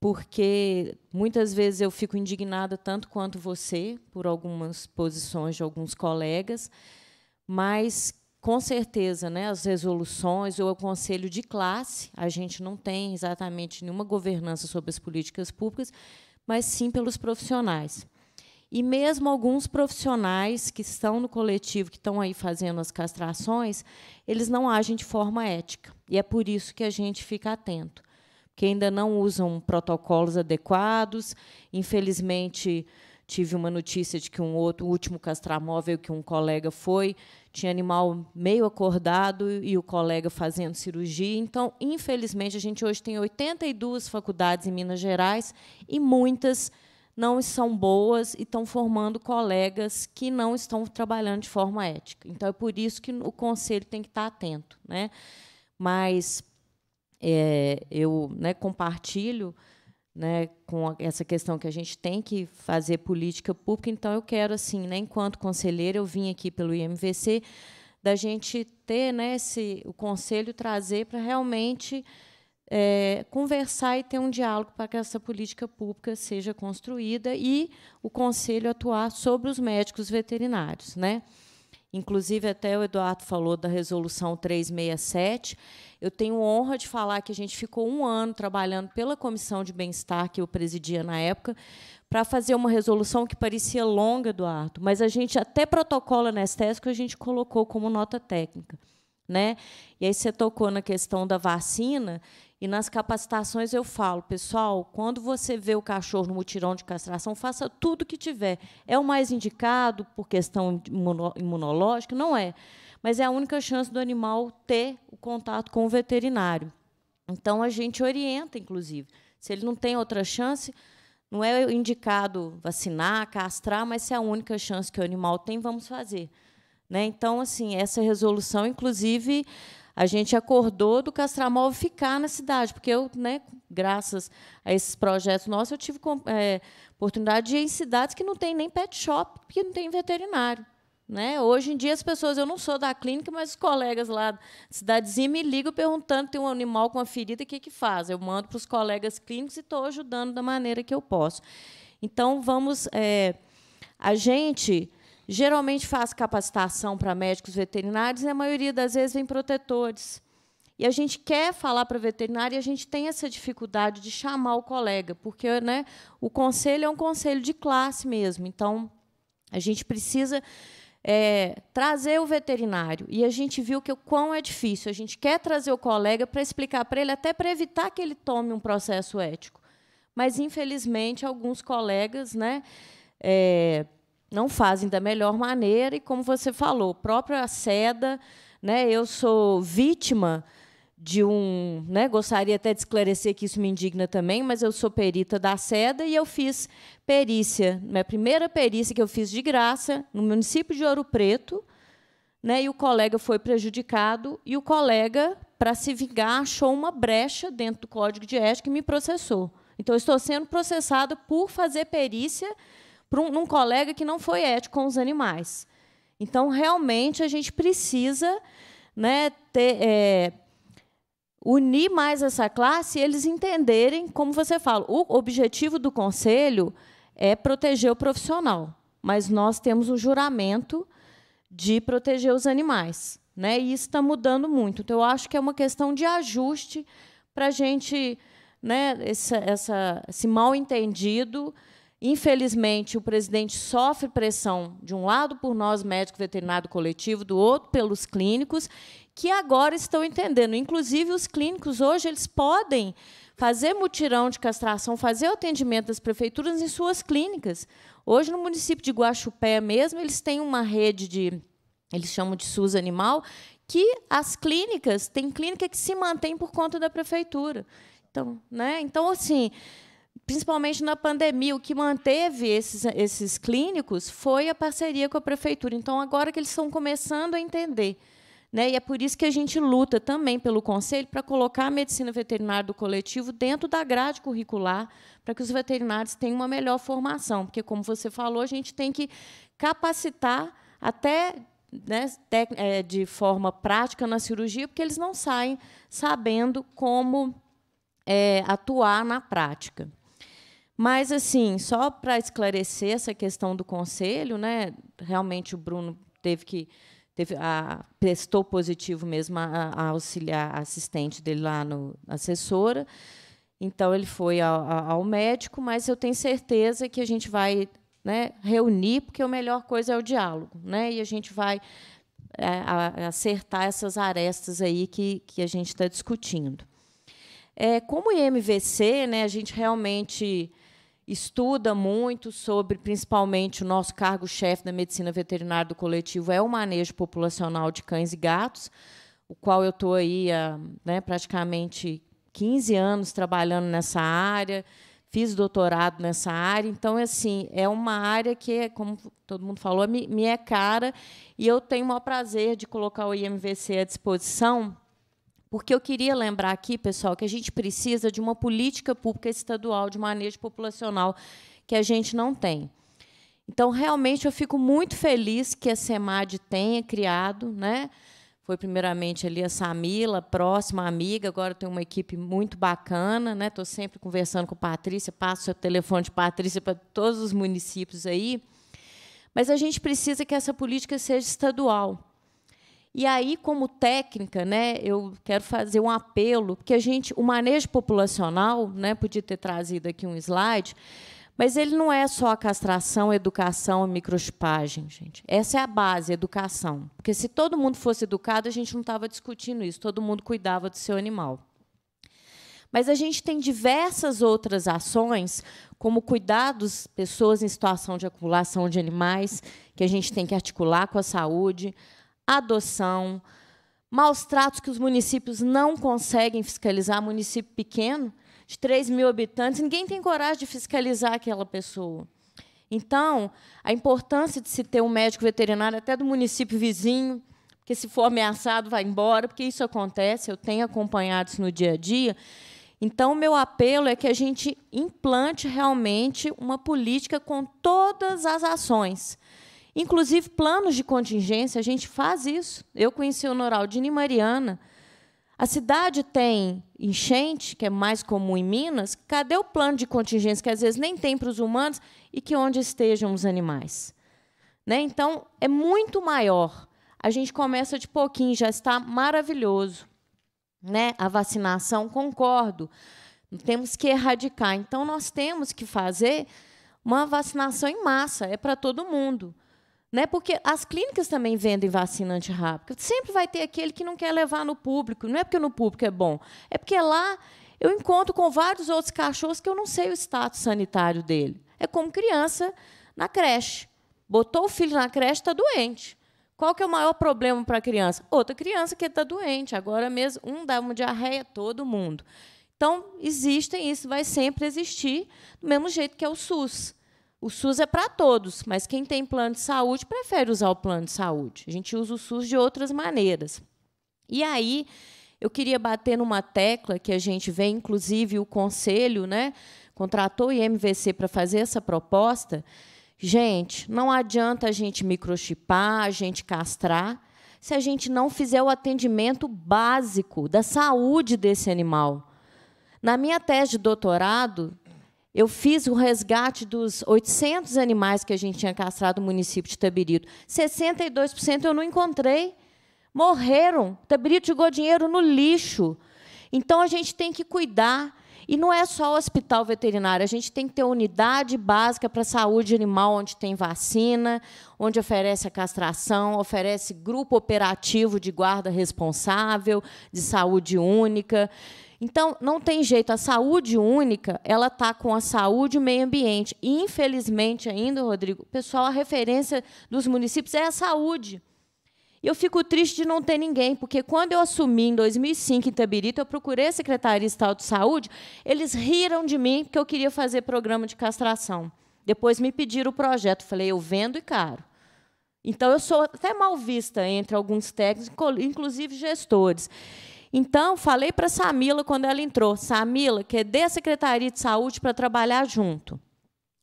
S6: porque muitas vezes eu fico indignada tanto quanto você por algumas posições de alguns colegas, mas com certeza, né, as resoluções ou o conselho de classe, a gente não tem exatamente nenhuma governança sobre as políticas públicas, mas sim pelos profissionais. E mesmo alguns profissionais que estão no coletivo, que estão aí fazendo as castrações, eles não agem de forma ética. E é por isso que a gente fica atento. Porque ainda não usam protocolos adequados. Infelizmente, tive uma notícia de que um outro, o último castramóvel que um colega foi, tinha animal meio acordado e o colega fazendo cirurgia. Então, infelizmente, a gente hoje tem 82 faculdades em Minas Gerais e muitas não são boas e estão formando colegas que não estão trabalhando de forma ética. Então, é por isso que o conselho tem que estar atento. Né? Mas é, eu né, compartilho né, com essa questão que a gente tem que fazer política pública. Então, eu quero, assim, né, enquanto conselheira, eu vim aqui pelo IMVC, da gente ter né, esse, o conselho trazer para realmente é, conversar e ter um diálogo para que essa política pública seja construída e o conselho atuar sobre os médicos veterinários. Né? Inclusive, até o Eduardo falou da resolução 367. Eu tenho honra de falar que a gente ficou um ano trabalhando pela comissão de bem-estar que eu presidia na época, para fazer uma resolução que parecia longa, Eduardo, mas a gente até protocolo anestésico a gente colocou como nota técnica. Né? E aí você tocou na questão da vacina. E nas capacitações eu falo, pessoal, quando você vê o cachorro no mutirão de castração, faça tudo que tiver. É o mais indicado por questão imunológica? Não é. Mas é a única chance do animal ter o contato com o veterinário. Então a gente orienta, inclusive. Se ele não tem outra chance, não é indicado vacinar, castrar, mas se é a única chance que o animal tem, vamos fazer. Né? Então, assim, essa resolução, inclusive, a gente acordou do Castramóvel ficar na cidade, porque eu, né, graças a esses projetos nossos, eu tive é, oportunidade de ir em cidades que não tem nem pet shop, que não tem veterinário. Né? Hoje em dia as pessoas, eu não sou da clínica, mas os colegas lá da cidadezinha me ligam perguntando tem um animal com uma ferida, o que, que faz? Eu mando para os colegas clínicos e estou ajudando da maneira que eu posso. Então, vamos. É, a gente Geralmente faz capacitação para médicos veterinários e a maioria das vezes vem protetores. E a gente quer falar para veterinário e a gente tem essa dificuldade de chamar o colega, porque né, o conselho é um conselho de classe mesmo. Então, a gente precisa é, trazer o veterinário. E a gente viu que o quão é difícil. A gente quer trazer o colega para explicar para ele, até para evitar que ele tome um processo ético. Mas, infelizmente, alguns colegas né, é, não fazem da melhor maneira e como você falou, própria seda, né? Eu sou vítima de um, né, gostaria até de esclarecer que isso me indigna também, mas eu sou perita da seda e eu fiz perícia, minha primeira perícia que eu fiz de graça no município de Ouro Preto, né? E o colega foi prejudicado e o colega, para se vingar, achou uma brecha dentro do Código de Ética e me processou. Então estou sendo processado por fazer perícia para um, num colega que não foi ético com os animais. Então, realmente, a gente precisa né, ter, é, unir mais essa classe e eles entenderem, como você fala, o objetivo do conselho é proteger o profissional, mas nós temos um juramento de proteger os animais. Né? E isso está mudando muito. Então, eu acho que é uma questão de ajuste para a gente, né, essa, esse mal entendido Infelizmente, o presidente sofre pressão, de um lado por nós, médico veterinário coletivo, do outro pelos clínicos, que agora estão entendendo. Inclusive, os clínicos hoje eles podem fazer mutirão de castração, fazer o atendimento das prefeituras em suas clínicas. Hoje, no município de Guaxupé mesmo, eles têm uma rede de. Eles chamam de SUS animal, que as clínicas, tem clínica que se mantém por conta da prefeitura. Então, né? então assim, principalmente na pandemia, o que manteve esses, esses clínicos foi a parceria com a prefeitura. Então, agora que eles estão começando a entender. Né? E é por isso que a gente luta também pelo Conselho para colocar a medicina veterinária do coletivo dentro da grade curricular, para que os veterinários tenham uma melhor formação. Porque, como você falou, a gente tem que capacitar até né, é, de forma prática na cirurgia, porque eles não saem sabendo como é, atuar na prática. Mas, assim, só para esclarecer essa questão do conselho, né, realmente o Bruno teve que. Teve, a, prestou positivo mesmo a, a auxiliar a assistente dele lá no assessora. Então, ele foi ao, ao, médico, mas eu tenho certeza que a gente vai né, reunir, porque a melhor coisa é o diálogo. Né, e a gente vai é, acertar essas arestas aí que, que a gente está discutindo. É, como o IMVC, né, a gente realmente estuda muito sobre, principalmente, o nosso cargo-chefe da medicina veterinária do coletivo é o manejo populacional de cães e gatos, o qual eu estou aí há né, praticamente 15 anos trabalhando nessa área, fiz doutorado nessa área, então, assim, é uma área que, como todo mundo falou, me, me é cara, e eu tenho o maior prazer de colocar o IMVC à disposição porque eu queria lembrar aqui, pessoal, que a gente precisa de uma política pública estadual de manejo populacional que a gente não tem. Então, realmente, eu fico muito feliz que a SEMAD tenha criado, né? Foi primeiramente ali a Samila, próxima amiga, agora tem uma equipe muito bacana, né? Estou sempre conversando com a Patrícia, passo o seu telefone de Patrícia para todos os municípios aí. Mas a gente precisa que essa política seja estadual. E aí, como técnica, né, eu quero fazer um apelo, porque a gente, o manejo populacional, né, podia ter trazido aqui um slide, mas ele não é só a castração, educação microchipagem, gente. Essa é a base, educação. Porque se todo mundo fosse educado, a gente não estava discutindo isso, todo mundo cuidava do seu animal. Mas a gente tem diversas outras ações, como cuidados, pessoas em situação de acumulação de animais, que a gente tem que articular com a saúde, adoção, maus tratos que os municípios não conseguem fiscalizar, município pequeno, de 3 mil habitantes, ninguém tem coragem de fiscalizar aquela pessoa. Então, a importância de se ter um médico veterinário até do município vizinho, que se for ameaçado vai embora, porque isso acontece, eu tenho acompanhado isso no dia a dia. Então, o meu apelo é que a gente implante realmente uma política com todas as ações Inclusive, planos de contingência, a gente faz isso. Eu conheci o Noraldini Mariana. A cidade tem enchente, que é mais comum em Minas. Cadê o plano de contingência, que às vezes nem tem para os humanos, e que onde estejam os animais? Né? Então, é muito maior. A gente começa de pouquinho, já está maravilhoso. Né? A vacinação, concordo. Temos que erradicar. Então, nós temos que fazer uma vacinação em massa, é para todo mundo. Né? Porque as clínicas também vendem vacina antirrábica. Sempre vai ter aquele que não quer levar no público. Não é porque no público é bom, é porque lá eu encontro com vários outros cachorros que eu não sei o status sanitário dele. É como criança na creche. Botou o filho na creche, está doente. Qual que é o maior problema para a criança? Outra criança que está doente. Agora mesmo, um dá uma diarreia, todo mundo. Então, existem, isso vai sempre existir, do mesmo jeito que é o SUS. O SUS é para todos, mas quem tem plano de saúde prefere usar o plano de saúde. A gente usa o SUS de outras maneiras. E aí, eu queria bater numa tecla que a gente vê, inclusive o conselho, né, contratou o IMVC para fazer essa proposta. Gente, não adianta a gente microchipar, a gente castrar, se a gente não fizer o atendimento básico da saúde desse animal. Na minha tese de doutorado, eu fiz o resgate dos 800 animais que a gente tinha castrado no município de Tabirito. 62% eu não encontrei. Morreram. Tabirito jogou dinheiro no lixo. Então, a gente tem que cuidar. E não é só o hospital veterinário, a gente tem que ter unidade básica para saúde animal, onde tem vacina, onde oferece a castração, oferece grupo operativo de guarda responsável, de saúde única. Então, não tem jeito. A saúde única, ela está com a saúde e o meio ambiente. E, infelizmente ainda, Rodrigo, pessoal, a referência dos municípios é a saúde. E eu fico triste de não ter ninguém, porque quando eu assumi em 2005 em Tabirito, eu procurei a Secretaria Estadual de Saúde, eles riram de mim porque eu queria fazer programa de castração. Depois me pediram o projeto, falei, eu vendo e caro. Então eu sou até mal vista entre alguns técnicos, inclusive gestores. Então, falei para Samila quando ela entrou: Samila, quer dê a Secretaria de Saúde para trabalhar junto.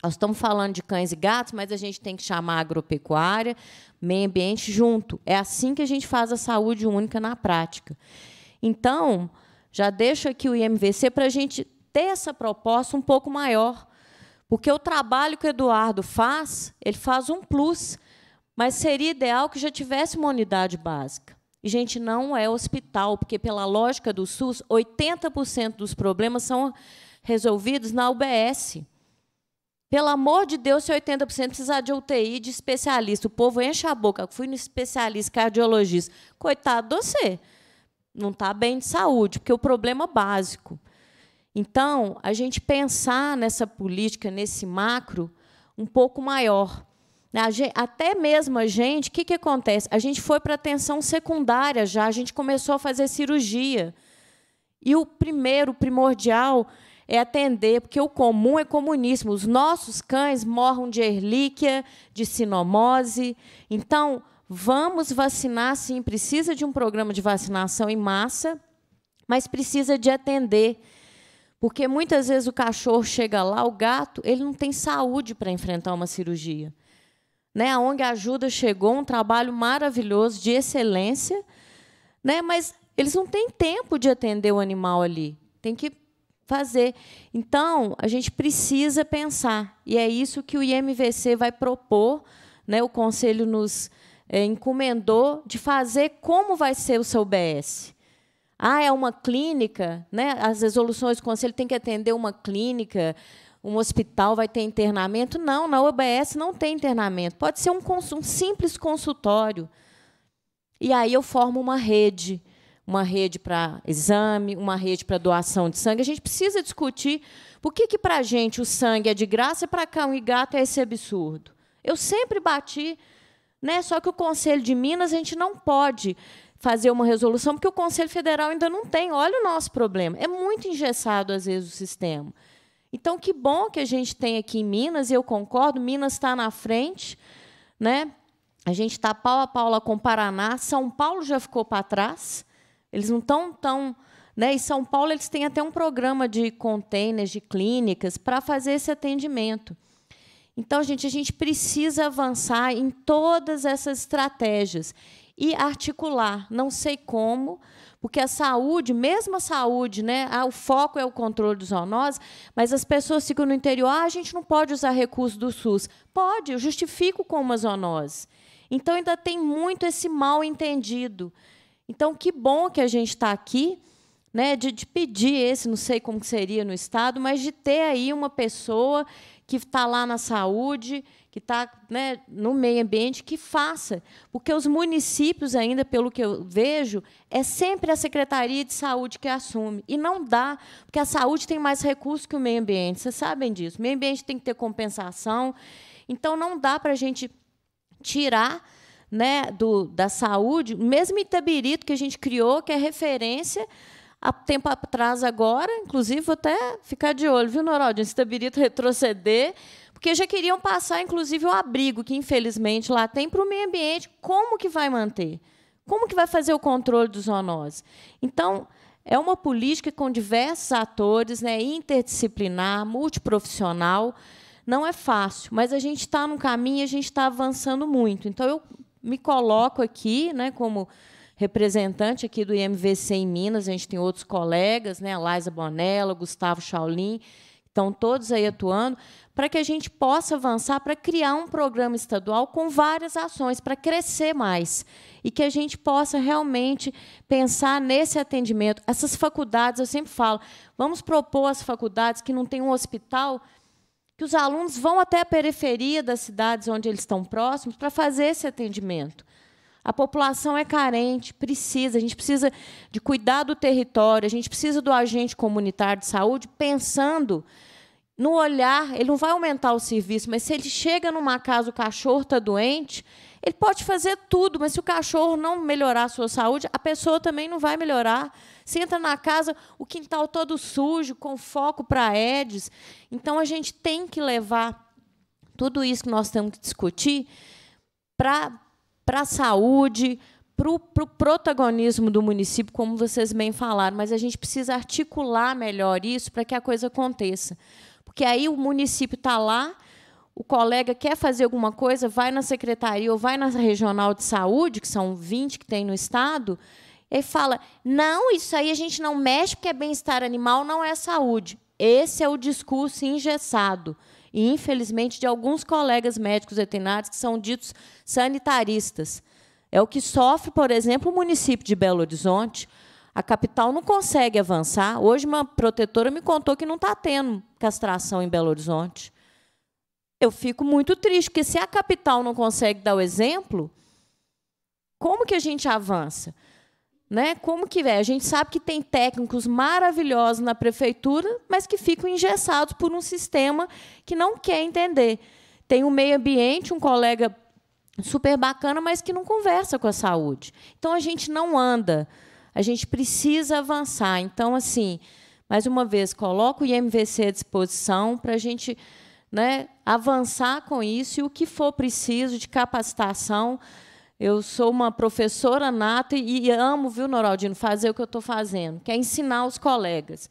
S6: Nós estamos falando de cães e gatos, mas a gente tem que chamar agropecuária, meio ambiente junto. É assim que a gente faz a saúde única na prática. Então, já deixo aqui o IMVC para a gente ter essa proposta um pouco maior. Porque o trabalho que o Eduardo faz, ele faz um plus, mas seria ideal que já tivesse uma unidade básica. E, gente, não é hospital, porque, pela lógica do SUS, 80% dos problemas são resolvidos na UBS. Pelo amor de Deus, se 80% precisar de UTI, de especialista, o povo enche a boca. Fui no especialista, cardiologista. Coitado de você. Não está bem de saúde, porque é o problema é básico. Então, a gente pensar nessa política, nesse macro, um pouco maior. Né? até mesmo a gente, o que, que acontece? A gente foi para atenção secundária já, a gente começou a fazer cirurgia. E o primeiro, o primordial, é atender, porque o comum é comunismo. Os nossos cães morram de erlíquia, de sinomose. Então, vamos vacinar, sim. Precisa de um programa de vacinação em massa, mas precisa de atender. Porque muitas vezes o cachorro chega lá, o gato, ele não tem saúde para enfrentar uma cirurgia. Né? A ONG Ajuda chegou, um trabalho maravilhoso, de excelência, né? mas eles não têm tempo de atender o animal ali. Tem que fazer. Então, a gente precisa pensar. E é isso que o IMVC vai propor, né? o Conselho nos é, encomendou, de fazer como vai ser o seu BS. Ah, é uma clínica, né? As resoluções do conselho têm que atender uma clínica, um hospital vai ter internamento. Não, na UBS não tem internamento. Pode ser um, um simples consultório. E aí eu formo uma rede, uma rede para exame, uma rede para doação de sangue. A gente precisa discutir por que, que para a gente o sangue é de graça e para cão e gato é esse absurdo. Eu sempre bati, né? só que o Conselho de Minas a gente não pode fazer uma resolução, porque o Conselho Federal ainda não tem. Olha o nosso problema. É muito engessado, às vezes, o sistema. Então, que bom que a gente tem aqui em Minas, e eu concordo, Minas está na frente, né? A gente está pau a pau com o Paraná, São Paulo já ficou para trás, eles não estão tão. Né? E São Paulo eles têm até um programa de containers, de clínicas, para fazer esse atendimento. Então, gente, a gente precisa avançar em todas essas estratégias e articular. Não sei como, porque a saúde, mesmo a saúde, né, o foco é o controle dos zoonoses, mas as pessoas ficam no interior, ah, a gente não pode usar recurso do SUS. Pode, eu justifico com uma zoonose. Então, ainda tem muito esse mal entendido. Então, que bom que a gente está aqui, né, de, de pedir esse, não sei como seria no Estado, mas de ter aí uma pessoa que está lá na saúde, que está né, no meio ambiente, que faça. Porque os municípios, ainda, pelo que eu vejo, é sempre a Secretaria de Saúde que assume. E não dá, porque a saúde tem mais recursos que o meio ambiente. Vocês sabem disso. O meio ambiente tem que ter compensação. Então, não dá para a gente tirar né, do, da saúde, mesmo Itabirito, que a gente criou, que é referência há tempo atrás agora, inclusive vou até ficar de olho, viu, Noraldi? Esse tabirito retroceder, porque já queriam passar, inclusive, o abrigo que, infelizmente, lá tem para o meio ambiente. Como que vai manter? Como que vai fazer o controle dos zoonoses? Então, é uma política com diversos atores, né, interdisciplinar, multiprofissional. Não é fácil, mas a gente está num caminho e a gente está avançando muito. Então, eu me coloco aqui né, como representante aqui do IMVC em Minas, a gente tem outros colegas, né, Laisa Bonella, Gustavo Shaolin, estão todos aí atuando, para que a gente possa avançar para criar um programa estadual com várias ações, para crescer mais. E que a gente possa realmente pensar nesse atendimento. Essas faculdades, eu sempre falo, vamos propor às faculdades que não têm um hospital, que os alunos vão até a periferia das cidades onde eles estão próximos para fazer esse atendimento. A população é carente, precisa, a gente precisa de cuidar do território, a gente precisa do agente comunitário de saúde pensando no olhar, ele não vai aumentar o serviço, mas se ele chega numa casa, o cachorro está doente, ele pode fazer tudo, mas se o cachorro não melhorar a sua saúde, a pessoa também não vai melhorar. Você entra na casa, o quintal todo sujo, com foco para Aedes. Então, a gente tem que levar tudo isso que nós temos que discutir para para a saúde, para o pro protagonismo do município, como vocês bem falaram, mas a gente precisa articular melhor isso para que a coisa aconteça. Porque aí o município está lá, o colega quer fazer alguma coisa, vai na secretaria ou vai na regional de saúde, que são 20 que tem no estado, e fala: não, isso aí a gente não mexe porque é bem-estar animal, não é saúde. Esse é o discurso engessado e, infelizmente, de alguns colegas médicos veterinários que são ditos sanitaristas. É o que sofre, por exemplo, o município de Belo Horizonte. A capital não consegue avançar. Hoje, uma protetora me contou que não está tendo castração em Belo Horizonte. Eu fico muito triste, porque se a capital não consegue dar o exemplo, como que a gente avança? Né? Como que é? A gente sabe que tem técnicos maravilhosos na prefeitura, mas que ficam engessados por um sistema que não quer entender. Tem o meio ambiente, um colega super bacana, mas que não conversa com a saúde. Então a gente não anda. A gente precisa avançar. Então, assim, mais uma vez, coloco o IMVC à disposição para a gente né, avançar com isso e o que for preciso de capacitação eu sou uma professora nata e, amo, viu, Noraldino, fazer o que eu estou fazendo, que é ensinar os colegas.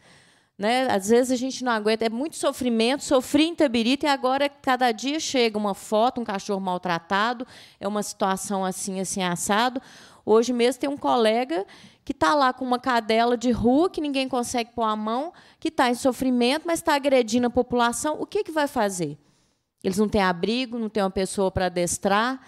S6: Né? Às vezes a gente não aguenta, é muito sofrimento, sofri em Tabirita e agora cada dia chega uma foto, um cachorro maltratado, é uma situação assim, assim, assado. Hoje mesmo tem um colega que está lá com uma cadela de rua, que ninguém consegue pôr a mão, que está em sofrimento, mas está agredindo a população. O que, que vai fazer? Eles não têm abrigo, não têm uma pessoa para adestrar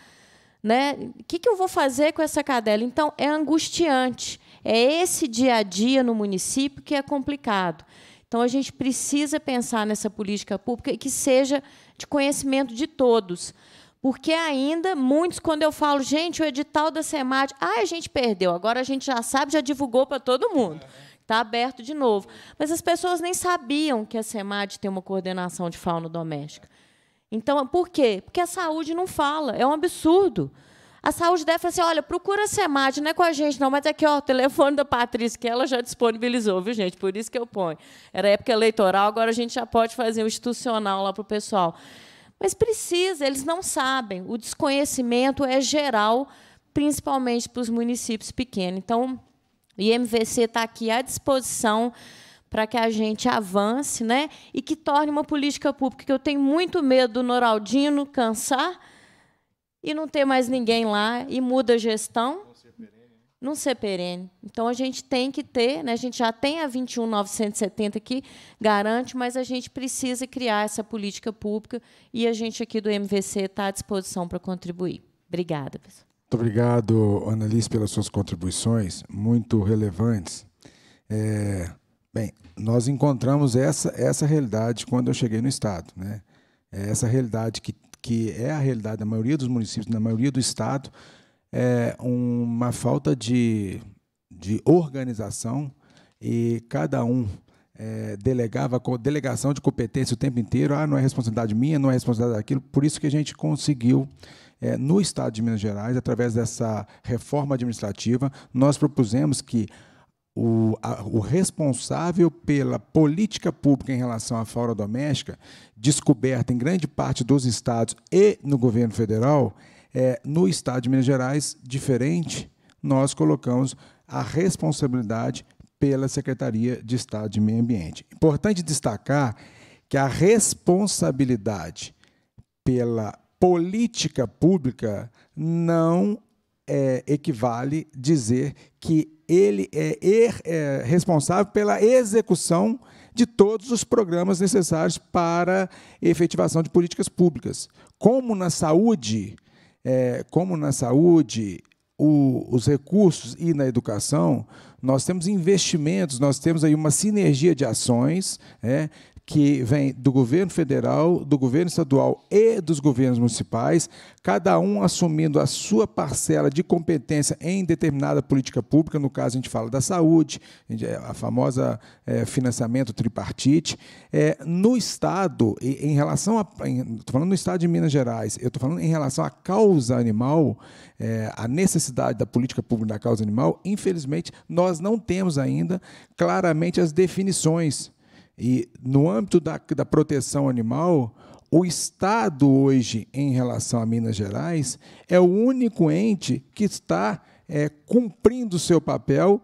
S6: né? O que, que eu vou fazer com essa cadela? Então, é angustiante. É esse dia a dia no município que é complicado. Então, a gente precisa pensar nessa política pública e que seja de conhecimento de todos. Porque ainda muitos, quando eu falo, gente, o edital da SEMAD, ah, a gente perdeu, agora a gente já sabe, já divulgou para todo mundo. Está é. aberto de novo. Mas as pessoas nem sabiam que a SEMAD tem uma coordenação de fauna doméstica. Então, por quê? Porque a saúde não fala, é um absurdo. A saúde deve falar assim: olha, procura a SEMAD, não é com a gente, não, mas aqui, ó, o telefone da Patrícia, que ela já disponibilizou, viu, gente? Por isso que eu ponho. Era época eleitoral, agora a gente já pode fazer um institucional lá para o pessoal. Mas precisa, eles não sabem. O desconhecimento é geral, principalmente para os municípios pequenos. Então, o IMVC está aqui à disposição para que a gente avance né, e que torne uma política pública, que eu tenho muito medo do Noraldino cansar e não ter mais ninguém lá e muda a gestão. Não ser perene. Né? Então, a gente tem que ter, né, a gente já tem a 21.970 que garante, mas a gente precisa criar essa política pública e a gente aqui do MVC está à disposição para contribuir. Obrigada, pessoal.
S1: Muito obrigado, Annalise, pelas suas contribuições, muito relevantes. É, Bem, nós encontramos essa, essa realidade quando eu cheguei no Estado. Né? É essa realidade que, que é a realidade da maioria dos municípios, na maioria do Estado, é uma falta de, de organização e cada um é, delegava delegação de competência o tempo inteiro. Ah, não é responsabilidade minha, não é responsabilidade daquilo. Por isso que a gente conseguiu, é, no Estado de Minas Gerais, através dessa reforma administrativa, nós propusemos que o, a, o, responsável pela política pública em relação à fauna doméstica, descoberta em grande parte dos estados e no governo federal, é, no estado de Minas Gerais, diferente, nós colocamos a responsabilidade pela Secretaria de Estado de Meio Ambiente. Importante destacar que a responsabilidade pela política pública não é, equivale dizer que ele é, er, é responsável pela execução de todos os programas necessários para efetivação de políticas públicas. Como na saúde, é, como na saúde, o, os recursos e na educação, nós temos investimentos, nós temos aí uma sinergia de ações, né? que vem do governo federal, do governo estadual e dos governos municipais, cada um assumindo a sua parcela de competência em determinada política pública. No caso, a gente fala da saúde, a famosa é, financiamento tripartite. É, no Estado, em relação a. Estou falando no Estado de Minas Gerais, eu estou falando em relação à causa animal, é, a necessidade da política pública da causa animal, infelizmente, nós não temos ainda claramente as definições e no âmbito da, da proteção animal, o Estado hoje, em relação a Minas Gerais, é o único ente que está é, cumprindo o seu papel,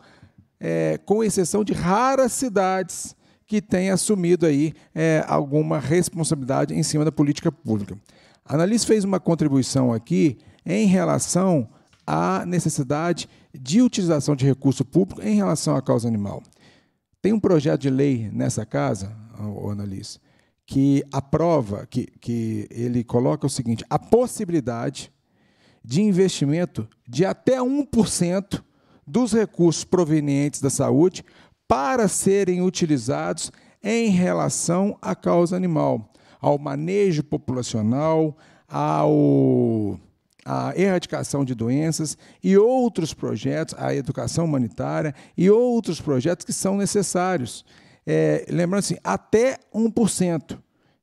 S1: é, com exceção de raras cidades que têm assumido aí é, alguma responsabilidade em cima da política pública. A Annalise fez uma contribuição aqui em relação à necessidade de utilização de recurso público em relação à causa animal. Tem um projeto de lei nessa casa, Annalise, que aprova, que, que ele coloca o seguinte: a possibilidade de investimento de até 1% dos recursos provenientes da saúde para serem utilizados em relação à causa animal, ao manejo populacional, ao a erradicação de doenças e outros projetos, a educação humanitária e outros projetos que são necessários. É, lembrando assim, até 1%.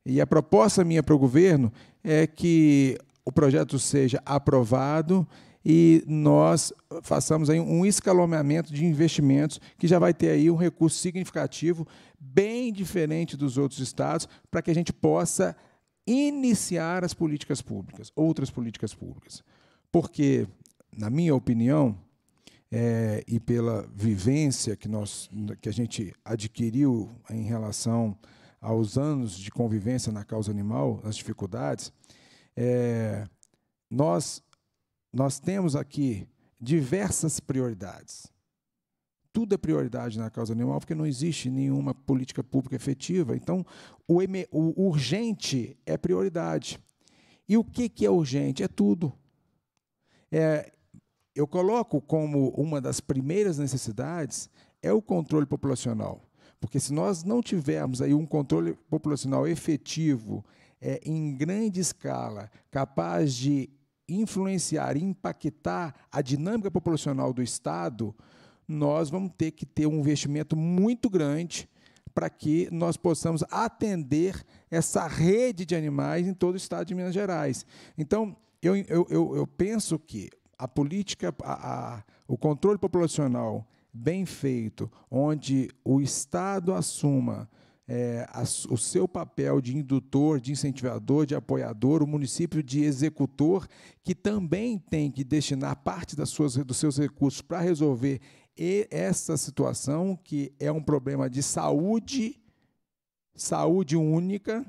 S1: E a proposta minha para o governo é que o projeto seja aprovado e nós façamos aí um escalonamento de investimentos que já vai ter aí um recurso significativo, bem diferente dos outros estados, para que a gente possa iniciar as políticas públicas, outras políticas públicas. Porque, na minha opinião, é, e pela vivência que, nós, que a gente adquiriu em relação aos anos de convivência na causa animal, as dificuldades, é, nós, nós temos aqui diversas prioridades tudo é prioridade na causa animal, porque não existe nenhuma política pública efetiva. Então, o, o urgente é prioridade. E o que, que é urgente? É tudo. É, eu coloco como uma das primeiras necessidades é o controle populacional. Porque se nós não tivermos aí um controle populacional efetivo, é, em grande escala, capaz de influenciar, impactar a dinâmica populacional do Estado, nós vamos ter que ter um investimento muito grande para que nós possamos atender essa rede de animais em todo o estado de Minas Gerais. Então, eu, eu, eu penso que a política, a, a, o controle populacional bem feito, onde o Estado assuma é, a, o seu papel de indutor, de incentivador, de apoiador, o município de executor, que também tem que destinar parte das suas, dos seus recursos para resolver e essa situação, que é um problema de saúde, saúde única,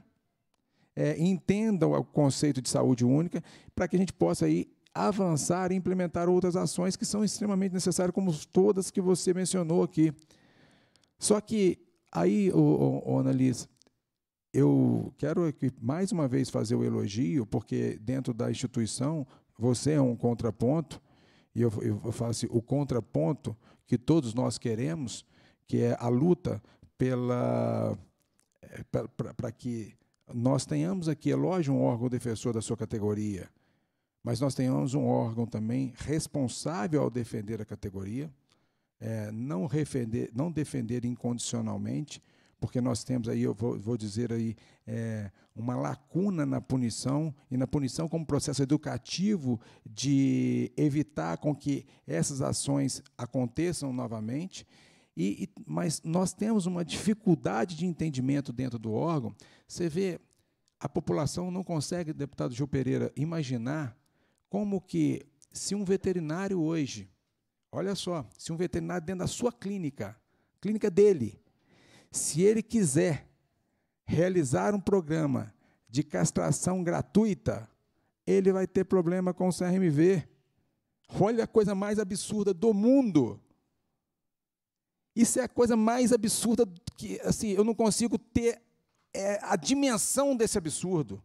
S1: é, entendam o conceito de saúde única, para que a gente possa aí avançar e implementar outras ações que são extremamente necessárias, como todas que você mencionou aqui. Só que aí, o ô, Ana Liz, eu quero aqui, mais uma vez fazer o elogio, porque dentro da instituição você é um contraponto, e eu, eu faço o contraponto que todos nós queremos, que é a luta pela é, para que nós tenhamos aqui, é lógico, um órgão defensor da sua categoria, mas nós tenhamos um órgão também responsável ao defender a categoria, é, não, defender, não defender incondicionalmente, porque nós temos aí, eu vou, vou dizer aí, é, uma lacuna na punição, e na punição como processo educativo de evitar com que essas ações aconteçam novamente, e, e mas nós temos uma dificuldade de entendimento dentro do órgão. Você vê, a população não consegue, deputado Gil Pereira, imaginar como que se um veterinário hoje, olha só, se um veterinário dentro da sua clínica, clínica dele, se ele quiser realizar um programa de castração gratuita, ele vai ter problema com o CRMV. Olha a coisa mais absurda do mundo. Isso é a coisa mais absurda que, assim, eu não consigo ter é, a dimensão desse absurdo.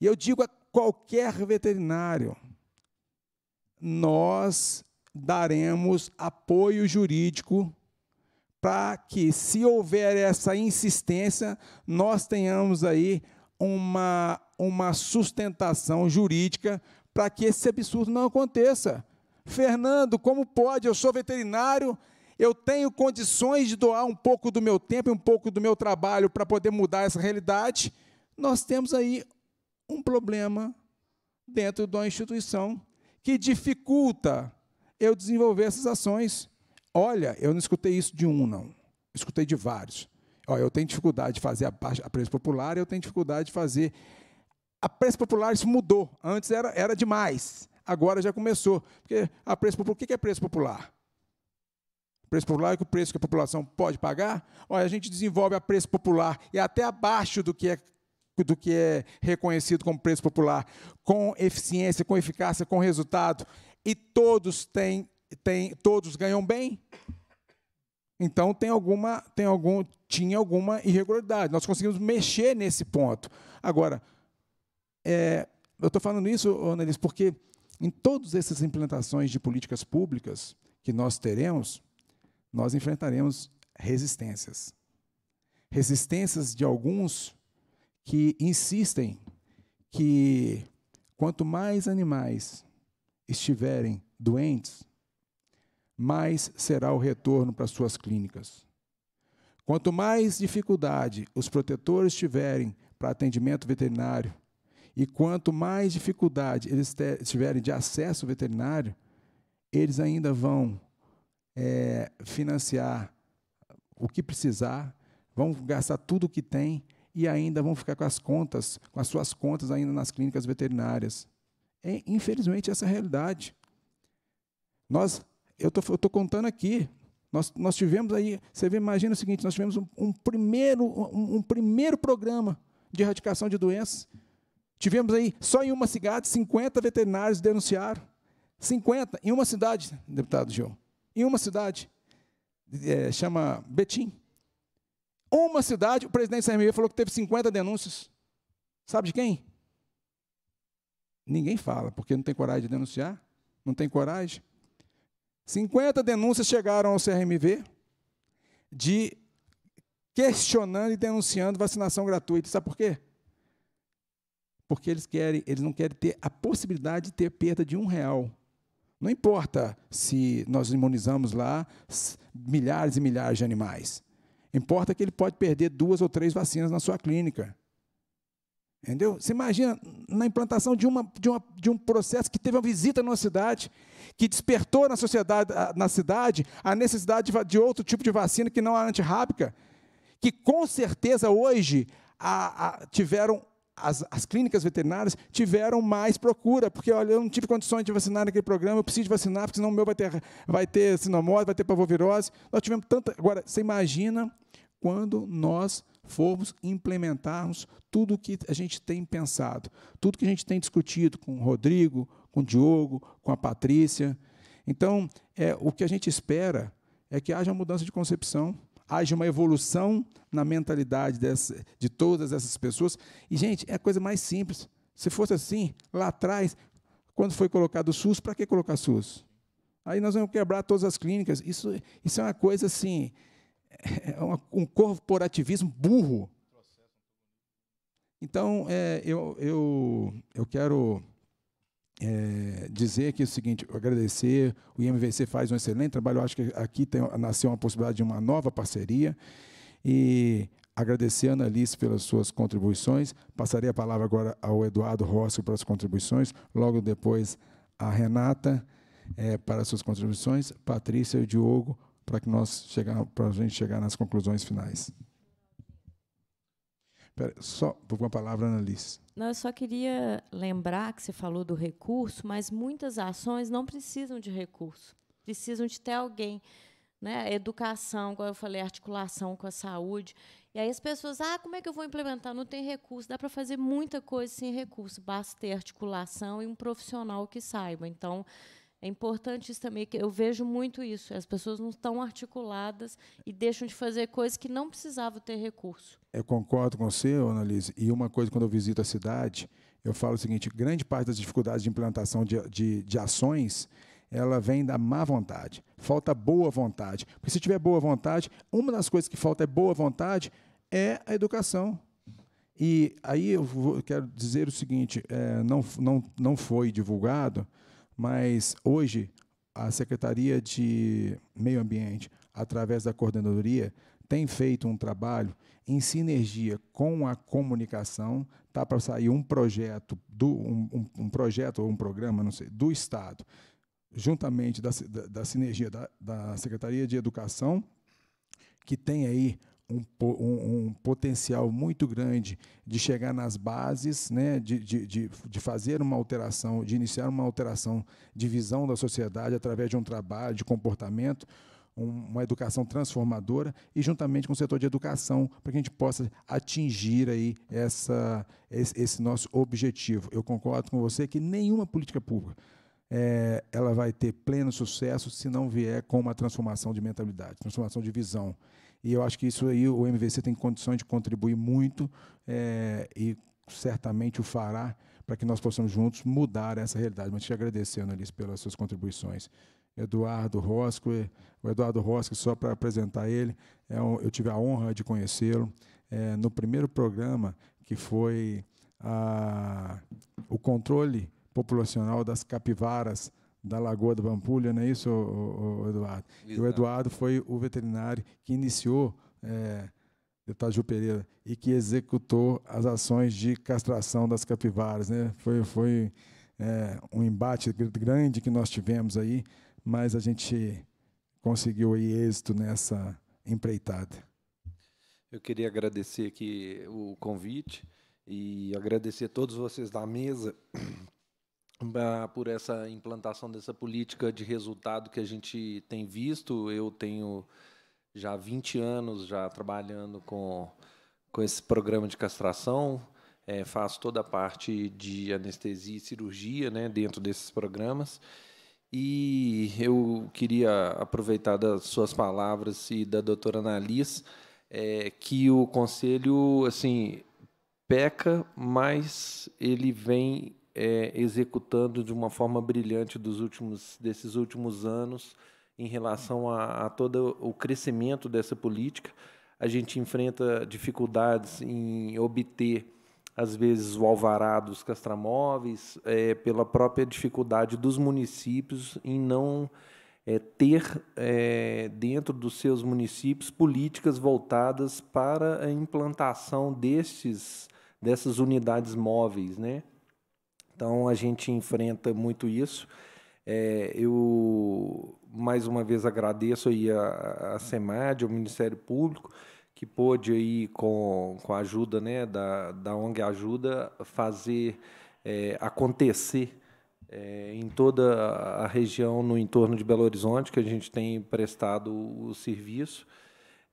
S1: E eu digo a qualquer veterinário: nós daremos apoio jurídico para que, se houver essa insistência, nós tenhamos aí uma, uma sustentação jurídica para que esse absurdo não aconteça. Fernando, como pode? Eu sou veterinário, eu tenho condições de doar um pouco do meu tempo e um pouco do meu trabalho para poder mudar essa realidade. Nós temos aí um problema dentro da instituição que dificulta eu desenvolver essas ações. Olha, eu não escutei isso de um, não. Escutei de vários. Olha, eu tenho dificuldade de fazer a, a preço popular, eu tenho dificuldade de fazer. A preço popular isso mudou. Antes era, era demais. Agora já começou. Porque a preço popular, o que é preço popular? Preço popular é o preço que a população pode pagar. Olha, a gente desenvolve a preço popular e até abaixo do que é do que é reconhecido como preço popular, com eficiência, com eficácia, com resultado, e todos têm tem, todos ganham bem. Então tem alguma, tem algum, tinha alguma irregularidade. Nós conseguimos mexer nesse ponto. Agora, é, eu estou falando isso, Annelise, porque em todas essas implementações de políticas públicas que nós teremos, nós enfrentaremos resistências. Resistências de alguns que insistem que quanto mais animais estiverem doentes, mais será o retorno para suas clínicas. Quanto mais dificuldade os protetores tiverem para atendimento veterinário, e quanto mais dificuldade eles tiverem de acesso veterinário, eles ainda vão é, financiar o que precisar, vão gastar tudo o que tem e ainda vão ficar com as contas, com as suas contas ainda nas clínicas veterinárias. É, infelizmente, essa é a realidade. Nós eu estou contando aqui. Nós, nós, tivemos aí, você vê, imagina o seguinte, nós tivemos um, um primeiro, um, um, primeiro programa de erradicação de doenças. Tivemos aí, só em uma cidade, 50 veterinários denunciaram. 50, em uma cidade, deputado João. Em uma cidade, é, chama Betim. Uma cidade, o presidente da CMV falou que teve 50 denúncias. Sabe de quem? Ninguém fala, porque não tem coragem de denunciar, não tem coragem. 50 denúncias chegaram ao CRMV de questionando e denunciando vacinação gratuita. Sabe por quê? Porque eles querem, eles não querem ter a possibilidade de ter perda de um real. Não importa se nós imunizamos lá milhares e milhares de animais. Importa que ele pode perder duas ou três vacinas na sua clínica. Entendeu? Você imagina na implantação de, uma, de, uma, de um processo que teve uma visita numa cidade, que despertou na sociedade, na cidade, a necessidade de outro tipo de vacina que não a é antirrábica, que com certeza hoje a, a, tiveram as, as, clínicas veterinárias tiveram mais procura, porque olha, eu não tive condições de vacinar naquele programa, eu preciso vacinar, porque senão o meu vai ter, vai ter sinomose, vai ter pavovirose. Nós tivemos tanta. Agora, você imagina quando nós formos implementarmos tudo o que a gente tem pensado, tudo que a gente tem discutido com o Rodrigo, com o Diogo, com a Patrícia. Então, é, o que a gente espera é que haja uma mudança de concepção, haja uma evolução na mentalidade dessa, de todas essas pessoas. E, gente, é a coisa mais simples. Se fosse assim, lá atrás, quando foi colocado o SUS, para que colocar SUS? Aí nós vamos quebrar todas as clínicas. Isso, isso é uma coisa assim, é um corporativismo burro. Então, é, eu, eu, eu quero é, dizer aqui o seguinte, agradecer, o IMVC faz um excelente trabalho, eu acho que aqui tem, nasceu uma possibilidade de uma nova parceria, e agradecer a Analice pelas suas contribuições, passarei a palavra agora ao Eduardo Rossi para as contribuições, logo depois a Renata é, para as suas contribuições, Patrícia e o Diogo para que nós chegar, para a gente chegar nas conclusões finais. Pera, só uma palavra, Ana
S6: Não, eu só queria lembrar que você falou do recurso, mas muitas ações não precisam de recurso, precisam de ter alguém. Né? Educação, como eu falei, articulação com a saúde. E aí as pessoas, ah, como é que eu vou implementar? Não tem recurso. Dá para fazer muita coisa sem recurso, basta ter articulação e um profissional que saiba. Então, é importante isso também, que eu vejo muito isso. As pessoas não estão articuladas e deixam de fazer coisas que não precisavam ter recurso.
S1: Eu concordo com você, Analise. E uma coisa, quando eu visito a cidade, eu falo o seguinte: grande parte das dificuldades de implantação de, de, de ações ela vem da má vontade. Falta boa vontade. Porque se tiver boa vontade, uma das coisas que falta é boa vontade é a educação. E aí eu vou, quero dizer o seguinte: é, não, não, não foi divulgado mas hoje, a Secretaria de Meio Ambiente, através da coordenadoria, tem feito um trabalho em sinergia com a comunicação, tá para sair um projeto do um, um, projeto ou um programa, não sei, do Estado, juntamente da, da, da sinergia da, da Secretaria de Educação, que tem aí um, um, potencial muito grande de chegar nas bases, né, de, de, de, de, fazer uma alteração, de iniciar uma alteração de visão da sociedade através de um trabalho, de comportamento, um, uma educação transformadora e juntamente com o setor de educação para que a gente possa atingir aí essa, esse, esse, nosso objetivo. Eu concordo com você que nenhuma política pública é, ela vai ter pleno sucesso se não vier com uma transformação de mentalidade, transformação de visão. E eu acho que isso aí o MVC tem condições de contribuir muito é, e certamente o fará para que nós possamos juntos mudar essa realidade. Mas te agradecendo, Alice, pelas suas contribuições. Eduardo Rosco, eh, o Eduardo Rosco, só para apresentar ele, é um, eu tive a honra de conhecê-lo é, no primeiro programa que foi a, o controle populacional das capivaras da Lagoa do Pampulha, não é isso, o, o Eduardo? Exato. E o Eduardo foi o veterinário que iniciou, é, deputado Gil Pereira, e que executou as ações de castração das capivaras. Né? Foi, foi é, um embate grande que nós tivemos aí, mas a gente conseguiu aí êxito nessa empreitada.
S3: Eu queria agradecer aqui o convite e agradecer a todos vocês da mesa por essa implantação dessa política de resultado que a gente tem visto. Eu tenho já 20 anos já trabalhando com, com esse programa de castração, é, faço toda a parte de anestesia e cirurgia né, dentro desses programas. E eu queria aproveitar das suas palavras e da doutora Annalise, é, eh, que o conselho, assim, peca, mas ele vem é, executando de uma forma brilhante dos últimos, desses últimos anos em relação a, a todo o crescimento dessa política. A gente enfrenta dificuldades em obter, às vezes, o alvará dos castramóveis, é, pela própria dificuldade dos municípios em não é, ter é, dentro dos seus municípios políticas voltadas para a implantação destes, dessas unidades móveis, né? Então a gente enfrenta muito isso. É, eu mais uma vez agradeço aí a, a CEMAD, ao Ministério Público, que pôde aí com, com a ajuda né, da, da ONG Ajuda fazer é, acontecer é, em toda a região no entorno de Belo Horizonte, que a gente tem prestado o serviço.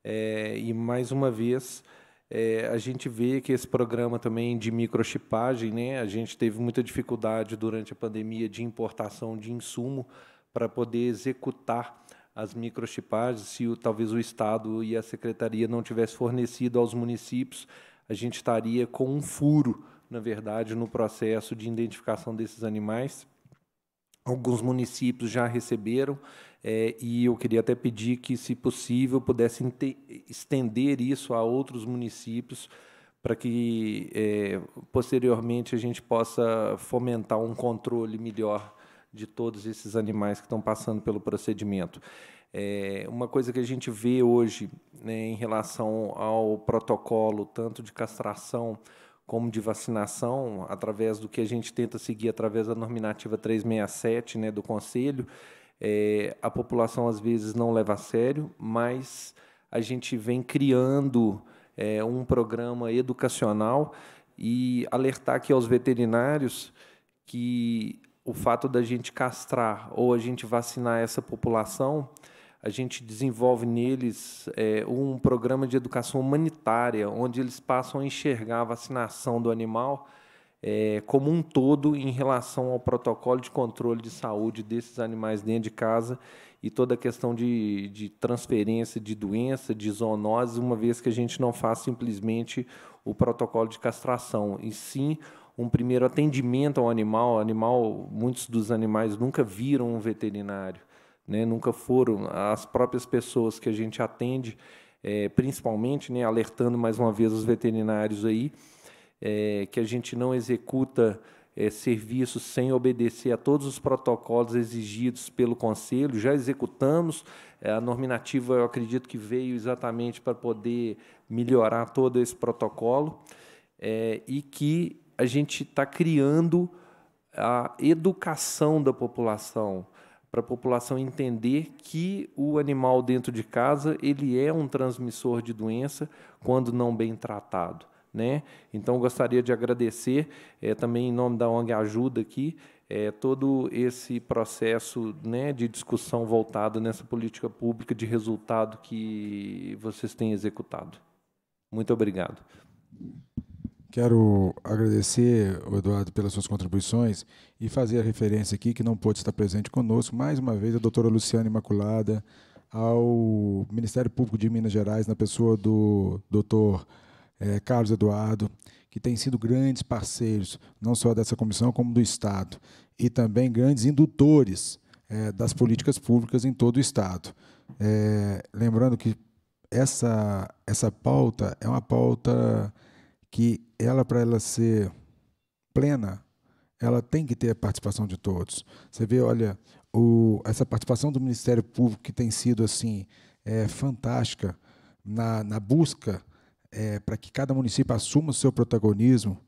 S3: É, e mais uma vez é, a gente vê que esse programa também de microchipagem, né, a gente teve muita dificuldade durante a pandemia de importação de insumo para poder executar as microchipagens, se o, talvez o Estado e a Secretaria não tivesse fornecido aos municípios, a gente estaria com um furo, na verdade, no processo de identificação desses animais. Alguns municípios já receberam, é, e eu queria até pedir que, se possível, pudessem estender isso a outros municípios para que é, posteriormente a gente possa fomentar um controle melhor de todos esses animais que estão passando pelo procedimento. É, uma coisa que a gente vê hoje né, em relação ao protocolo, tanto de castração como de vacinação, através do que a gente tenta seguir através da normativa 367 né, do Conselho, é, a população às vezes não leva a sério, mas a gente vem criando é, um programa educacional e alertar aqui aos veterinários que o fato da gente castrar ou a gente vacinar essa população, a gente desenvolve neles é, um programa de educação humanitária, onde eles passam a enxergar a vacinação do animal é, como um todo em relação ao protocolo de controle de saúde desses animais dentro de casa e toda a questão de, de transferência de doença, de zoonoses, uma vez que a gente não faz simplesmente o protocolo de castração, e sim um primeiro atendimento ao animal. O animal, muitos dos animais nunca viram um veterinário, né? nunca foram. As próprias pessoas que a gente atende, é, principalmente, né? alertando mais uma vez os veterinários aí, é, que a gente não executa é, serviços sem obedecer a todos os protocolos exigidos pelo Conselho, já executamos. É, a normativa, eu acredito que veio exatamente para poder melhorar todo esse protocolo é, e que a gente está criando a educação da população para a população entender que o animal dentro de casa ele é um transmissor de doença quando não bem tratado. Né? Então, gostaria de agradecer é, também em nome da ONG Ajuda aqui é, todo esse processo né, de discussão voltado nessa política pública de resultado que vocês têm executado. Muito obrigado.
S1: Quero agradecer, Eduardo, pelas suas contribuições e fazer a referência aqui, que não pôde estar presente conosco, mais uma vez, a doutora Luciana Imaculada, ao Ministério Público de Minas Gerais, na pessoa do doutor é, Carlos Eduardo, que têm sido grandes parceiros, não só dessa comissão, como do Estado, e também grandes indutores é, das políticas públicas em todo o Estado. É, lembrando que essa, essa pauta é uma pauta que, ela para ela ser plena, ela tem que ter a participação de todos. Você vê, olha, o, essa participação do Ministério Público que tem sido assim é, fantástica na, na busca é, para que cada município assuma o seu protagonismo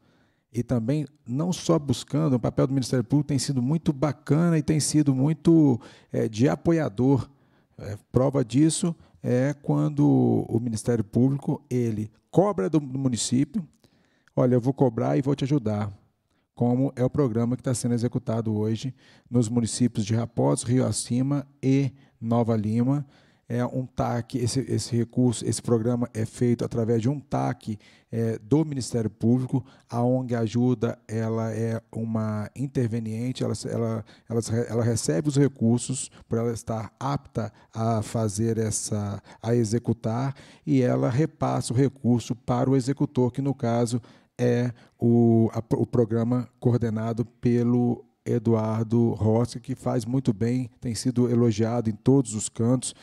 S1: e também não só buscando, o papel do Ministério Público tem sido muito bacana e tem sido muito é, de apoiador. É, prova disso é quando o Ministério Público ele cobra do, do município, olha, eu vou cobrar e vou te ajudar como é o programa que está sendo executado hoje nos municípios de Raposo, Rio Acima e Nova Lima, é um TAC, esse, esse recurso, esse programa é feito através de um TAC é, do Ministério Público. A ONG Ajuda, ela é uma interveniente, ela, ela, ela, ela recebe os recursos por ela estar apta a fazer essa, a executar, e ela repassa o recurso para o executor, que no caso é o, a, o programa coordenado pelo Eduardo Rossi, que faz muito bem, tem sido elogiado em todos os cantos.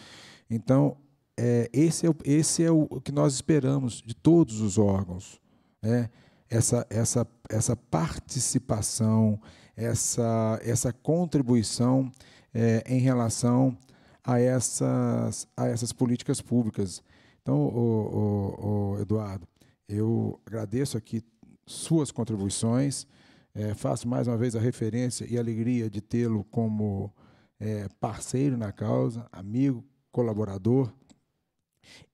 S1: Então, é, esse, é o, esse é o que nós esperamos de todos os órgãos. Né? Essa, essa, essa participação, essa, essa contribuição é, em relação a essas, a essas políticas públicas. Então, o, o, o Eduardo, eu agradeço aqui suas contribuições, é, faço mais uma vez a referência e alegria de tê-lo como é, parceiro na causa, amigo, colaborador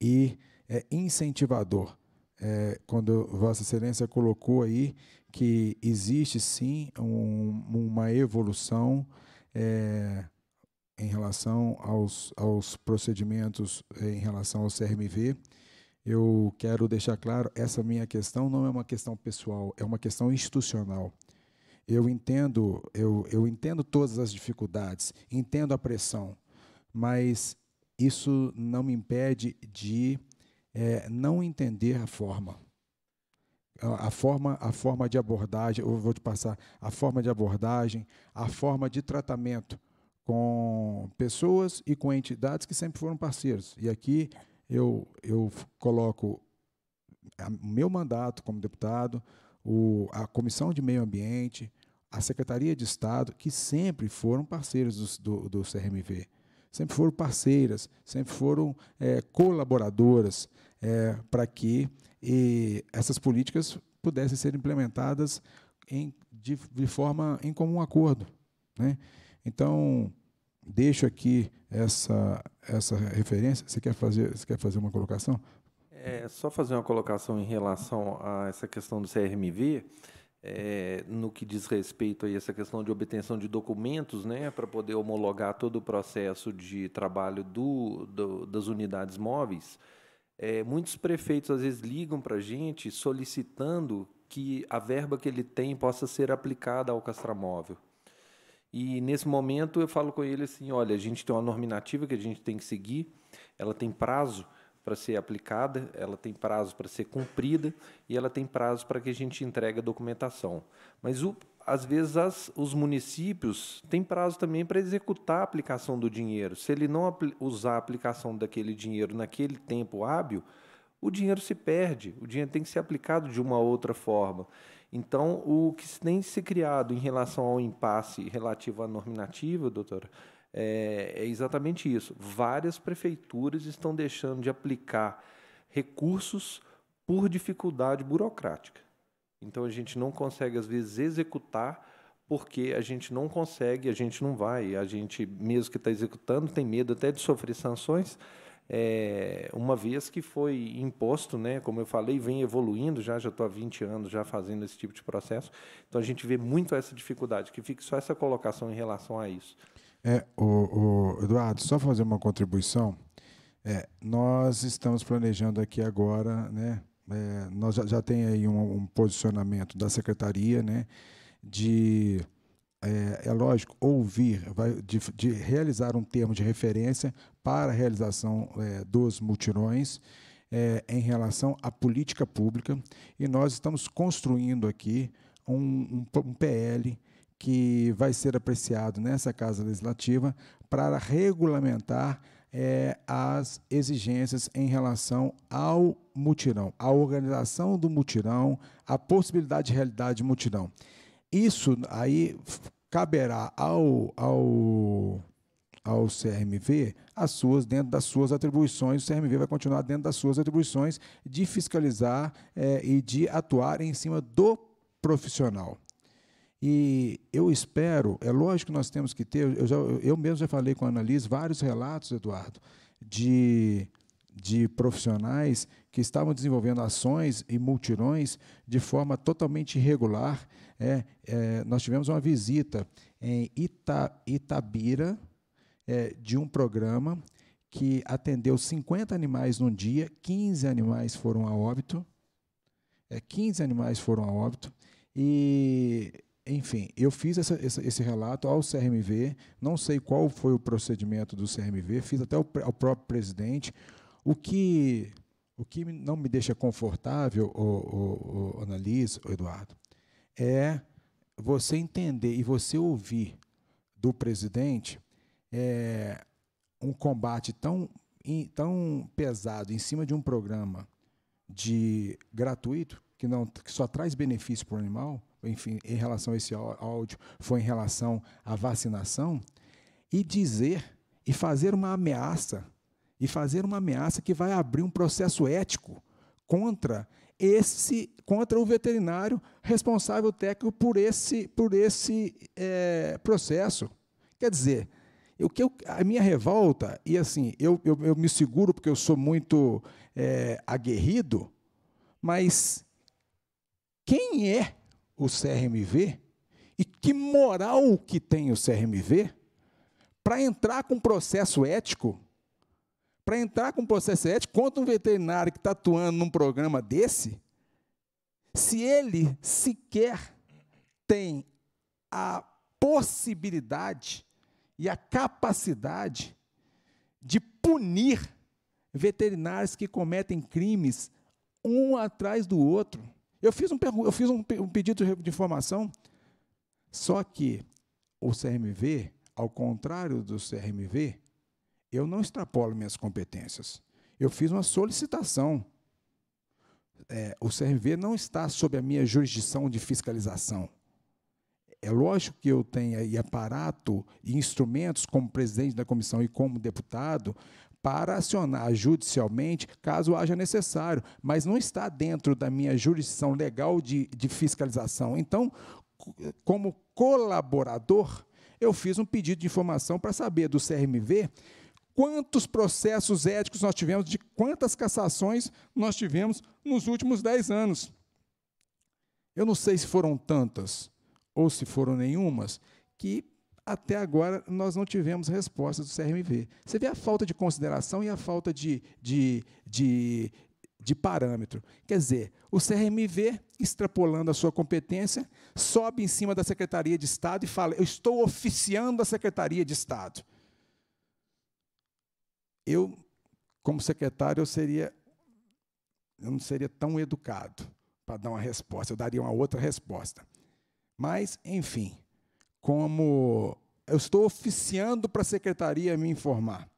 S1: e é, incentivador. É, quando Vossa Excelência colocou aí que existe sim um, uma evolução é, em relação aos, aos procedimentos é, em relação ao CRMV, eu quero deixar claro: essa minha questão não é uma questão pessoal, é uma questão institucional. Eu entendo, eu, eu entendo todas as dificuldades, entendo a pressão, mas isso não me impede de é, não entender a forma. A, a forma, a forma de abordagem, eu vou te passar a forma de abordagem, a forma de tratamento com pessoas e com entidades que sempre foram parceiros. E aqui eu, eu coloco o meu mandato como deputado, o, a Comissão de Meio Ambiente, a Secretaria de Estado, que sempre foram parceiros do, do, do CRMV sempre foram parceiras, sempre foram é, colaboradoras é, para que essas políticas pudessem ser implementadas em, de, de, forma em comum acordo. Né? Então, deixo aqui essa, essa referência. Você quer fazer, você quer fazer uma colocação?
S3: É, só fazer uma colocação em relação a essa questão do CRMV é, no que diz respeito a essa questão de obtenção de documentos, né, para poder homologar todo o processo de trabalho do, do das unidades móveis, é, muitos prefeitos às vezes ligam para a gente solicitando que a verba que ele tem possa ser aplicada ao castramóvel. E nesse momento eu falo com ele assim: olha, a gente tem uma normativa que a gente tem que seguir, ela tem prazo, para ser aplicada, ela tem prazo para ser cumprida e ela tem prazo para que a gente entregue a documentação. Mas o, às vezes as, os municípios têm prazo também para executar a aplicação do dinheiro. Se ele não apl usar a aplicação daquele dinheiro naquele tempo hábil, o dinheiro se perde, o dinheiro tem que ser aplicado de uma outra forma. Então, o que tem se criado em relação ao impasse relativo à normativa, doutora, é, é exatamente isso. Várias prefeituras estão deixando de aplicar recursos por dificuldade burocrática. Então a gente não consegue às vezes executar porque a gente não consegue, a gente não vai, a gente mesmo que está executando tem medo até de sofrer sanções, é, uma vez que foi imposto, né, como eu falei, vem evoluindo, já já estou há 20 anos já fazendo esse tipo de processo, então a gente vê muito essa dificuldade, que fique só essa colocação em relação a isso.
S1: É, o, o, Eduardo, só fazer uma contribuição. É, nós estamos planejando aqui agora, né? É, nós já, já tem aí um, um, posicionamento da secretaria, né? De é, é lógico ouvir, vai, de, de, realizar um termo de referência para a realização é, dos multirões. É, em relação à política pública, e nós estamos construindo aqui um, um, um PL que vai ser apreciado nessa Casa Legislativa para regulamentar é, as exigências em relação ao mutirão, à organização do mutirão, à possibilidade de realidade de mutirão. Isso aí caberá ao, ao, ao CRMV as suas, dentro das suas atribuições, o CRMV vai continuar dentro das suas atribuições de fiscalizar é, e de atuar em cima do profissional. E eu espero, é lógico que nós temos que ter, eu, já, eu mesmo já falei com a Annalise vários relatos, Eduardo, de, de profissionais que estavam desenvolvendo ações e multirões de forma totalmente irregular. É, é, nós tivemos uma visita em Ita, Itabira é, de um programa que atendeu 50 animais num dia, 15 animais foram a óbito. É, 15 animais foram a óbito. E enfim, eu fiz essa, essa, esse relato ao CRMV, não sei qual foi o procedimento do CRMV, fiz até ao, ao próprio presidente. O que, o que não me deixa confortável, o, o, o Analise, o Eduardo, é você entender e você ouvir do presidente é, um combate tão, tão pesado em cima de um programa de gratuito que não que só traz benefício para o animal enfim, em relação a esse áudio, foi em relação à vacinação, e dizer e fazer uma ameaça, e fazer uma ameaça que vai abrir um processo ético contra esse contra o veterinário responsável técnico por esse por esse é, processo. Quer dizer, o que eu, a minha revolta e assim eu, eu, eu, me seguro porque eu sou muito é, aguerrido, mas quem é o CRMV e que moral que tem o CRMV para entrar com um processo ético, para entrar com um processo ético contra um veterinário que está atuando num programa desse, se ele sequer tem a possibilidade e a capacidade de punir veterinários que cometem crimes um atrás do outro. Eu fiz um, eu fiz um, um pedido de informação, só que o CRMV, ao contrário do CRMV, eu não extrapolo minhas competências. Eu fiz uma solicitação. É, o CRMV não está sob a minha jurisdição de fiscalização. É lógico que eu tenho aí aparato e instrumentos como presidente da comissão e como deputado para acionar judicialmente caso haja necessário, mas não está dentro da minha jurisdição legal de, de fiscalização. Então, como colaborador, eu fiz um pedido de informação para saber do CRMV quantos processos éticos nós tivemos, de quantas cassações nós tivemos nos últimos dez anos. Eu não sei se foram tantas ou se foram nenhumas, que até agora nós não tivemos resposta do CRMV. Você vê a falta de consideração e a falta de, de, de, de parâmetro. Quer dizer, o CRMV, extrapolando a sua competência, sobe em cima da Secretaria de Estado e fala: Eu estou oficiando a Secretaria de Estado. Eu, como secretário, eu seria. Eu não seria tão educado para dar uma resposta, eu daria uma outra resposta. Mas, enfim como eu estou oficiando para a secretaria me informar.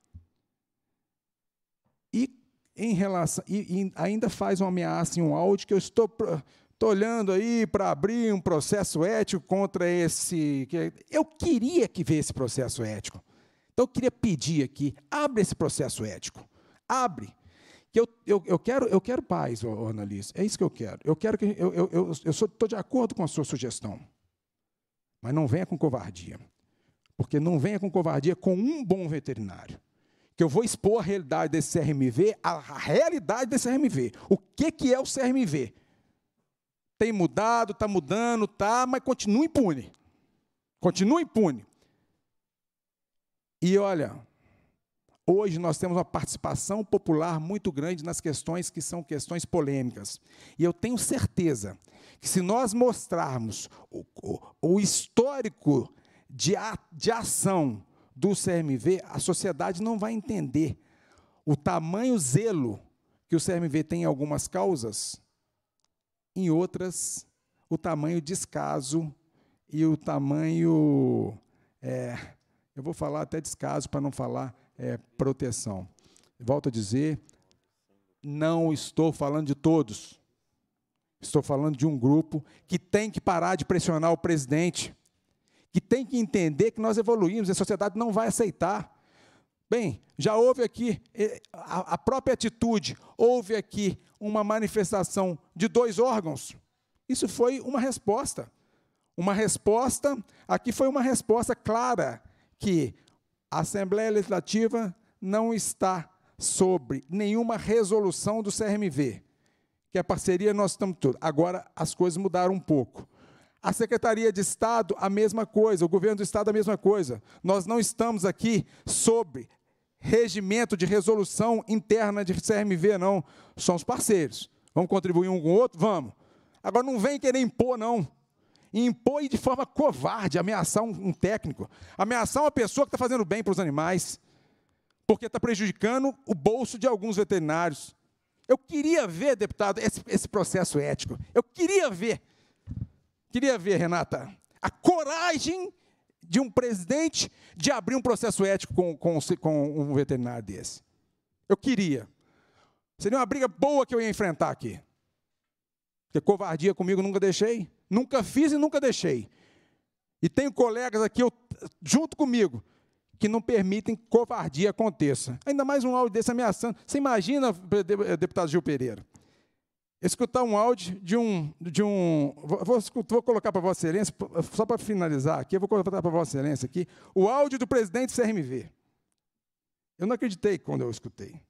S1: E em relação e, e ainda faz uma ameaça em um áudio que eu estou Estou olhando aí para abrir um processo ético contra esse. É, eu queria que vê esse processo ético. Então eu queria pedir aqui: abre esse processo ético. Abre. Que eu, eu, eu, quero, eu quero paz, analista É isso que eu quero. Eu quero que. Eu estou eu, eu, eu de acordo com a sua sugestão. Mas não venha com covardia. Porque não venha com covardia com um bom veterinário. Que eu vou expor a realidade desse CRMV, a realidade desse CRMV. O que, que é o CRMV? Tem mudado, está mudando, tá, mas continua impune. Continua impune. E olha, Hoje nós temos uma participação popular muito grande nas questões que são questões polêmicas. E eu tenho certeza que se nós mostrarmos o, o, o histórico de, a, de ação do CMV, a sociedade não vai entender o tamanho zelo que o CMV tem em algumas causas, em outras, o tamanho descaso e o tamanho. É, eu vou falar até descaso para não falar é, proteção. Volto a dizer, não estou falando de todos. Estou falando de um grupo que tem que parar de pressionar o presidente, que tem que entender que nós evoluímos, a sociedade não vai aceitar. Bem, já houve aqui eh, a própria atitude, houve aqui uma manifestação de dois órgãos. Isso foi uma resposta. Uma resposta, aqui foi uma resposta clara que a Assembleia Legislativa não está sobre nenhuma resolução do CRMV que a parceria nós estamos tudo. Agora as coisas mudaram um pouco. A Secretaria de Estado, a mesma coisa. O governo do Estado, a mesma coisa. Nós não estamos aqui sobre regimento de resolução interna de CRMV, não. Somos parceiros. Vamos contribuir um com o outro? Vamos. Agora, não vem querer impor, não. E impor de forma covarde, ameaçar um técnico, ameaçar uma pessoa que está fazendo bem para os animais, porque está prejudicando o bolso de alguns veterinários. Eu queria ver, deputado, esse, esse processo ético. Eu queria ver, queria ver, Renata, a coragem de um presidente de abrir um processo ético com, com, com um veterinário desse. Eu queria. Seria uma briga boa que eu ia enfrentar aqui. Porque covardia comigo nunca deixei, nunca fiz e nunca deixei. E tenho colegas aqui eu, junto comigo que não permitem que covardia aconteça. Ainda mais um áudio desse ameaçando. Você imagina, eh, deputado Gil Pereira, escutar um áudio de um. De um vou, vou colocar para Vossa Excelência, eh, só para finalizar aqui, eu vou colocar para Vossa Excelência aqui, o áudio do presidente CRMV. Eu não acreditei quando eu escutei.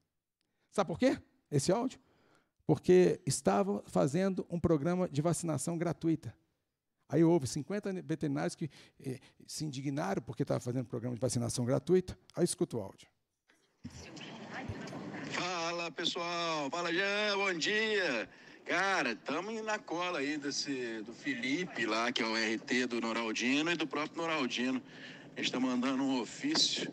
S1: Sabe por quê? Esse áudio? Porque estava fazendo um programa de vacinação gratuita. Aí houve 50 veterinários que eh, se indignaram porque estava fazendo programa de vacinação gratuita. Aí escuta o áudio.
S2: Fala pessoal, fala Jean, bom dia. Cara, estamos na cola aí desse, do Felipe lá, que é o RT do Noraldino e do próprio Noraldino. A gente está mandando um ofício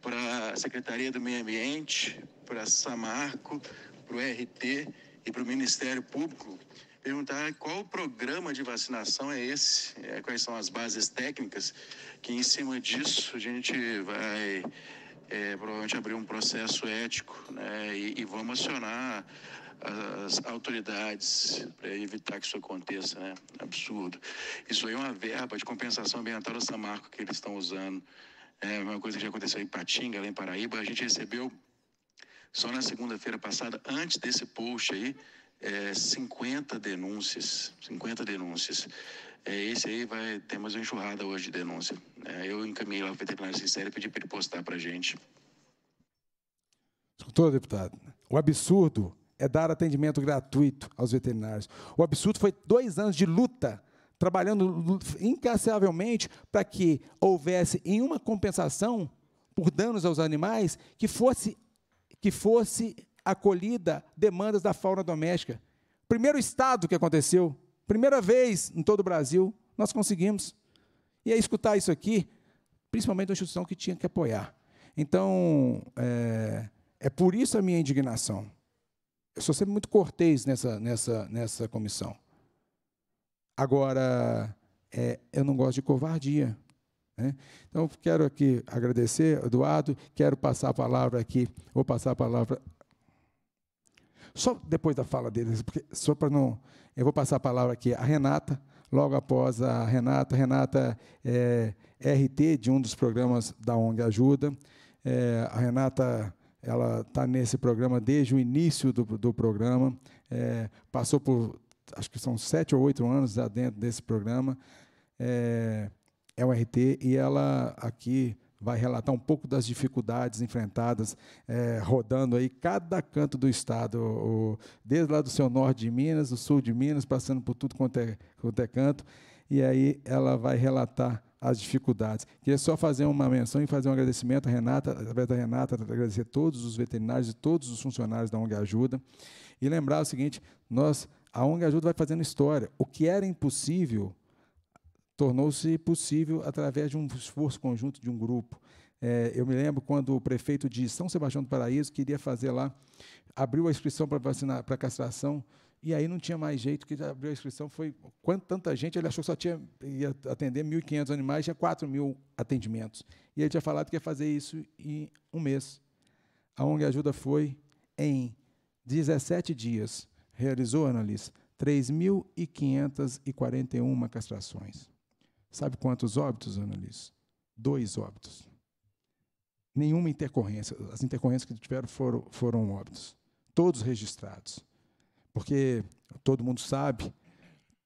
S2: para a Secretaria do Meio Ambiente, para Samarco, para o RT e para o Ministério Público perguntar qual programa de vacinação é esse, é, quais são as bases técnicas, que em cima disso a gente vai é, provavelmente abrir um processo ético né, e, e vamos acionar as autoridades para evitar que isso aconteça, né? Absurdo. Isso aí é uma verba de compensação ambiental da Samarco que eles estão usando. É uma coisa que já aconteceu em Patinga, lá em Paraíba. A gente recebeu só na segunda-feira passada, antes desse post aí, é, 50 denúncias, 50 denúncias. É, esse aí vai ter mais uma enxurrada hoje de denúncia. É, eu encaminhei lá para o veterinário sincero e pedi para ele postar para a gente.
S1: Escutou, deputado? O absurdo é dar atendimento gratuito aos veterinários. O absurdo foi dois anos de luta, trabalhando incansavelmente para que houvesse em uma compensação por danos aos animais que fosse que fosse acolhida demandas da fauna doméstica. Primeiro estado que aconteceu, primeira vez em todo o Brasil, nós conseguimos. E é escutar isso aqui, principalmente uma instituição que tinha que apoiar. Então, é, é por isso a minha indignação. Eu sou sempre muito cortês nessa, nessa, nessa comissão. Agora, é, eu não gosto de covardia. Né? Então, quero aqui agradecer, Eduardo, quero passar a palavra aqui, vou passar a palavra só depois da fala deles, porque só para não. Eu vou passar a palavra aqui a Renata, logo após a Renata. Renata é RT de um dos programas da ONG Ajuda. É, a Renata ela está nesse programa desde o início do, do programa, é, passou por acho que são sete ou oito anos já dentro desse programa. É, é um RT e ela aqui vai relatar um pouco das dificuldades enfrentadas é, rodando aí cada canto do estado, o, desde lá do seu norte de Minas, do sul de Minas, passando por tudo quanto é, quanto é canto, e aí ela vai relatar as dificuldades. Queria só fazer uma menção e fazer um agradecimento à Renata, através da Renata, agradecer a todos os veterinários e todos os funcionários da ONG Ajuda, e lembrar o seguinte, nós, a ONG Ajuda vai fazendo história, o que era impossível tornou-se possível através de um esforço conjunto de um grupo. É, eu me lembro quando o prefeito de São Sebastião do Paraíso queria fazer lá, abriu a inscrição para vacinar, para castração, e aí não tinha mais jeito, que abriu a inscrição foi quanto, tanta gente, ele achou que só tinha, ia atender 1.500 animais, tinha 4.000 mil atendimentos. E ele tinha falado que ia fazer isso em um mês. A ONG Ajuda foi em 17 dias, realizou, Annalise, 3.541 castrações. Sabe quantos óbitos, Annalise? Dois óbitos. Nenhuma intercorrência. As intercorrências que tiveram foram, foram óbitos. Todos registrados. Porque todo mundo sabe,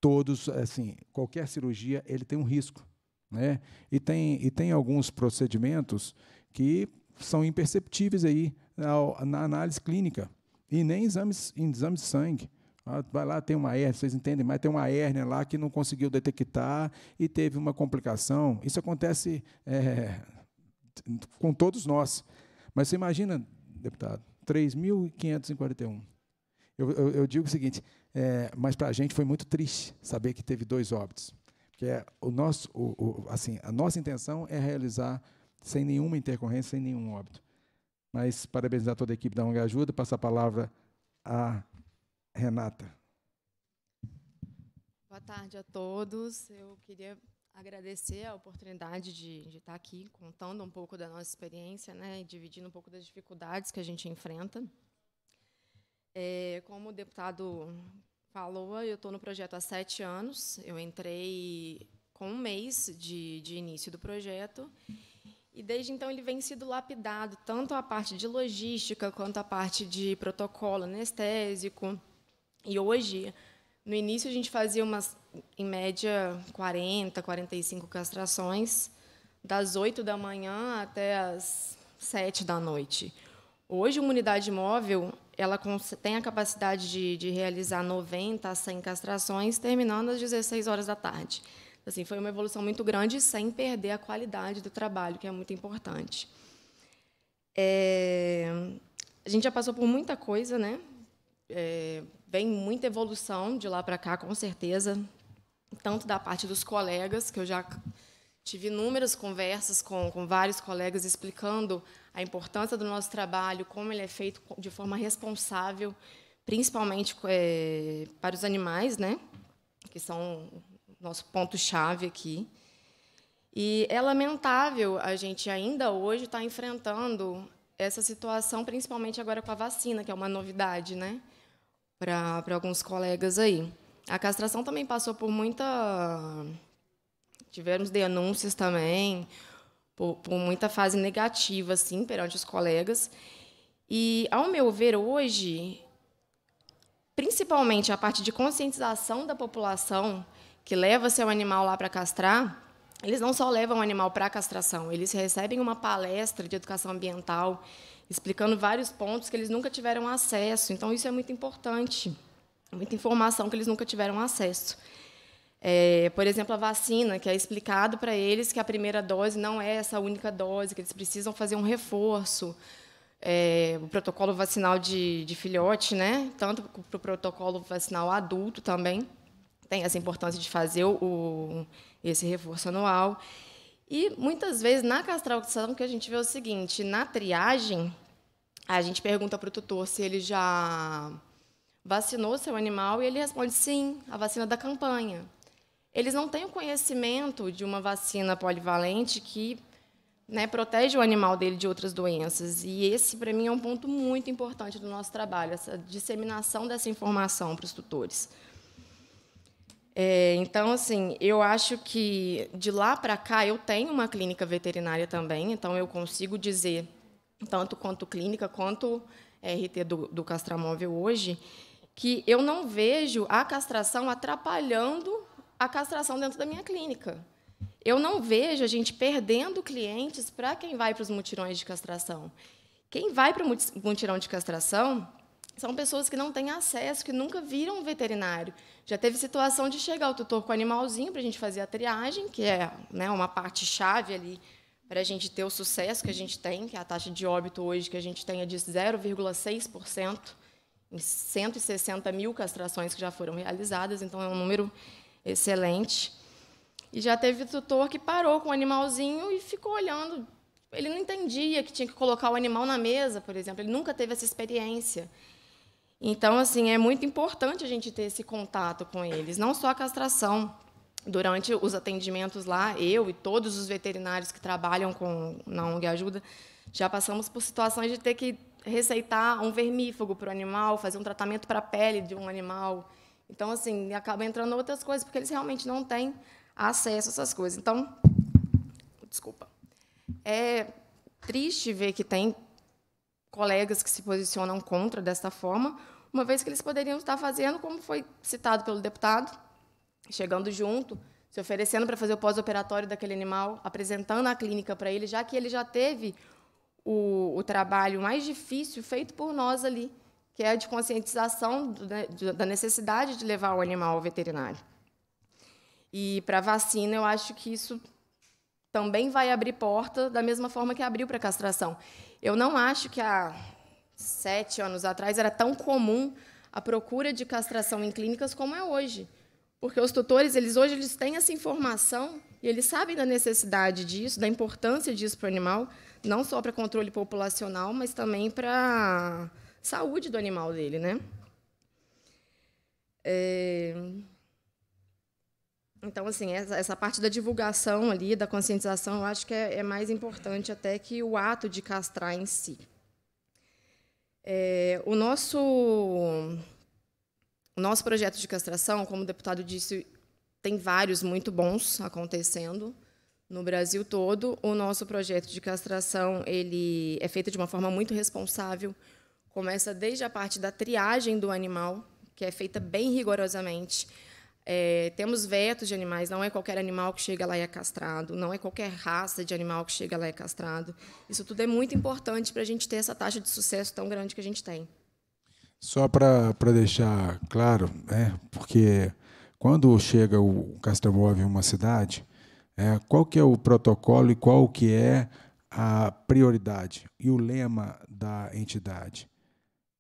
S1: todos, assim, qualquer cirurgia, ele tem um risco. Né? E, tem, e tem alguns procedimentos que são imperceptíveis aí na, na análise clínica. E nem exames, em exames de sangue. Ah, vai lá, tem uma hérnia, vocês entendem, mas tem uma hérnia lá que não conseguiu detectar e teve uma complicação. Isso acontece é, com todos nós. Mas você imagina, deputado, 3.541. Eu, eu, eu, digo o seguinte, é, mas para a gente foi muito triste saber que teve dois óbitos. Porque o nosso, o, o, assim, a nossa intenção é realizar sem nenhuma intercorrência, sem nenhum óbito. Mas parabenizar toda a equipe da ONG Ajuda, passar a palavra a Renata.
S7: Boa tarde a todos. Eu queria agradecer a oportunidade de, de, estar aqui contando um pouco da nossa experiência né, e dividindo um pouco das dificuldades que a gente enfrenta. É, como o deputado falou, eu estou no projeto há sete anos. Eu entrei com um mês de, de início do projeto. E desde então ele vem sido lapidado, tanto a parte de logística quanto a parte de protocolo anestésico e hoje, no início, a gente fazia umas, em média, 40, 45 castrações, das 8 da manhã até as 7 da noite. Hoje, uma unidade móvel ela tem a capacidade de, de, realizar 90 a 100 castrações, terminando às 16 horas da tarde. Assim, foi uma evolução muito grande, sem perder a qualidade do trabalho, que é muito importante. É, a gente já passou por muita coisa, né? É, vem muita evolução de lá para cá, com certeza, tanto da parte dos colegas, que eu já tive inúmeras conversas com, com vários colegas explicando a importância do nosso trabalho, como ele é feito de forma responsável, principalmente é, para os animais, né? que são nosso ponto-chave aqui. E é lamentável a gente ainda hoje estar tá enfrentando essa situação, principalmente agora com a vacina, que é uma novidade, né? para alguns colegas aí. A castração também passou por muita. Tivemos denúncias também, por, por muita fase negativa, assim, perante os colegas. E, ao meu ver, hoje, principalmente a parte de conscientização da população que leva seu animal lá para castrar, eles não só levam o animal para castração, eles recebem uma palestra de educação ambiental, explicando vários pontos que eles nunca tiveram acesso. Então, isso é muito importante, muita informação que eles nunca tiveram acesso. É, por exemplo, a vacina, que é explicado para eles que a primeira dose não é essa única dose, que eles precisam fazer um reforço. É, o protocolo vacinal de, de filhote, né? tanto para o protocolo vacinal adulto também, tem essa importância de fazer o, esse reforço anual. E muitas vezes na castração que a gente vê é o seguinte, na triagem, a gente pergunta para o tutor se ele já vacinou seu animal e ele responde sim, a vacina da campanha. Eles não têm o conhecimento de uma vacina polivalente que né, protege o animal dele de outras doenças. E esse, para mim, é um ponto muito importante do nosso trabalho, essa disseminação dessa informação para os tutores. É, então, assim, eu acho que de lá para cá eu tenho uma clínica veterinária também, então eu consigo dizer, tanto quanto clínica quanto é, RT do, do castramóvel hoje, que eu não vejo a castração atrapalhando a castração dentro da minha clínica. Eu não vejo a gente perdendo clientes para quem vai para os mutirões de castração. Quem vai para o mutirão de castração são pessoas que não têm acesso, que nunca viram um veterinário. Já teve situação de chegar o tutor com o animalzinho para a gente fazer a triagem, que é né, uma parte chave ali para a gente ter o sucesso que a gente tem, que é a taxa de óbito hoje que a gente tem é de 0,6%, em 160 mil castrações que já foram realizadas, então é um número excelente. E já teve tutor que parou com o animalzinho e ficou olhando. Ele não entendia que tinha que colocar o animal na mesa, por exemplo, ele nunca teve essa experiência. Então, assim, é muito importante a gente ter esse contato com eles, não só a castração. Durante os atendimentos lá, eu e todos os veterinários que trabalham com na ONG Ajuda, já passamos por situações de ter que receitar um vermífugo para o animal, fazer um tratamento para a pele de um animal. Então, assim, acaba entrando outras coisas, porque eles realmente não têm acesso a essas coisas. Então, desculpa. É triste ver que tem colegas que se posicionam contra desta forma, uma vez que eles poderiam estar fazendo, como foi citado pelo deputado, chegando junto, se oferecendo para fazer o pós-operatório daquele animal, apresentando a clínica para ele, já que ele já teve o, o, trabalho mais difícil feito por nós ali, que é a de conscientização do, né, da necessidade de levar o animal ao veterinário. E para vacina, eu acho que isso também vai abrir porta da mesma forma que abriu para castração. Eu não acho que há sete anos atrás era tão comum a procura de castração em clínicas como é hoje, porque os tutores eles hoje eles têm essa informação e eles sabem da necessidade disso, da importância disso para o animal, não só para controle populacional, mas também para saúde do animal dele, né? É... Então, assim, essa, essa, parte da divulgação ali, da conscientização, eu acho que é, é mais importante até que o ato de castrar em si. É, o nosso o nosso projeto de castração, como o deputado disse, tem vários muito bons acontecendo no Brasil todo. O nosso projeto de castração ele é feito de uma forma muito responsável. Começa desde a parte da triagem do animal, que é feita bem rigorosamente é, temos vetos de animais, não é qualquer animal que chega lá e é castrado, não é qualquer raça de animal que chega lá e é castrado. Isso tudo é muito importante para a gente ter essa taxa de sucesso tão grande que a gente tem.
S1: Só para deixar claro, né, porque quando chega o castramóvel em uma cidade, é, qual que é o protocolo e qual que é a prioridade e o lema da entidade?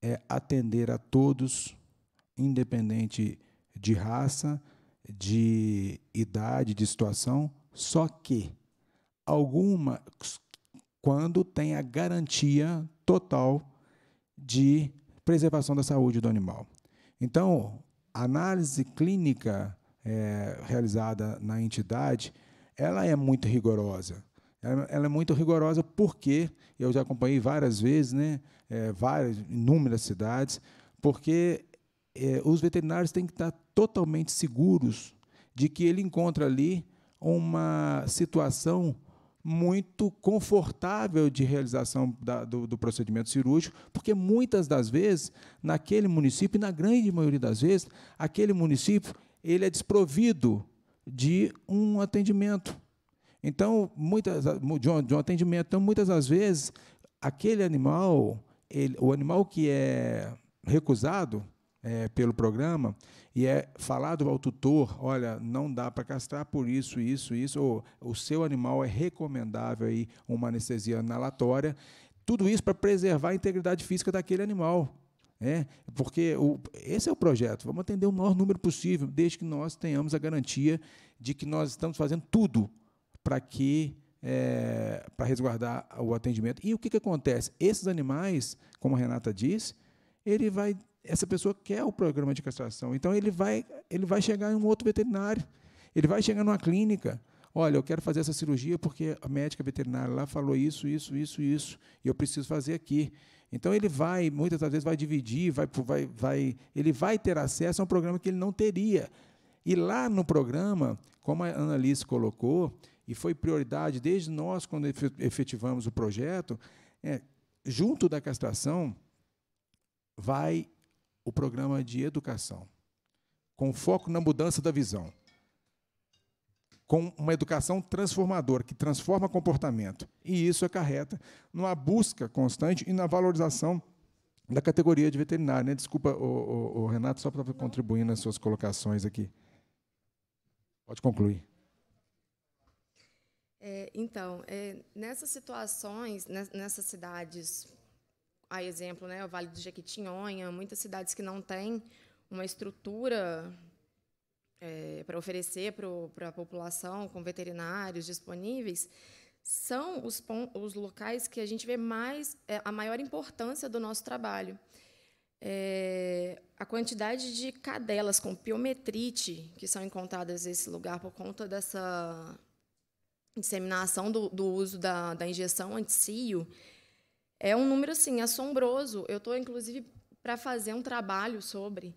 S1: É atender a todos, independente de raça, de idade, de situação, só que alguma quando tem a garantia total de preservação da saúde do animal. Então, a análise clínica é, realizada na entidade, ela é muito rigorosa. Ela, é muito rigorosa porque eu já acompanhei várias vezes, né, é, várias inúmeras cidades, porque é, os veterinários têm que estar totalmente seguros de que ele encontra ali uma situação muito confortável de realização da, do, do, procedimento cirúrgico, porque muitas das vezes, naquele município, e na grande maioria das vezes, aquele município ele é desprovido de um atendimento. Então, muitas, de, um, de um atendimento. Então, muitas das vezes, aquele animal, ele, o animal que é recusado, é, pelo programa e é falado ao tutor, olha, não dá para castrar por isso, isso, isso, ou o seu animal é recomendável aí uma anestesia inalatória, tudo isso para preservar a integridade física daquele animal. É, porque o, esse é o projeto. Vamos atender o maior número possível, desde que nós tenhamos a garantia de que nós estamos fazendo tudo para que é, para resguardar o atendimento. E o que, que acontece? Esses animais, como a Renata disse, ele vai essa pessoa quer o programa de castração. Então ele vai, ele vai chegar em um outro veterinário, ele vai chegar numa clínica. Olha, eu quero fazer essa cirurgia porque a médica veterinária lá falou isso, isso, isso, isso, e eu preciso fazer aqui. Então ele vai, muitas das vezes vai dividir, vai, vai, vai, ele vai ter acesso a um programa que ele não teria. E lá no programa, como a Annalise colocou, e foi prioridade desde nós quando efetivamos o projeto, é, junto da castração vai o programa de educação, com foco na mudança da visão, com uma educação transformadora, que transforma comportamento. E isso acarreta numa busca constante e na valorização da categoria de veterinário. Né? Desculpa, o, o, o Renato, só para contribuir nas suas colocações aqui. Pode concluir.
S7: É, então, é, nessas situações, nessas cidades a exemplo, né, o Vale do Jequitinhonha, muitas cidades que não têm uma estrutura é, para oferecer para a população com veterinários disponíveis, são os, os, locais que a gente vê mais é, a maior importância do nosso trabalho. É, a quantidade de cadelas com piometrite que são encontradas nesse lugar por conta dessa disseminação do, do uso da, da injeção anti-cio é um número assim assombroso. Eu estou inclusive para fazer um trabalho sobre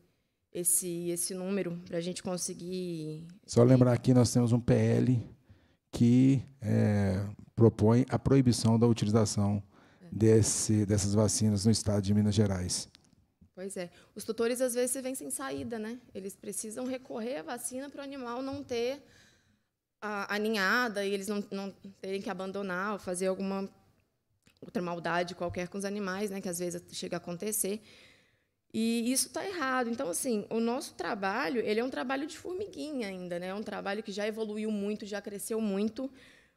S7: esse esse número para a gente conseguir.
S1: Só lembrar aqui nós temos um PL que é, propõe a proibição da utilização é. desse, dessas vacinas no estado de Minas Gerais.
S7: Pois é. Os tutores, às vezes, se vêm sem saída, né? Eles precisam recorrer à vacina para o animal não ter a, a ninhada e eles não, não terem que abandonar ou fazer alguma outra maldade qualquer com os animais, né, que às vezes chega a acontecer. E isso está errado. Então, assim, o nosso trabalho, ele é um trabalho de formiguinha ainda, né? É um trabalho que já evoluiu muito, já cresceu muito,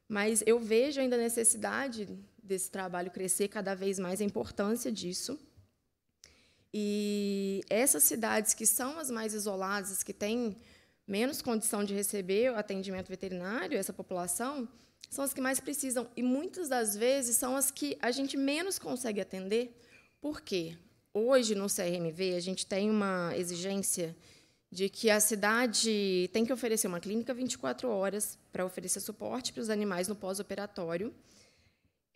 S7: mas eu vejo ainda a necessidade desse trabalho crescer cada vez mais, a importância disso. E essas cidades que são as mais isoladas, que têm menos condição de receber o atendimento veterinário, essa população, são as que mais precisam e muitas das vezes são as que a gente menos consegue atender. Por quê? Hoje no CRMV a gente tem uma exigência de que a cidade tem que oferecer uma clínica 24 horas para oferecer suporte para os animais no pós-operatório.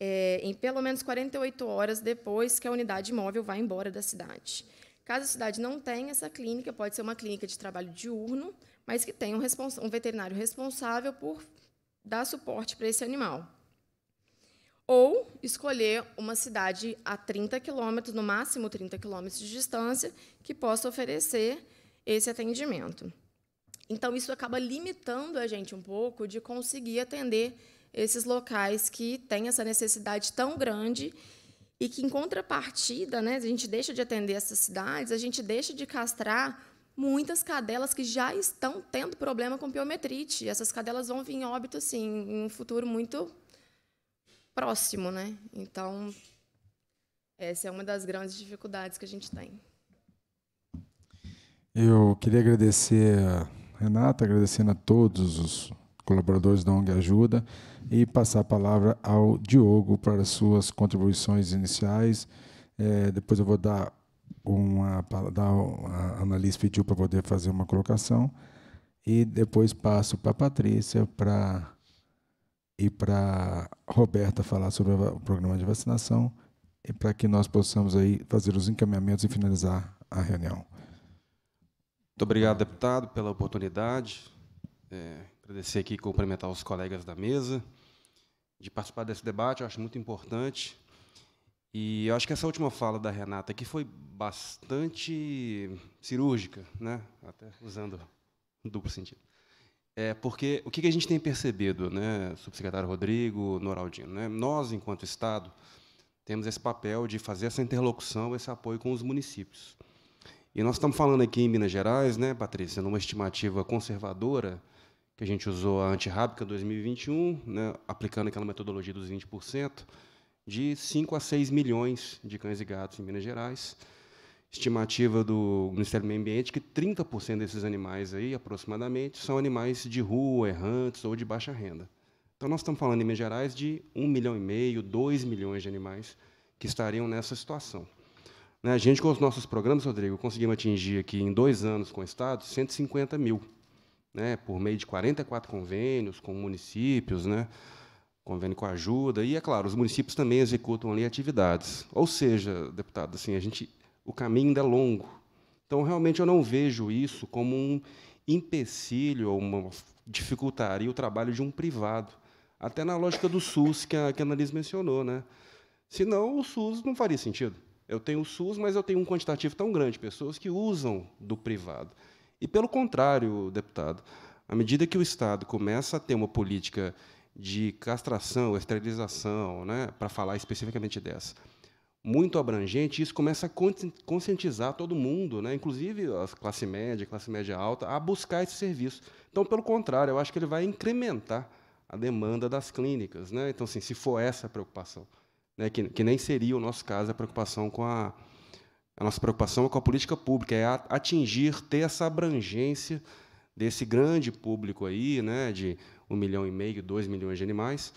S7: É, em pelo menos 48 horas depois que a unidade móvel vai embora da cidade. Caso a cidade não tenha essa clínica, pode ser uma clínica de trabalho diurno, mas que tenha um, um veterinário responsável por dar suporte para esse animal. Ou escolher uma cidade a 30 quilômetros, no máximo 30 quilômetros de distância, que possa oferecer esse atendimento. Então, isso acaba limitando a gente um pouco de conseguir atender esses locais que têm essa necessidade tão grande e que, em contrapartida, né, a gente deixa de atender essas cidades, a gente deixa de castrar muitas cadelas que já estão tendo problema com piometrite. Essas cadelas vão vir em óbito assim, em um futuro muito próximo. Né? Então, essa é uma das grandes dificuldades que a gente tem.
S1: Eu queria agradecer a Renata, agradecendo a todos os colaboradores da ONG Ajuda e passar a palavra ao Diogo para suas contribuições iniciais. É, depois eu vou dar uma, a Annalise pediu para poder fazer uma colocação e depois passo para a Patrícia para e para Roberta falar sobre o programa de vacinação e para que nós possamos aí fazer os encaminhamentos e finalizar a reunião.
S8: Muito obrigado, deputado, pela oportunidade. É, agradecer aqui e cumprimentar os colegas da mesa de participar desse debate. Eu acho muito importante e eu acho que essa última fala da Renata aqui foi bastante cirúrgica, né? até usando duplo sentido. É porque o que a gente tem percebido, né, subsecretário Rodrigo, Noraldino, né, nós, enquanto Estado, temos esse papel de fazer essa interlocução, esse apoio com os municípios. E nós estamos falando aqui em Minas Gerais, né, Patrícia, numa estimativa conservadora, que a gente usou a antirrábica 2021, né, aplicando aquela metodologia dos 20%, de 5 a 6 milhões de cães e gatos em Minas Gerais. Estimativa do Ministério do Meio Ambiente que 30% desses animais aí, aproximadamente, são animais de rua, errantes ou de baixa renda. Então nós estamos falando em Minas Gerais de 1 milhão e meio, 2 milhões de animais que estariam nessa situação. Né, a gente, com os nossos programas, Rodrigo, conseguimos atingir aqui, em dois anos com o Estado, 150 mil, né, por meio de 44 convênios com municípios, né, convênio com ajuda, e, é claro, os municípios também executam ali atividades. Ou seja, deputado, assim, a gente, o caminho ainda é longo. Então, realmente, eu não vejo isso como um empecilho ou uma dificultaria o trabalho de um privado. Até na lógica do SUS, que a, que a Annalise mencionou. Né? Senão, o SUS não faria sentido. Eu tenho o SUS, mas eu tenho um quantitativo tão grande de pessoas que usam do privado. E, pelo contrário, deputado, à medida que o Estado começa a ter uma política de castração, esterilização, né, para falar especificamente dessa, muito abrangente, isso começa a conscientizar todo mundo, né, inclusive a classe média, classe média alta, a buscar esse serviço. Então, pelo contrário, eu acho que ele vai incrementar a demanda das clínicas. Né? Então, assim, se for essa a preocupação, né, que, que nem seria o nosso caso a preocupação com a, a nossa preocupação é com a política pública, é atingir, ter essa abrangência desse grande público aí, né, de um milhão e meio, dois milhões de animais,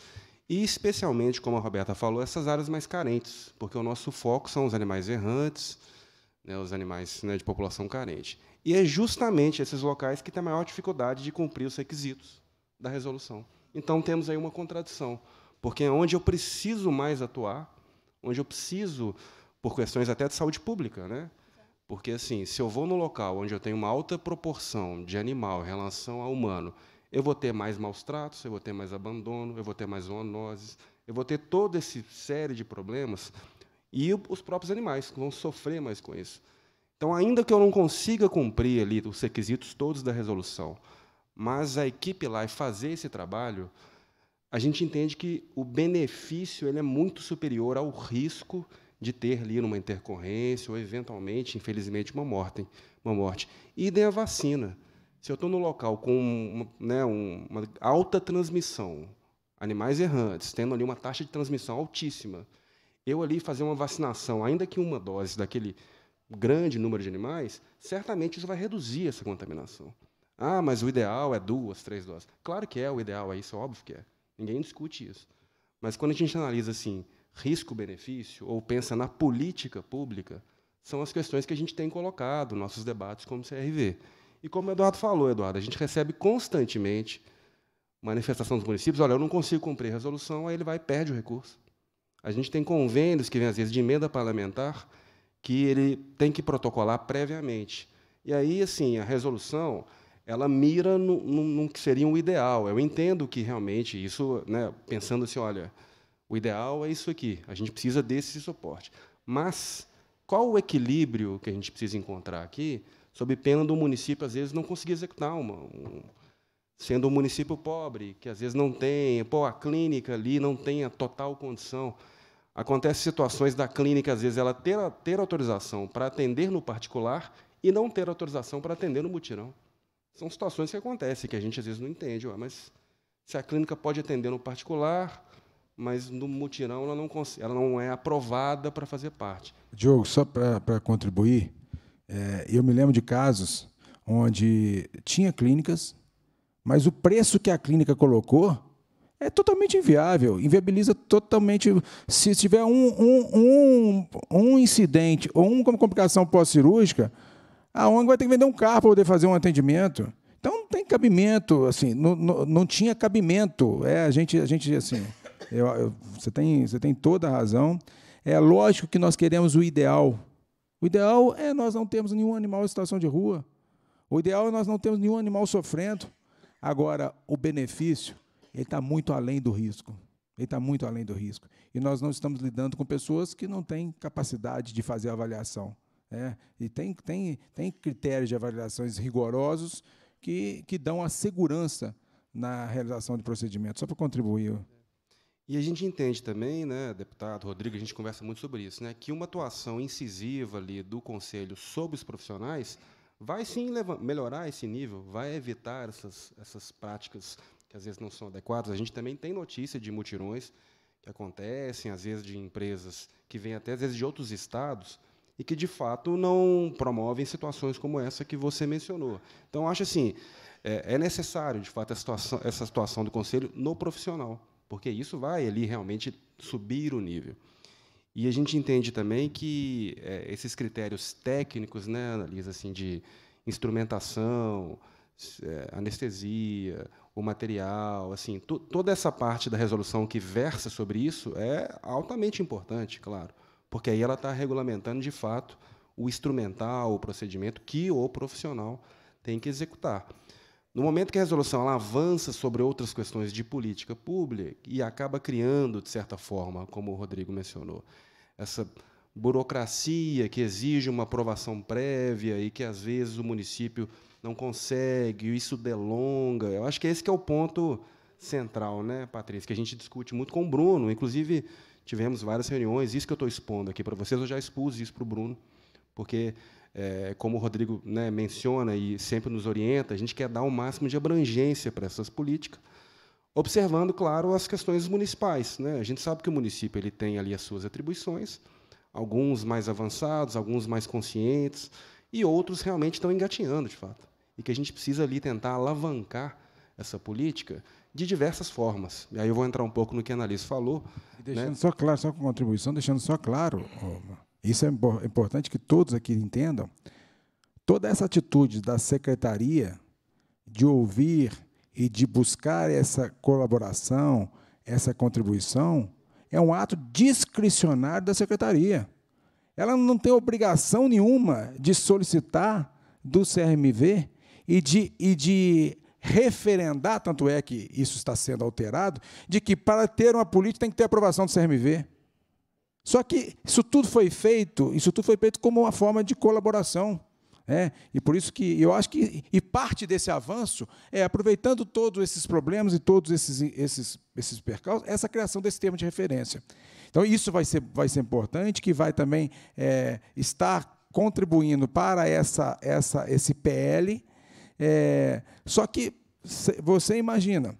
S8: e especialmente, como a Roberta falou, essas áreas mais carentes, porque o nosso foco são os animais errantes, né, os animais né, de população carente. E é justamente esses locais que têm a maior dificuldade de cumprir os requisitos da resolução. Então temos aí uma contradição, porque é onde eu preciso mais atuar, onde eu preciso, por questões até de saúde pública, né, porque, assim, se eu vou no local onde eu tenho uma alta proporção de animal em relação ao humano, eu vou ter mais maus tratos, eu vou ter mais abandono, eu vou ter mais zoonoses, eu vou ter toda essa série de problemas e os próprios animais vão sofrer mais com isso. Então, ainda que eu não consiga cumprir ali os requisitos todos da resolução, mas a equipe lá e fazer esse trabalho, a gente entende que o benefício ele é muito superior ao risco de ter ali uma intercorrência ou, eventualmente, infelizmente, uma morte. Uma morte. E dê a vacina. Se eu estou no local com uma, né, uma alta transmissão, animais errantes, tendo ali uma taxa de transmissão altíssima, eu ali fazer uma vacinação, ainda que uma dose daquele grande número de animais, certamente isso vai reduzir essa contaminação. Ah, mas o ideal é duas, três doses. Claro que é o ideal, é isso, óbvio que é. Ninguém discute isso. Mas quando a gente analisa assim, risco-benefício ou pensa na política pública, são as questões que a gente tem colocado nos nossos debates como CRV. E como o Eduardo falou, Eduardo, a gente recebe constantemente manifestação dos municípios, olha, eu não consigo cumprir a resolução, aí ele vai e perde o recurso. A gente tem convênios que vêm, às vezes, de emenda parlamentar, que ele tem que protocolar previamente. E aí, assim, a resolução, ela mira no, no, no que seria um ideal. Eu entendo que, realmente, isso, né, pensando assim, olha, o ideal é isso aqui, a gente precisa desse suporte. Mas qual o equilíbrio que a gente precisa encontrar aqui, sob pena do município, às vezes, não conseguir executar uma. Um, sendo um município pobre, que às vezes não tem, pô, a clínica ali não tem a total condição. Acontece situações da clínica, às vezes, ela ter, ter autorização para atender no particular e não ter autorização para atender no mutirão. São situações que acontecem, que a gente às vezes não entende, mas se a clínica pode atender no particular, mas no mutirão ela não, ela não é aprovada para fazer parte.
S1: Diogo, só para contribuir, é, eu me lembro de casos onde tinha clínicas, mas o preço que a clínica colocou é totalmente inviável, inviabiliza totalmente. Se tiver um, um, um, um incidente ou uma complicação pós-cirúrgica, a ONG vai ter que vender um carro para poder fazer um atendimento. Então não tem cabimento, assim, não, não, não tinha cabimento. É, a gente, a gente assim. Eu, eu, você, tem, você tem toda a razão. É lógico que nós queremos o ideal. O ideal é nós não termos nenhum animal em situação de rua. O ideal é nós não termos nenhum animal sofrendo. Agora, o benefício, ele está muito além do risco. Ele está muito além do risco. E nós não estamos lidando com pessoas que não têm capacidade de fazer avaliação. Né? E tem, tem, tem critérios de avaliações rigorosos que, que dão a segurança na realização de procedimentos. Só para contribuir.
S8: E a gente entende também, né, deputado Rodrigo, a gente conversa muito sobre isso, né, que uma atuação incisiva ali do conselho sobre os profissionais vai sim levar, melhorar esse nível, vai evitar essas, essas práticas que às vezes não são adequadas. A gente também tem notícia de mutirões que acontecem, às vezes de empresas que vêm até às vezes de outros estados e que de fato não promovem situações como essa que você mencionou. Então acho assim, é, é necessário de fato a situação, essa situação do conselho no profissional porque isso vai ali realmente subir o nível. E a gente entende também que é, esses critérios técnicos, né, Analisa, assim, de instrumentação, é, anestesia, o material, assim, to toda essa parte da resolução que versa sobre isso é altamente importante, claro, porque aí ela está regulamentando de fato o instrumental, o procedimento que o profissional tem que executar. No momento que a resolução avança sobre outras questões de política pública e acaba criando, de certa forma, como o Rodrigo mencionou, essa burocracia que exige uma aprovação prévia e que às vezes o município não consegue, isso delonga. Eu acho que esse que é o ponto central, né, Patrícia, que a gente discute muito com o Bruno, inclusive tivemos várias reuniões, isso que eu estou expondo aqui para vocês, eu já expus isso para o Bruno, porque é, como o Rodrigo né, menciona e sempre nos orienta, a gente quer dar o máximo de abrangência para essas políticas, observando, claro, as questões municipais. Né? A gente sabe que o município ele tem ali as suas atribuições, alguns mais avançados, alguns mais conscientes, e outros realmente estão engatinhando, de fato. E que a gente precisa ali tentar alavancar essa política de diversas formas. E aí eu vou entrar um pouco no que a Annalise falou.
S1: E deixando né? só claro, só com contribuição, deixando só claro, oh, isso é importante que todos aqui entendam. Toda essa atitude da secretaria de ouvir e de buscar essa colaboração, essa contribuição, é um ato discricionário da secretaria. Ela não tem obrigação nenhuma de solicitar do CRMV e de, e de referendar, tanto é que isso está sendo alterado, de que para ter uma política tem que ter aprovação do CRMV. Só que isso tudo foi feito, isso tudo foi feito como uma forma de colaboração. É, e por isso que eu acho que e parte desse avanço é aproveitando todos esses problemas e todos esses esses esses percalços, essa criação desse termo de referência. Então isso vai ser vai ser importante, que vai também é, estar contribuindo para essa essa esse PL. É, só que você imagina,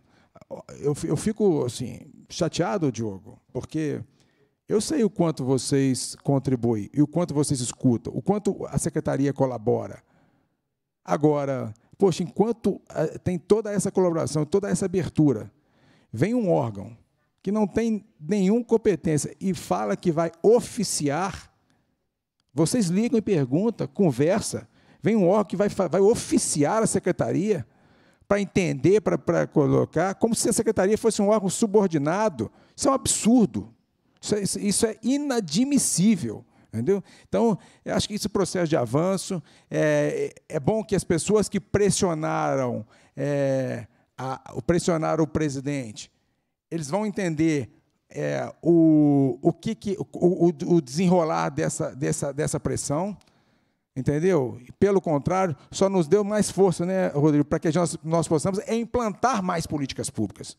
S1: eu, eu fico assim chateado, Diogo, porque eu sei o quanto vocês contribuem e o quanto vocês escutam, o quanto a secretaria colabora. Agora, poxa, enquanto eh, tem toda essa colaboração, toda essa abertura, vem um órgão que não tem nenhuma competência e fala que vai oficiar, vocês ligam e perguntam, conversa, vem um órgão que vai, vai oficiar a secretaria para entender, para, para colocar, como se a secretaria fosse um órgão subordinado. Isso é um absurdo. Isso é, isso é inadmissível. Entendeu? Então, eu acho que esse processo de avanço é, é, é bom que as pessoas que pressionaram, é, a, pressionaram o presidente, eles vão entender é, o, o, que que, o, o desenrolar dessa, dessa, dessa pressão, entendeu? Pelo contrário, só nos deu mais força, né, Rodrigo, para que nós, nós possamos é implantar mais políticas públicas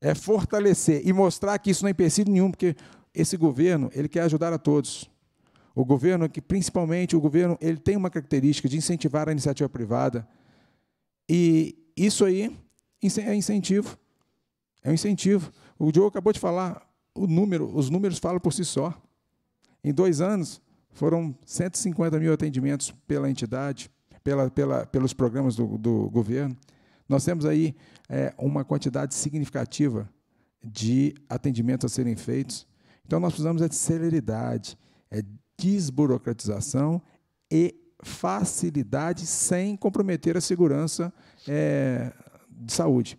S1: é fortalecer e mostrar que isso não é empecilho nenhum, porque esse governo ele quer ajudar a todos. O governo que principalmente o governo ele tem uma característica de incentivar a iniciativa privada e isso aí é incentivo, é um incentivo. O Diogo acabou de falar o número, os números falam por si só. Em dois anos foram 150 mil atendimentos pela entidade, pela, pela pelos programas do, do governo. Nós temos aí é, uma quantidade significativa de atendimentos a serem feitos. Então, nós precisamos é de celeridade, é desburocratização e facilidade sem comprometer a segurança é, de saúde.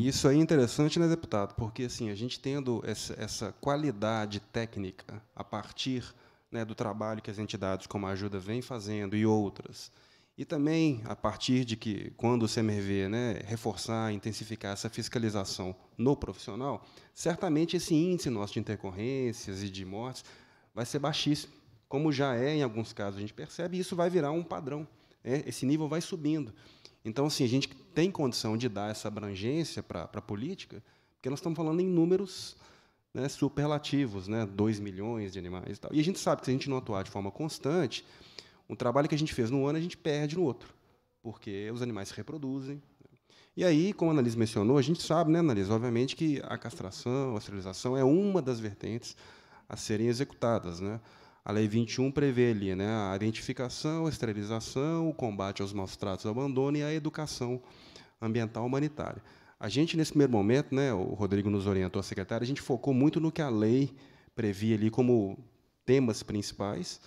S8: isso é interessante, né, deputado? Porque assim, a gente tendo essa, essa qualidade técnica a partir né, do trabalho que as entidades como a Ajuda vem fazendo e outras, e também, a partir de que, quando o CMRV né, reforçar, intensificar essa fiscalização no profissional, certamente esse índice nosso de intercorrências e de mortes vai ser baixíssimo, como já é em alguns casos a gente percebe, e isso vai virar um padrão. Né? Esse nível vai subindo. Então, assim, a gente tem condição de dar essa abrangência para a política, porque nós estamos falando em números né, superlativos, né, 2 milhões de animais e tal. E a gente sabe que se a gente não atuar de forma constante, um trabalho que a gente fez no ano, a gente perde no outro, porque os animais se reproduzem. Né? E aí, como a Annalise mencionou, a gente sabe, né, Annalise, obviamente, que a castração, a esterilização é uma das vertentes a serem executadas. Né? A Lei 21 prevê ali né, a identificação, a esterilização, o combate aos maus tratos, ao abandono e a educação ambiental humanitária. A gente, nesse primeiro momento, né, o Rodrigo nos orientou, a secretária, a gente focou muito no que a lei previa ali como temas principais,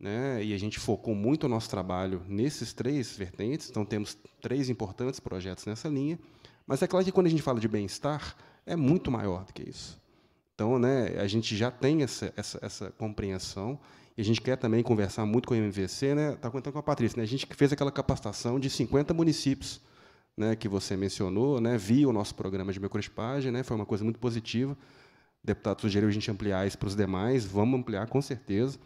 S8: né? E a gente focou muito o nosso trabalho nesses três vertentes, então temos três importantes projetos nessa linha. Mas é claro que quando a gente fala de bem-estar, é muito maior do que isso. Então, né, a gente já tem essa, essa, essa compreensão e a gente quer também conversar muito com o MVC, né? Tá contando com a Patrícia, né? A gente fez aquela capacitação de 50 municípios, né, que você mencionou, né? Via o nosso programa de microespagem, né? Foi uma coisa muito positiva. Deputado sugeriu a gente ampliar isso para os demais, vamos ampliar com certeza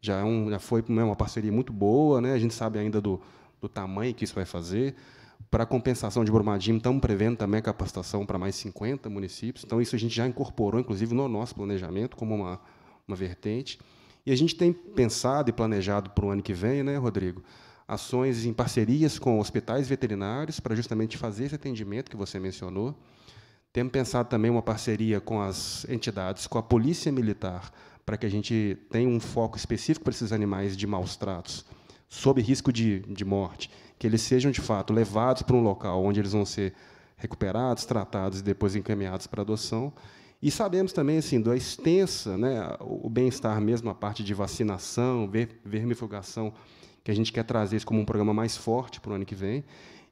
S8: já, é um, já foi né, uma parceria muito boa, né? a gente sabe ainda do, do tamanho que isso vai fazer. Para compensação de Brumadinho, estamos prevendo também a capacitação para mais 50 municípios, então isso a gente já incorporou, inclusive, no nosso planejamento como uma, uma vertente. E a gente tem pensado e planejado para o ano que vem, né, Rodrigo, ações em parcerias com hospitais veterinários para justamente fazer esse atendimento que você mencionou. Temos pensado também uma parceria com as entidades, com a Polícia Militar, para que a gente tenha um foco específico para esses animais de maus tratos, sob risco de, de morte, que eles sejam de fato levados para um local onde eles vão ser recuperados, tratados e depois encaminhados para adoção. E sabemos também assim da extensa, né, o bem-estar mesmo, a parte de vacinação, ver, vermifugação, que a gente quer trazer isso como um programa mais forte para o ano que vem.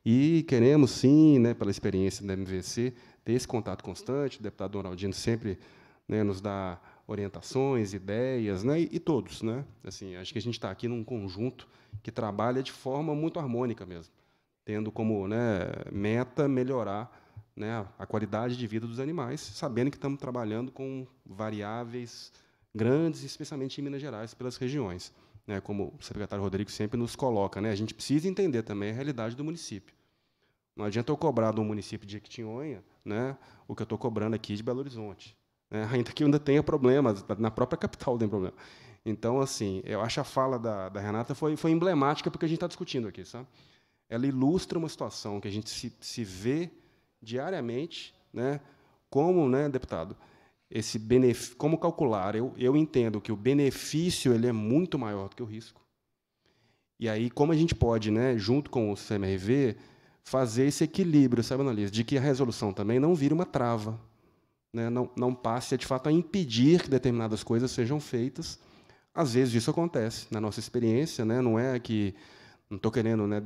S8: E queremos sim, né, pela experiência da MVC, ter esse contato constante. O deputado Donaldino sempre né, nos dá orientações, ideias, né? E, e, todos, né? Assim, acho que a gente está aqui num conjunto que trabalha de forma muito harmônica mesmo, tendo como né, meta melhorar né, a qualidade de vida dos animais, sabendo que estamos trabalhando com variáveis grandes, especialmente em Minas Gerais, pelas regiões, né? Como o secretário Rodrigo sempre nos coloca, né? A gente precisa entender também a realidade do município. Não adianta eu cobrar do município de Equitinhonha, né? O que eu estou cobrando aqui de Belo Horizonte né? ainda que ainda tenha problemas, na própria capital tem problema. Então, assim, eu acho a fala da, da Renata foi, foi emblemática porque a gente está discutindo aqui, sabe? Ela ilustra uma situação que a gente se, se vê diariamente, né? Como, né, deputado, esse benef... como calcular? Eu, eu entendo que o benefício ele é muito maior do que o risco. E aí, como a gente pode, né, junto com o CMRV, fazer esse equilíbrio, sabe, Analisa, de que a resolução também não vira uma trava né, não, não passe, de fato a impedir que determinadas coisas sejam feitas. Às vezes isso acontece na nossa experiência, né, não é que não estou querendo né,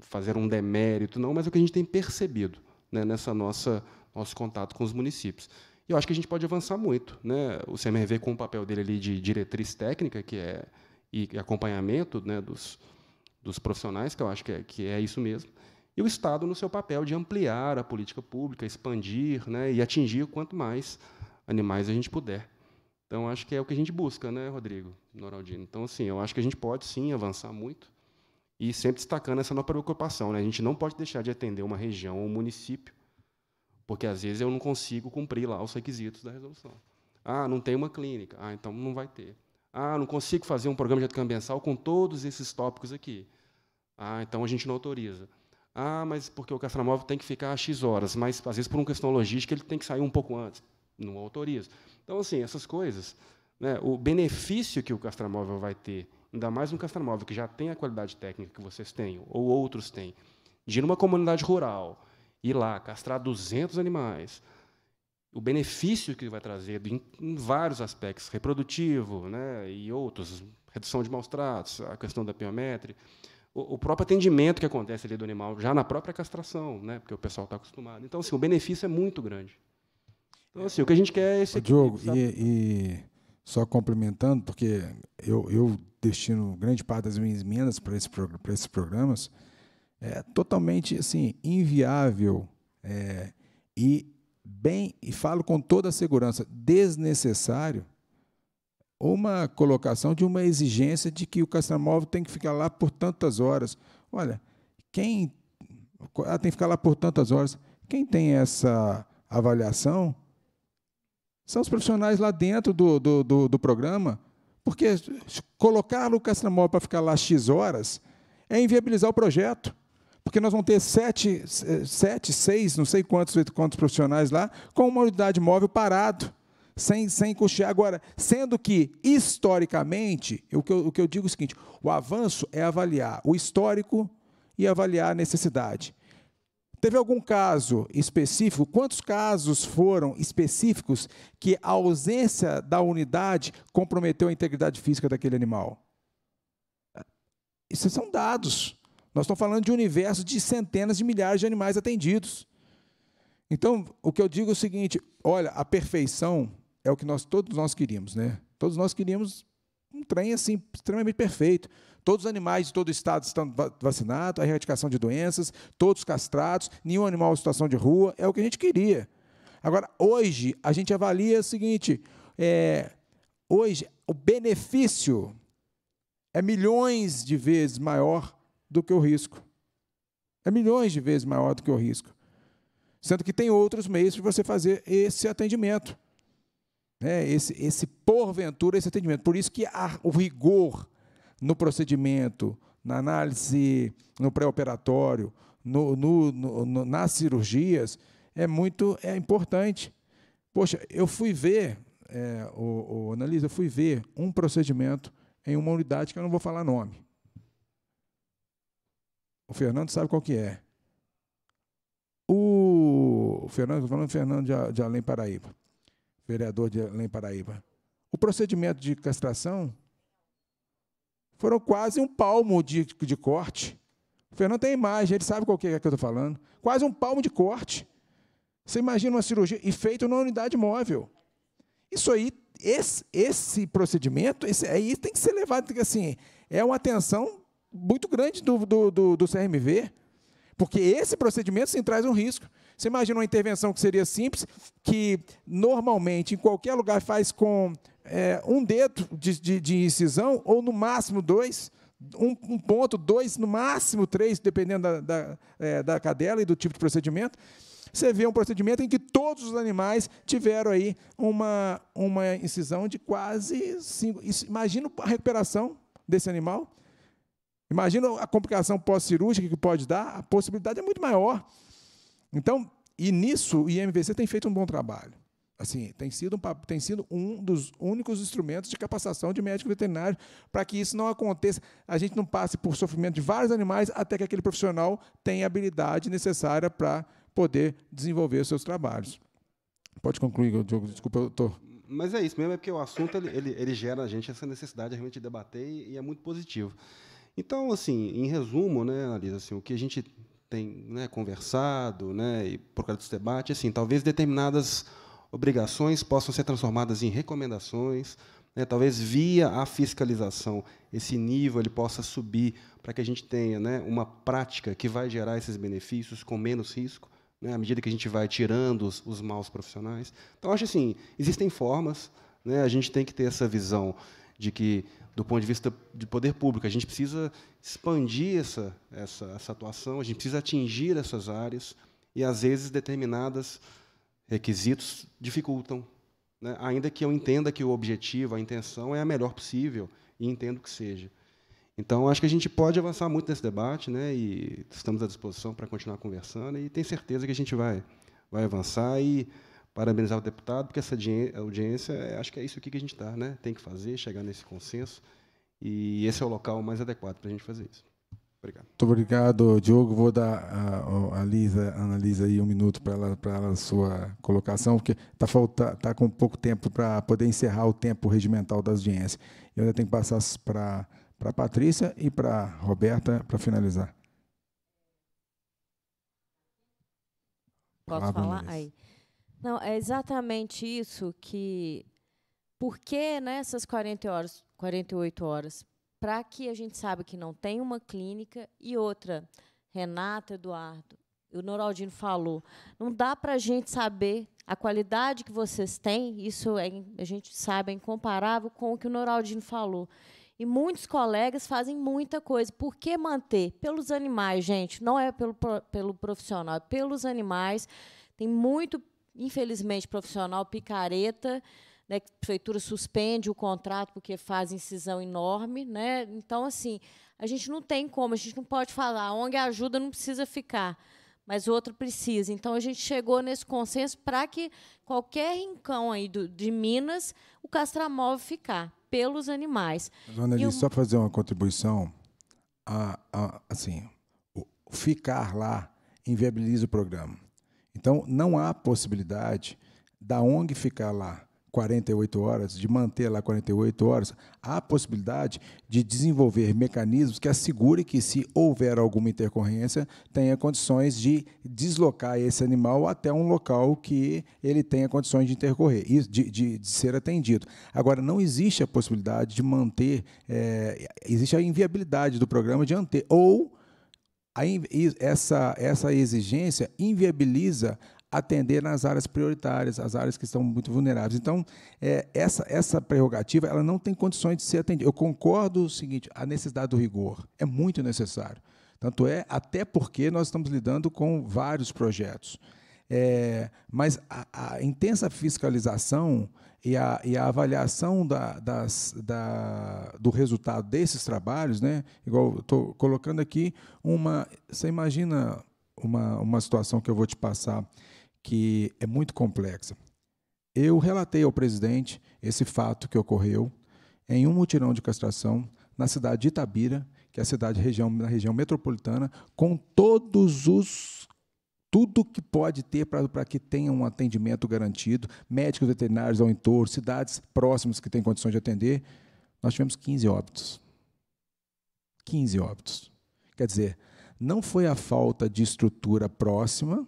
S8: fazer um demérito, não, mas é o que a gente tem percebido né, nessa nossa nosso contato com os municípios. E eu acho que a gente pode avançar muito, né? O CMRV com o papel dele ali de diretriz técnica, que é e acompanhamento né, dos, dos profissionais, que eu acho que é, que é isso mesmo e o Estado no seu papel de ampliar a política pública, expandir né, e atingir quanto mais animais a gente puder. Então, acho que é o que a gente busca, né, Rodrigo, Noraldino? Então, assim, eu acho que a gente pode, sim, avançar muito e sempre destacando essa nossa preocupação. Né? A gente não pode deixar de atender uma região ou um município, porque, às vezes, eu não consigo cumprir lá os requisitos da resolução. Ah, não tem uma clínica. Ah, então não vai ter. Ah, não consigo fazer um programa de educação ambiental com todos esses tópicos aqui. Ah, então a gente não autoriza. Ah, mas porque o castramóvel tem que ficar X horas, mas às vezes por uma questão logística ele tem que sair um pouco antes. Não autoriza. Então, assim, essas coisas, né, o benefício que o Castramóvel vai ter, ainda mais um Castramóvel que já tem a qualidade técnica que vocês têm, ou outros têm, de ir numa comunidade rural, ir lá, castrar 200 animais, o benefício que vai trazer em, em vários aspectos, reprodutivo né, e outros, redução de maus-tratos, a questão da biometria, o, próprio atendimento que acontece ali do animal, já na própria castração, né? porque o pessoal está acostumado. Então, assim, o benefício é muito grande.
S1: Então, assim, o que a gente quer é esse... Ô, Diogo, aqui, e, e só complementando, porque eu, eu destino grande parte das minhas emendas para esse, esses programas, é totalmente assim inviável é, e bem e falo com toda a segurança desnecessário ou uma colocação de uma exigência de que o castramóvel tem que ficar lá por tantas horas. Olha, quem ah, tem que ficar lá por tantas horas, quem tem essa avaliação são os profissionais lá dentro do, do, do, do programa, porque colocar o castramóvel para ficar lá X horas é inviabilizar o projeto. Porque nós vamos ter sete, eh, sete, seis, não sei quantos, quantos profissionais lá, com uma unidade móvel parado sem, sem custear. Agora, sendo que, historicamente, o que, eu, o que eu digo é o seguinte: o avanço é avaliar o histórico e avaliar a necessidade. Teve algum caso específico? Quantos casos foram específicos que a ausência da unidade comprometeu a integridade física daquele animal? Isso são dados. Nós estamos falando de um universo de centenas de milhares de animais atendidos. Então, o que eu digo é o seguinte: olha, a perfeição é o que nós todos nós queríamos, né? Todos nós queríamos um trem assim extremamente perfeito. Todos os animais de todo o estado estão vacinados, a erradicação de doenças, todos castrados, nenhum animal em situação de rua, é o que a gente queria. Agora, hoje, a gente avalia o seguinte: é, hoje, o benefício é milhões de vezes maior do que o risco. É milhões de vezes maior do que o risco. Sendo que tem outros meios de você fazer esse atendimento né, esse, esse porventura, esse atendimento. Por isso que há o rigor no procedimento, na análise, no pré-operatório, no, no, no, nas cirurgias, é muito é importante. Poxa, eu fui ver, é, o, o Analisa, eu fui ver um procedimento em uma unidade que eu não vou falar nome. O Fernando sabe qual que é. O, o Fernando, estou falando do Fernando de, de Além Paraíba vereador de Além Paraíba. O procedimento de castração foram quase um palmo de, de corte. O Fernando tem imagem, ele sabe qual que é que eu estou falando. Quase um palmo de corte. Você imagina uma cirurgia e feito numa unidade móvel. Isso aí, esse, esse procedimento, esse aí tem que ser levado, porque assim, é uma atenção muito grande do, do, do, do CRMV, porque esse procedimento sim traz um risco. Você imagina uma intervenção que seria simples, que normalmente em qualquer lugar faz com é, um dedo de, de, de, incisão, ou no máximo dois, um, um, ponto, dois, no máximo três, dependendo da, da, é, da cadela e do tipo de procedimento você vê um procedimento em que todos os animais tiveram aí uma, uma incisão de quase cinco. Isso, imagina a recuperação desse animal. Imagina a complicação pós-cirúrgica que pode dar, a possibilidade é muito maior. Então, e nisso o IMVC tem feito um bom trabalho. Assim, tem sido, um, tem sido um dos únicos instrumentos de capacitação de médico veterinário para que isso não aconteça, a gente não passe por sofrimento de vários animais até que aquele profissional tenha a habilidade necessária para poder desenvolver os seus trabalhos. Pode concluir, Diogo, desculpa, eu estou.
S8: Mas é isso mesmo, é porque o assunto ele, ele, ele gera a gente essa necessidade realmente de debater e, e é muito positivo. Então, assim, em resumo, né, Analisa, assim, o que a gente tem né, conversado, né, e por causa debate, assim, talvez determinadas obrigações possam ser transformadas em recomendações, né, talvez via a fiscalização esse nível ele possa subir para que a gente tenha né, uma prática que vai gerar esses benefícios com menos risco, né, à medida que a gente vai tirando os, os maus profissionais. Então, acho assim, existem formas, né, a gente tem que ter essa visão de que do ponto de vista de poder público. A gente precisa expandir essa, essa, essa atuação, a gente precisa atingir essas áreas, e às vezes determinados requisitos dificultam. Né? Ainda que eu entenda que o objetivo, a intenção é a melhor possível, e entendo que seja. Então, acho que a gente pode avançar muito nesse debate, né? e estamos à disposição para continuar conversando, e tenho certeza que a gente vai, vai avançar. e parabenizar o deputado, porque essa audiência, é, acho que é isso aqui que a gente está, né? tem que fazer, chegar nesse consenso, e esse é o local mais adequado para a gente fazer isso.
S1: Obrigado. Muito obrigado, Diogo. Vou dar a, a Lisa, a Ana Lisa aí um minuto para ela, para a sua colocação, porque está falta, tá com pouco tempo para poder encerrar o tempo regimental das audiências. Eu ainda tenho que passar para para a Patrícia e para a Roberta para finalizar.
S6: Posso Palavra falar? Aí. Não, é exatamente isso que. Por que nessas né, 40 horas, 48 horas? Para que a gente saiba que não tem uma clínica e outra. Renata, Eduardo, o Noraldino falou, não dá para a gente saber a qualidade que vocês têm, isso é, a gente sabe é incomparável com o que o Noraldino falou. E muitos colegas fazem muita coisa. Por que manter? Pelos animais, gente, não é pelo, pelo profissional, é pelos animais. Tem muito infelizmente, profissional picareta, né, a prefeitura suspende o contrato porque faz incisão enorme. Né? Então, assim, a gente não tem como, a gente não pode falar, a ONG ajuda não precisa ficar, mas o outro precisa. Então, a gente chegou nesse consenso para que qualquer rincão aí do, de Minas, o castramóvel ficar, pelos animais. Dona Eli, o... só
S1: fazer uma contribuição. A, a, assim, ficar lá inviabiliza o programa. Então, não há possibilidade da ONG ficar lá 48 horas, de manter lá 48 horas, há possibilidade de desenvolver mecanismos que assegurem que, se houver alguma intercorrência, tenha condições de deslocar esse animal até um local que ele tenha condições de intercorrer, de, de, de ser atendido. Agora, não existe a possibilidade de manter, é, existe a inviabilidade do programa de manter, ou essa, essa exigência inviabiliza atender nas áreas prioritárias, as áreas que estão muito vulneráveis. Então, é, essa, essa prerrogativa ela não tem condições de ser atendida. Eu concordo o seguinte, a necessidade do rigor é muito necessário. Tanto é, até porque nós estamos lidando com vários projetos. É, mas a, a intensa fiscalização e a, e a avaliação da, das, da, do resultado desses trabalhos, né? igual estou colocando aqui, uma, você imagina uma, uma situação que eu vou te passar que é muito complexa. Eu relatei ao presidente esse fato que ocorreu em um mutirão de castração na cidade de Itabira, que é a cidade região, na região metropolitana, com todos os tudo que pode ter para que tenha um atendimento garantido, médicos veterinários ao entorno, cidades próximas que têm condições de atender, nós tivemos 15 óbitos. 15 óbitos. Quer dizer, não foi a falta de estrutura próxima,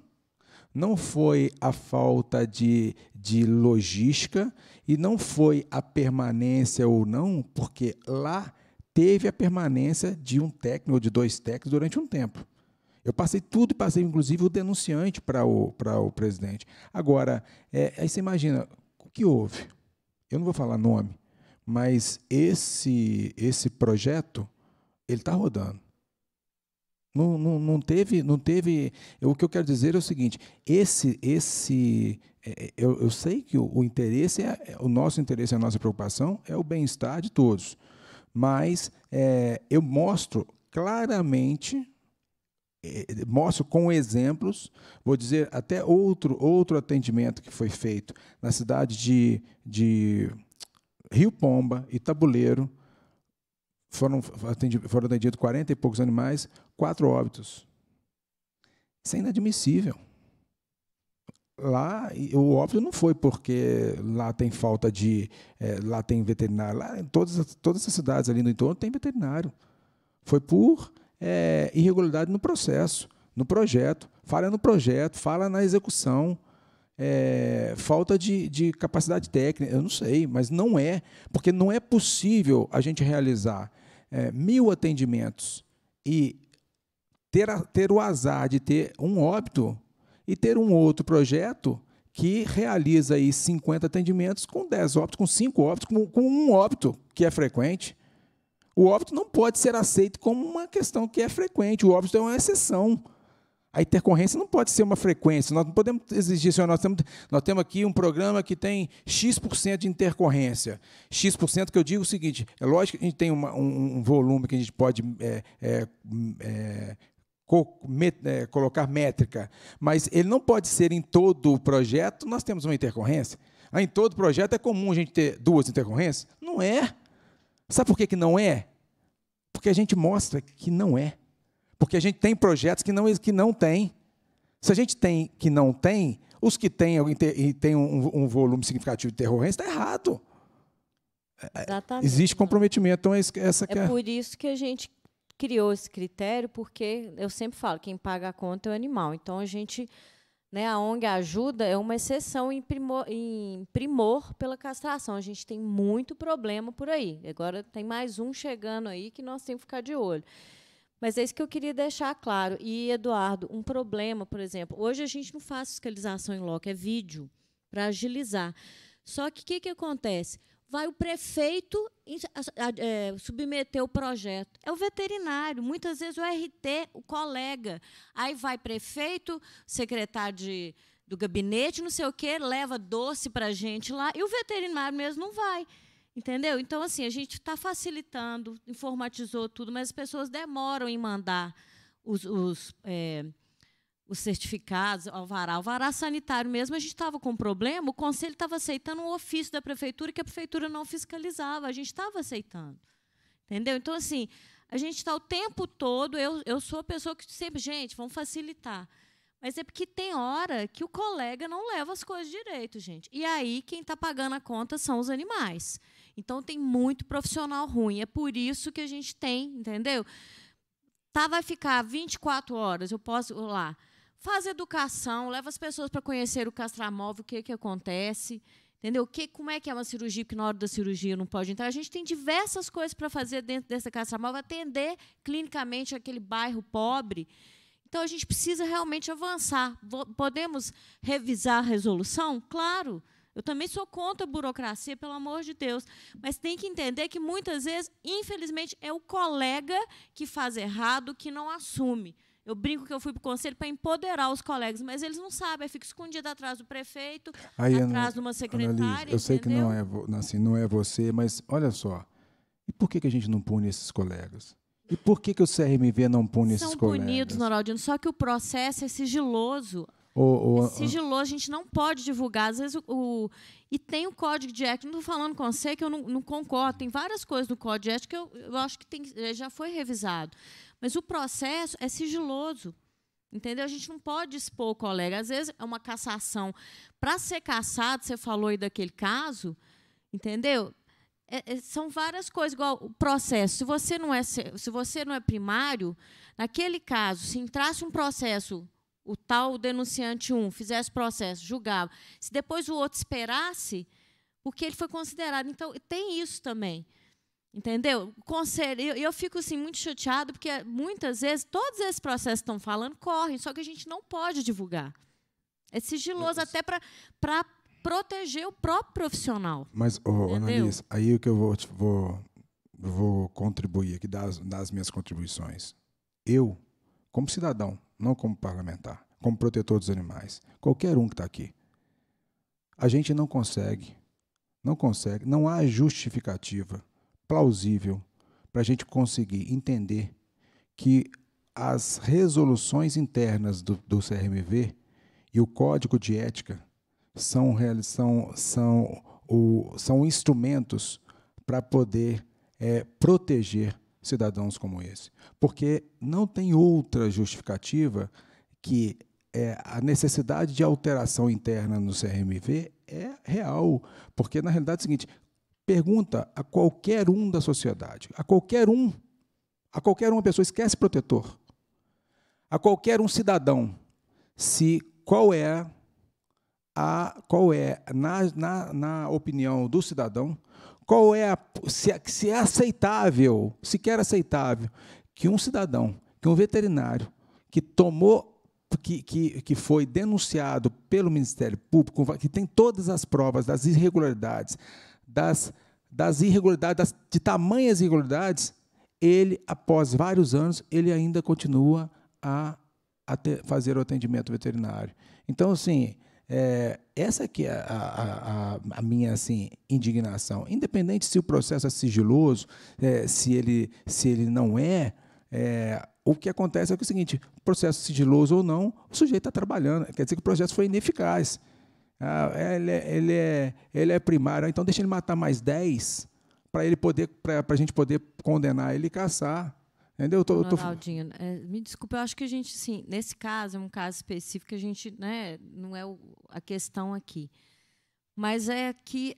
S1: não foi a falta de, de logística e não foi a permanência ou não, porque lá teve a permanência de um técnico ou de dois técnicos durante um tempo. Eu passei tudo, passei inclusive o denunciante para o, o presidente. Agora, é, aí você imagina, o que houve? Eu não vou falar nome, mas esse, esse projeto, ele está rodando. Não, não, não, teve, não teve. O que eu quero dizer é o seguinte: esse, esse, é, é, eu, eu sei que o, o interesse é, é o nosso interesse, a nossa preocupação é o bem-estar de todos, mas é, eu mostro claramente é, mostro com exemplos, vou dizer até outro, outro atendimento que foi feito na cidade de, de Rio Pomba e Tabuleiro, foram, atendidos, foram atendidos 40 e poucos animais, quatro óbitos. Isso é inadmissível. Lá, o óbito não foi porque lá tem falta de. É, lá tem veterinário. Lá, em todas, todas as cidades ali no entorno tem veterinário. Foi por é, irregularidade no processo, no projeto, falha no projeto, falha na execução, é, falta de, de capacidade técnica, eu não sei, mas não é, porque não é possível a gente realizar é, mil atendimentos e ter, a, ter o azar de ter um óbito e ter um outro projeto que realiza aí 50 atendimentos com 10 óbitos, com 5 óbitos, com, com um óbito, que é frequente. O óbito não pode ser aceito como uma questão que é frequente. O óbito é uma exceção. A intercorrência não pode ser uma frequência. Nós não podemos exigir, senhor, nós temos, nós temos aqui um programa que tem X% de intercorrência. X% que eu digo o seguinte: é lógico que a gente tem uma, um, um, volume que a gente pode é, é, é, co met, é, colocar métrica, mas ele não pode ser em todo o projeto, nós temos uma intercorrência. Ah, em todo projeto é comum a gente ter duas intercorrências? Não é. Sabe por que, que não é? Porque a gente mostra que não é. Porque a gente tem projetos que não, que não tem. Se a gente tem que não tem, os que têm e tem um, um volume significativo de terrorismo, está errado. É, é,
S6: Exatamente. Existe
S1: comprometimento. Então, é essa é, é por
S6: isso que a gente criou esse critério, porque eu sempre falo, quem paga a conta é o animal. Então, a gente né, a ONG Ajuda é uma exceção em primor, em primor pela castração. A gente tem muito problema por aí. Agora tem mais um chegando aí que nós temos que ficar de olho. Mas é isso que eu queria deixar claro. E, Eduardo, um problema, por exemplo, hoje a gente não faz fiscalização em loco, é vídeo, para agilizar. Só que o que, que acontece? vai o prefeito é, submeter o projeto. É o veterinário, muitas vezes o RT, o colega. Aí vai prefeito, secretário de, do gabinete, não sei o quê, leva doce para a gente lá, e o veterinário mesmo não vai. Entendeu? Então, assim, a gente está facilitando, informatizou tudo, mas as pessoas demoram em mandar os, os é, os certificados, alvará, alvará sanitário mesmo, a gente estava com um problema, o conselho estava aceitando um ofício da prefeitura que a prefeitura não fiscalizava, a gente estava aceitando. Entendeu? Então, assim, a gente está o tempo todo, eu, eu sou a pessoa que sempre, gente, vamos facilitar. Mas é porque tem hora que o colega não leva as coisas direito, gente. E aí, quem está pagando a conta são os animais. Então, tem muito profissional ruim. É por isso que a gente tem, entendeu? Tá, vai ficar 24 horas, eu posso lá Faz educação, leva as pessoas para conhecer o castramóvel, o que, que acontece. Entendeu? Que, como é que é uma cirurgia que na hora da cirurgia não pode entrar? A gente tem diversas coisas para fazer dentro dessa castramóvel, atender clinicamente aquele bairro pobre. Então a gente precisa realmente avançar. Podemos revisar a resolução? Claro. Eu também sou contra a burocracia, pelo amor de Deus. Mas tem que entender que muitas vezes, infelizmente, é o colega que faz errado, que não assume. Eu brinco que eu fui para o conselho para empoderar os colegas, mas eles não sabem, fico escondido atrás do prefeito, Aí, atrás Ana, de uma secretária.
S1: eu sei que não é, assim, não é você, mas olha só. E por que, que a gente não pune esses colegas? E por que, que o CRMV não pune São esses colegas? São
S6: punidos, Noraldino, só que o processo é sigiloso.
S1: O, é sigiloso,
S6: a gente não pode divulgar. Às vezes o, o e tem o código de ética. Não estou falando com você que eu não, não, concordo. Tem várias coisas no código de ética que eu, eu acho que tem, já foi revisado. Mas o processo é sigiloso. Entendeu? A gente não pode expor o colega. Às vezes é uma cassação. Para ser cassado, você falou aí daquele caso, entendeu? É, é, são várias coisas, igual o processo. Se você não é, se você não é primário, naquele caso, se entrasse um processo, o tal denunciante um fizesse processo, julgava. Se depois o outro esperasse, porque ele foi considerado. Então, tem isso também. Entendeu? Conselho. Eu, eu fico assim, muito chateado, porque muitas vezes todos esses processos que estão falando correm, só que a gente não pode divulgar. É sigiloso até para proteger o próprio profissional.
S1: Mas, oh, Annalise, aí o que eu vou, vou, vou contribuir aqui das, das minhas contribuições. Eu, como cidadão, não como parlamentar, como protetor dos animais, qualquer um que está aqui, a gente não consegue, não consegue, não há justificativa plausível para a gente conseguir entender que as resoluções internas do, do CRMV e o código de ética são, são, são, o, são instrumentos para poder é, proteger cidadãos como esse. Porque não tem outra justificativa que é, a necessidade de alteração interna no CRMV é real. Porque, na realidade, é o seguinte: Pergunta a qualquer um da sociedade, a qualquer um, a qualquer uma pessoa, esquece protetor, a qualquer um cidadão, se qual é a qual é na, na, na opinião do cidadão qual é a, se, é, se é aceitável, sequer aceitável que um cidadão, que um veterinário que tomou que, que, que foi denunciado pelo Ministério Público, que tem todas as provas das irregularidades, das, das irregularidades, das, de tamanhas irregularidades, ele, após vários anos, ele ainda continua a, a ter, fazer o atendimento veterinário. Então, assim, é, essa que é a, a, a, minha assim, indignação. Independente se o processo é sigiloso, é, se, ele, se ele não é, é, o que acontece é, que é o seguinte: processo sigiloso ou não, o sujeito está trabalhando. Quer dizer que o processo foi ineficaz. Ah, ele, é, ele, é, ele é primário, então deixa ele matar mais 10 para ele poder, para a gente poder condenar ele e caçar. Entendeu? Tô, Ronaldinho,
S6: tô... é, me desculpe eu acho que a gente, sim, nesse caso, é um caso específico, a gente, né, não é o, a questão aqui. Mas é que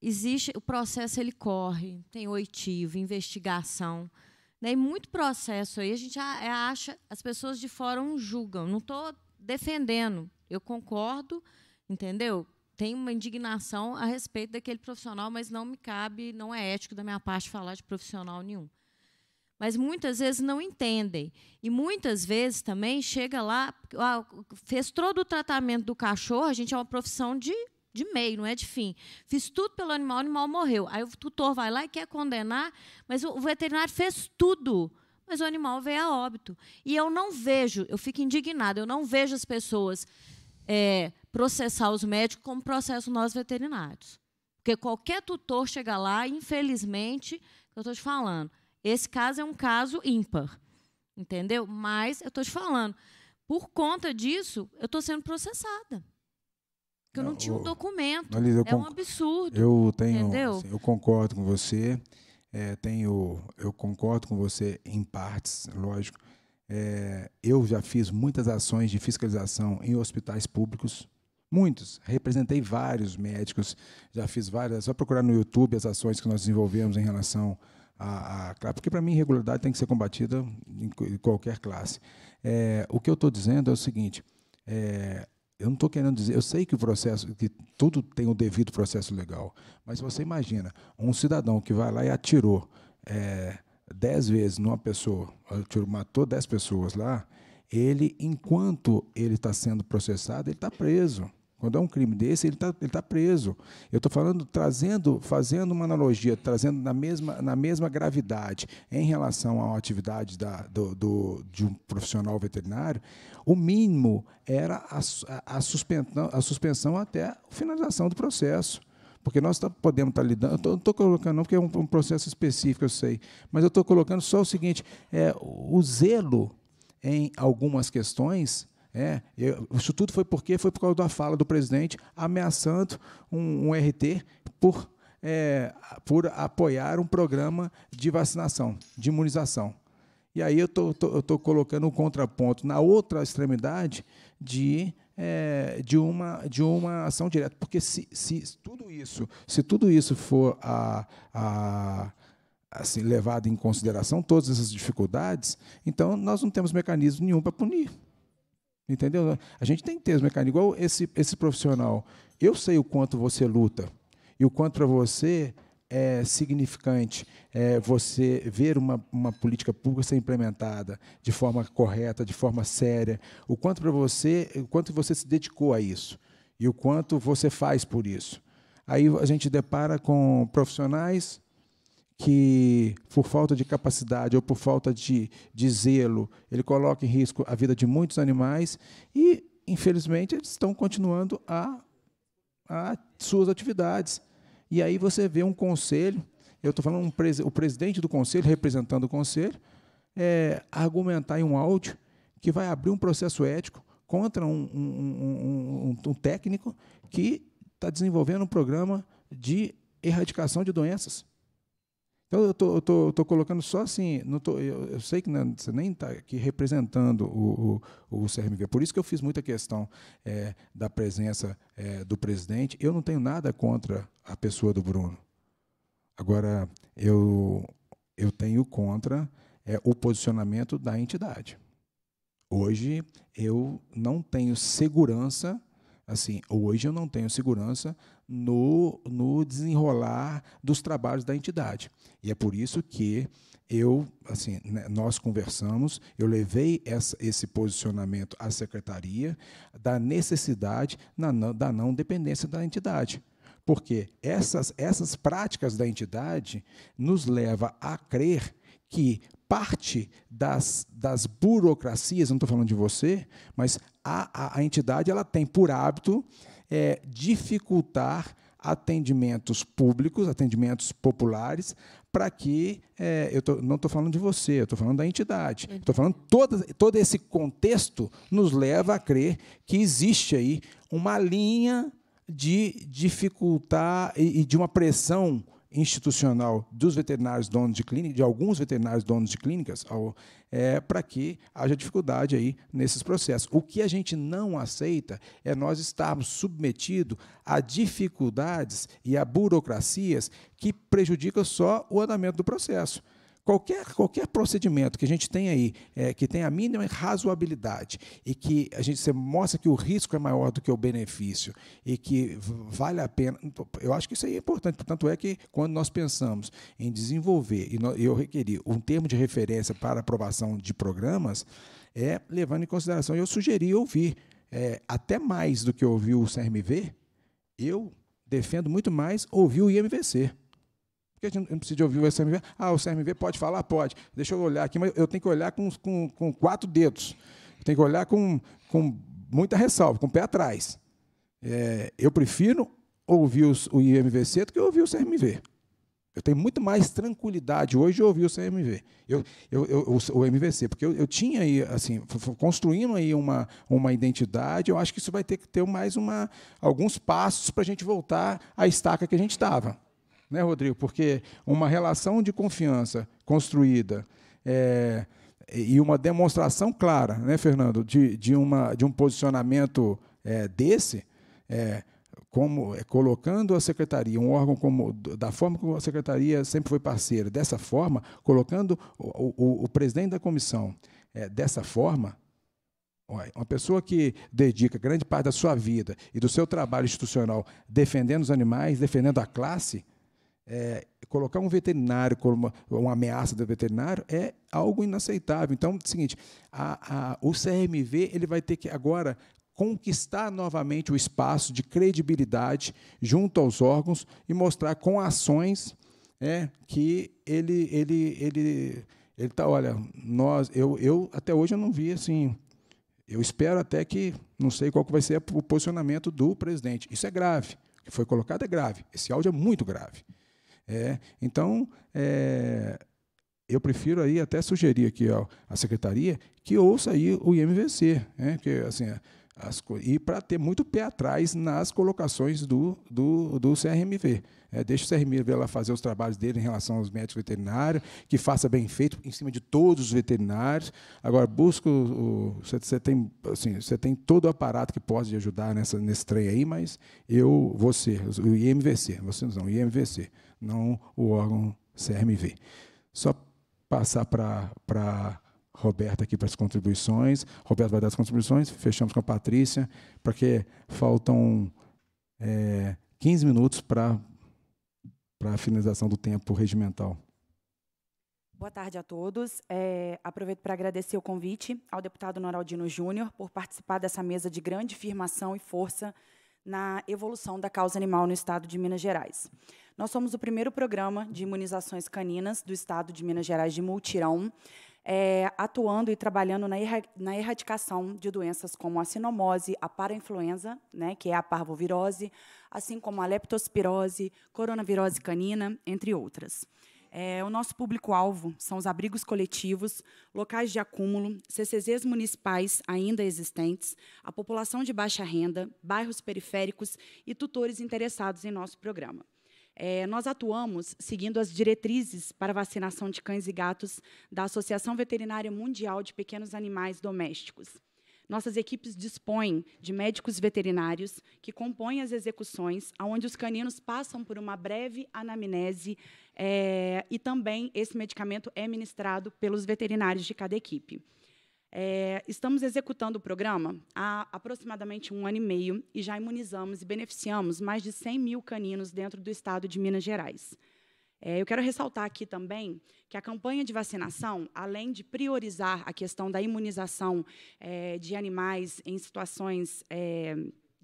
S6: existe, o processo ele corre, tem oitivo, investigação, né, e muito processo aí, a gente é, acha, as pessoas de fora julgam, não estou defendendo, eu concordo, entendeu? Tem uma indignação a respeito daquele profissional, mas não me cabe, não é ético da minha parte falar de profissional nenhum. Mas muitas vezes não entendem. E muitas vezes também chega lá, ah, fez todo o tratamento do cachorro, a gente é uma profissão de de meio, não é de fim. Fiz tudo pelo animal, o animal morreu. Aí o tutor vai lá e quer condenar, mas o veterinário fez tudo. Mas o animal veio a óbito. E eu não vejo, eu fico indignada, eu não vejo as pessoas é, processar os médicos como processam nós veterinários. Porque qualquer tutor chega lá, infelizmente, eu estou te falando, esse caso é um caso ímpar, entendeu? Mas eu estou te falando, por conta disso, eu estou sendo processada. Porque eu não, não tinha um documento. é um absurdo. Eu tenho, entendeu? Assim, eu
S1: concordo com você. É, tenho, eu concordo com você em partes, lógico. É, eu já fiz muitas ações de fiscalização em hospitais públicos, muitos. Representei vários médicos, já fiz várias. Só procurar no YouTube as ações que nós desenvolvemos em relação a, a porque para mim irregularidade tem que ser combatida em qualquer classe. É, o que eu estou dizendo é o seguinte: é, eu não estou querendo dizer, eu sei que o processo, que tudo tem o devido processo legal, mas você imagina um cidadão que vai lá e atirou. É, dez vezes numa pessoa, matou dez pessoas lá, ele, enquanto ele está sendo processado, ele está preso. Quando é um crime desse, ele está ele tá preso. Eu estou falando, trazendo, fazendo uma analogia, trazendo na mesma, na mesma gravidade em relação à atividade da, do, do de um profissional veterinário, o mínimo era a, a, a, suspensão, a suspensão até a finalização do processo. Porque nós tá, podemos estar tá lidando, eu não estou colocando, não, porque é um, um, processo específico, eu sei, mas eu estou colocando só o seguinte: é, o zelo em algumas questões. É, eu, isso tudo foi porque foi por causa da fala do presidente ameaçando um, um RT por, é, por apoiar um programa de vacinação, de imunização. E aí eu estou colocando um contraponto na outra extremidade de é, de, uma, de uma ação direta. Porque se, se tudo isso, se tudo isso for a, a, assim, levado em consideração, todas essas dificuldades, então nós não temos mecanismo nenhum para punir. Entendeu? A gente tem que ter os mecanismo Igual esse, esse profissional. Eu sei o quanto você luta e o quanto para você é significante é, você ver uma, uma política pública ser implementada de forma correta, de forma séria, o quanto para você, o quanto você se dedicou a isso e o quanto você faz por isso. Aí a gente depara com profissionais que, por falta de capacidade ou por falta de, de zelo, ele coloca em risco a vida de muitos animais e, infelizmente, eles estão continuando a, a suas atividades. E aí você vê um conselho, eu estou falando um pres o presidente do conselho, representando o conselho, é, argumentar em um áudio que vai abrir um processo ético contra um, um, um, um técnico que está desenvolvendo um programa de erradicação de doenças. Então, eu tô, tô, tô colocando só assim, não tô, eu, eu sei que não, é, você nem está aqui representando o, o, o, CRMV, por isso que eu fiz muita questão é, da presença é, do presidente. Eu não tenho nada contra a pessoa do Bruno. Agora, eu, eu tenho contra é, o posicionamento da entidade. Hoje, eu não tenho segurança, assim, hoje eu não tenho segurança no, no desenrolar dos trabalhos da entidade. E é por isso que eu, assim, né, nós conversamos, eu levei essa, esse posicionamento à secretaria da necessidade na, da não dependência da entidade. Porque essas, essas práticas da entidade nos leva a crer que parte das, das burocracias, não estou falando de você, mas a, a, a entidade ela tem por hábito é, dificultar atendimentos públicos, atendimentos populares, para que é, eu tô, não estou falando de você, eu estou falando da entidade, estou uhum. falando todo, todo esse contexto nos leva a crer que existe aí uma linha de dificultar e, e de uma pressão institucional dos veterinários donos de clínica, de alguns veterinários donos de clínicas, é, para que haja dificuldade aí nesses processos. O que a gente não aceita é nós estarmos submetidos a dificuldades e a burocracias que prejudicam só o andamento do processo. Qualquer, qualquer procedimento que a gente tem aí, é, que tem a mínima razoabilidade e que a gente mostra que o risco é maior do que o benefício e que vale a pena, então, eu acho que isso aí é importante. Portanto, é que quando nós pensamos em desenvolver, e eu requeri um termo de referência para aprovação de programas, é levando em consideração, eu sugeri ouvir, é, até mais do que ouvir o CRMV, eu defendo muito mais ouvir o IMVC. Porque a gente não precisa ouvir o CMV. Ah, o CMV pode falar? Pode. Deixa eu olhar aqui, mas eu tenho que olhar com, com, com quatro dedos. Eu tenho que olhar com, com muita ressalva, com o pé atrás. É, eu prefiro ouvir os, o IMVC do que ouvir o CMV. Eu tenho muito mais tranquilidade hoje de ouvir o CMV, eu, eu, eu, o MVC, porque eu, eu tinha aí, assim, construindo aí uma, uma identidade, eu acho que isso vai ter que ter mais uma, alguns passos para a gente voltar à estaca que a gente estava né, Rodrigo? Porque uma relação de confiança construída é, e uma demonstração clara, né, Fernando, de, de, uma, de um posicionamento é, desse, é, como é, colocando a secretaria, um órgão como da forma como a secretaria sempre foi parceira, dessa forma, colocando o, o, o presidente da comissão é, dessa forma, uma pessoa que dedica grande parte da sua vida e do seu trabalho institucional defendendo os animais, defendendo a classe, é, colocar um veterinário como uma, uma, ameaça do veterinário é algo inaceitável. Então, é o seguinte, a, a, o CRMV ele vai ter que agora conquistar novamente o espaço de credibilidade junto aos órgãos e mostrar com ações né, que ele ele ele ele tá olha nós eu, eu até hoje eu não vi assim eu espero até que não sei qual que vai ser o posicionamento do presidente isso é grave o que foi colocado é grave esse áudio é muito grave é, então, é, eu prefiro aí até sugerir aqui à secretaria que ouça aí o IMVC, né, assim, as, e para ter muito pé atrás nas colocações do, do, do CRMV. É, deixa o CRMV lá fazer os trabalhos dele em relação aos médicos veterinários, que faça bem feito em cima de todos os veterinários. Agora, busca Você tem, assim, tem todo o aparato que pode ajudar nessa, nesse trem aí, mas eu, você, o IMVC, vocês não, o IMVC não o órgão CRMV. Só passar para Roberta aqui para as contribuições. Roberto vai dar as contribuições, fechamos com a Patrícia, porque faltam é, 15 minutos para a finalização do tempo regimental.
S9: Boa tarde a todos. É, aproveito para agradecer o convite ao deputado Noraldino Júnior por participar dessa mesa de grande firmação e força na evolução da causa animal no estado de Minas Gerais. Nós somos o primeiro programa de imunizações caninas do estado de Minas Gerais de multirão, é, atuando e trabalhando na, erra, na, erradicação de doenças como a sinomose, a parainfluenza, né, que é a parvovirose, assim como a leptospirose, coronavirose canina, entre outras. É, o nosso público-alvo são os abrigos coletivos, locais de acúmulo, CCZs municipais ainda existentes, a população de baixa renda, bairros periféricos e tutores interessados em nosso programa. É, nós atuamos seguindo as diretrizes para vacinação de cães e gatos da Associação Veterinária Mundial de Pequenos Animais Domésticos. Nossas equipes dispõem de médicos veterinários que compõem as execuções, onde os caninos passam por uma breve anamnese é, e também esse medicamento é ministrado pelos veterinários de cada equipe. É, estamos executando o programa há aproximadamente um ano e meio e já imunizamos e beneficiamos mais de 100 mil caninos dentro do estado de Minas Gerais. É, eu quero ressaltar aqui também que a campanha de vacinação, além de priorizar a questão da imunização é, de animais em situações. É,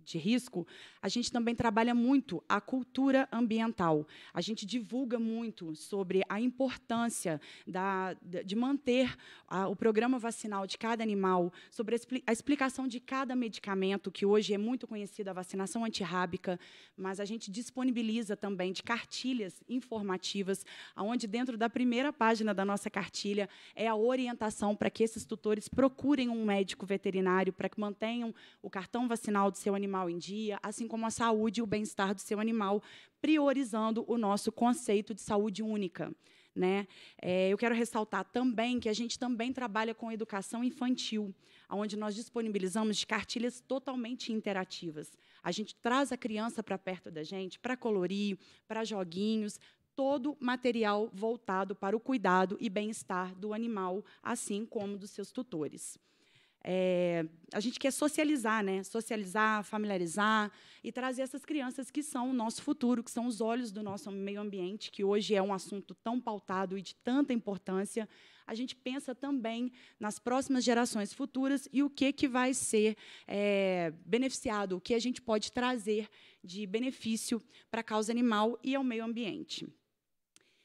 S9: de risco, a gente também trabalha muito a cultura ambiental. A gente divulga muito sobre a importância da, de manter a, o programa vacinal de cada animal, sobre a, expli a, explicação de cada medicamento, que hoje é muito conhecida a vacinação antirrábica, mas a gente disponibiliza também de cartilhas informativas, onde dentro da primeira página da nossa cartilha é a orientação para que esses tutores procurem um médico veterinário para que mantenham o cartão vacinal do seu animal animal em dia, assim como a saúde e o bem-estar do seu animal, priorizando o nosso conceito de saúde única. Né? É, eu quero ressaltar também que a gente também trabalha com educação infantil, onde nós disponibilizamos cartilhas totalmente interativas. A gente traz a criança para perto da gente, para colorir, para joguinhos, todo material voltado para o cuidado e bem-estar do animal, assim como dos seus tutores. É, a gente quer socializar, né? socializar, familiarizar e trazer essas crianças que são o nosso futuro, que são os olhos do nosso meio ambiente, que hoje é um assunto tão pautado e de tanta importância. A gente pensa também nas próximas gerações futuras e o que, que vai ser é, beneficiado, o que a gente pode trazer de benefício para a causa animal e ao meio ambiente.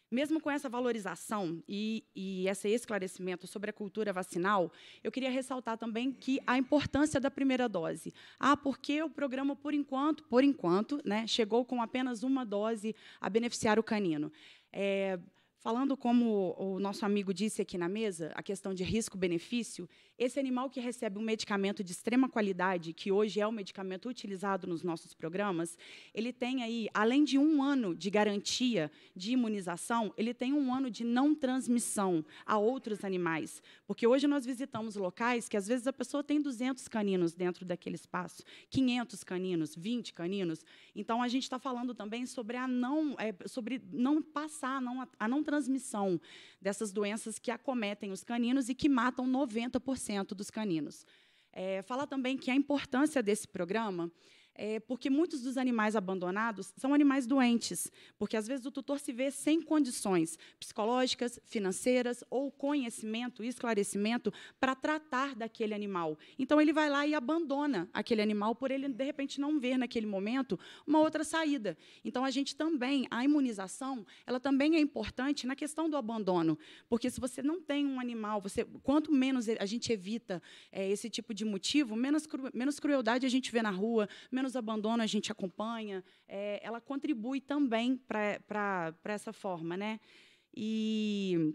S9: Mesmo com essa valorização e, e esse esclarecimento sobre a cultura vacinal, eu queria ressaltar também que a importância da primeira dose. Ah, porque o programa, por enquanto, por enquanto, né, chegou com apenas uma dose a beneficiar o canino. É, Falando como o nosso amigo disse aqui na mesa, a questão de risco-benefício, esse animal que recebe um medicamento de extrema qualidade, que hoje é o medicamento utilizado nos nossos programas, ele tem aí, além de um ano de garantia de imunização, ele tem um ano de não transmissão a outros animais. Porque hoje nós visitamos locais que, às vezes, a pessoa tem 200 caninos dentro daquele espaço, 500 caninos, 20 caninos. Então, a gente está falando também sobre a não, é, sobre não passar, não, a não transmissão transmissão dessas doenças que acometem os caninos e que matam 90% dos caninos. É, falar também que a importância desse programa é, porque muitos dos animais abandonados são animais doentes, porque às vezes o tutor se vê sem condições psicológicas, financeiras ou conhecimento e esclarecimento para tratar daquele animal. Então ele vai lá e abandona aquele animal por ele de repente não ver naquele momento uma outra saída. Então a gente também a imunização, ela também é importante na questão do abandono, porque se você não tem um animal, você quanto menos a gente evita é, esse tipo de motivo, menos cru, menos crueldade a gente vê na rua, menos nos abandona, a gente acompanha, é, ela contribui também para essa forma, né? E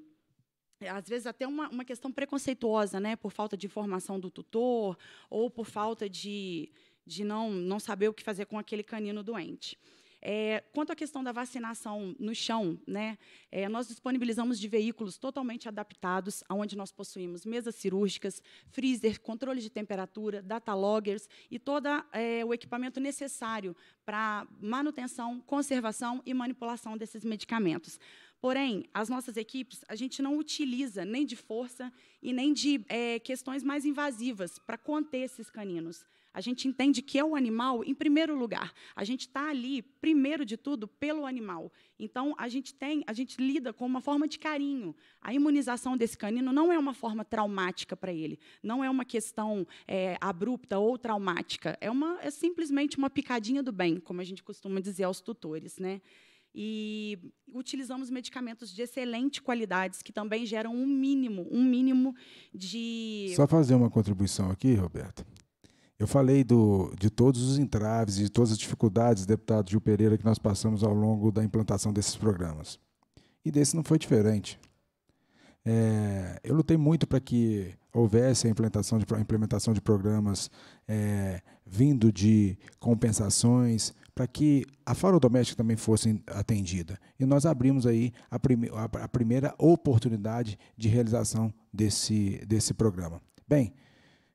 S9: às vezes até uma, uma questão preconceituosa, né? Por falta de informação do tutor ou por falta de, de não, não saber o que fazer com aquele canino doente. É, quanto à questão da vacinação no chão, né, é, nós disponibilizamos de veículos totalmente adaptados, onde nós possuímos mesas cirúrgicas, freezer, controle de temperatura, data loggers e todo é, o equipamento necessário para manutenção, conservação e manipulação desses medicamentos. Porém, as nossas equipes, a gente não utiliza nem de força e nem de é, questões mais invasivas para conter esses caninos. A gente entende que é o animal em primeiro lugar. A gente está ali, primeiro de tudo, pelo animal. Então, a gente tem, a gente lida com uma forma de carinho. A imunização desse canino não é uma forma traumática para ele. Não é uma questão é, abrupta ou traumática. É, uma, é simplesmente uma picadinha do bem, como a gente costuma dizer aos tutores, né? e utilizamos medicamentos de excelente qualidade que também geram um mínimo, um mínimo de
S1: Só fazer uma contribuição aqui, Roberta. Eu falei do, de todos os entraves e de todas as dificuldades, deputado Gil Pereira, que nós passamos ao longo da implantação desses programas. E desse não foi diferente. É, eu lutei muito para que houvesse a implementação de, a implementação de programas é, vindo de compensações, para que a faro doméstica também fosse atendida. E nós abrimos aí a, prime a, primeira oportunidade de realização desse, desse programa. Bem,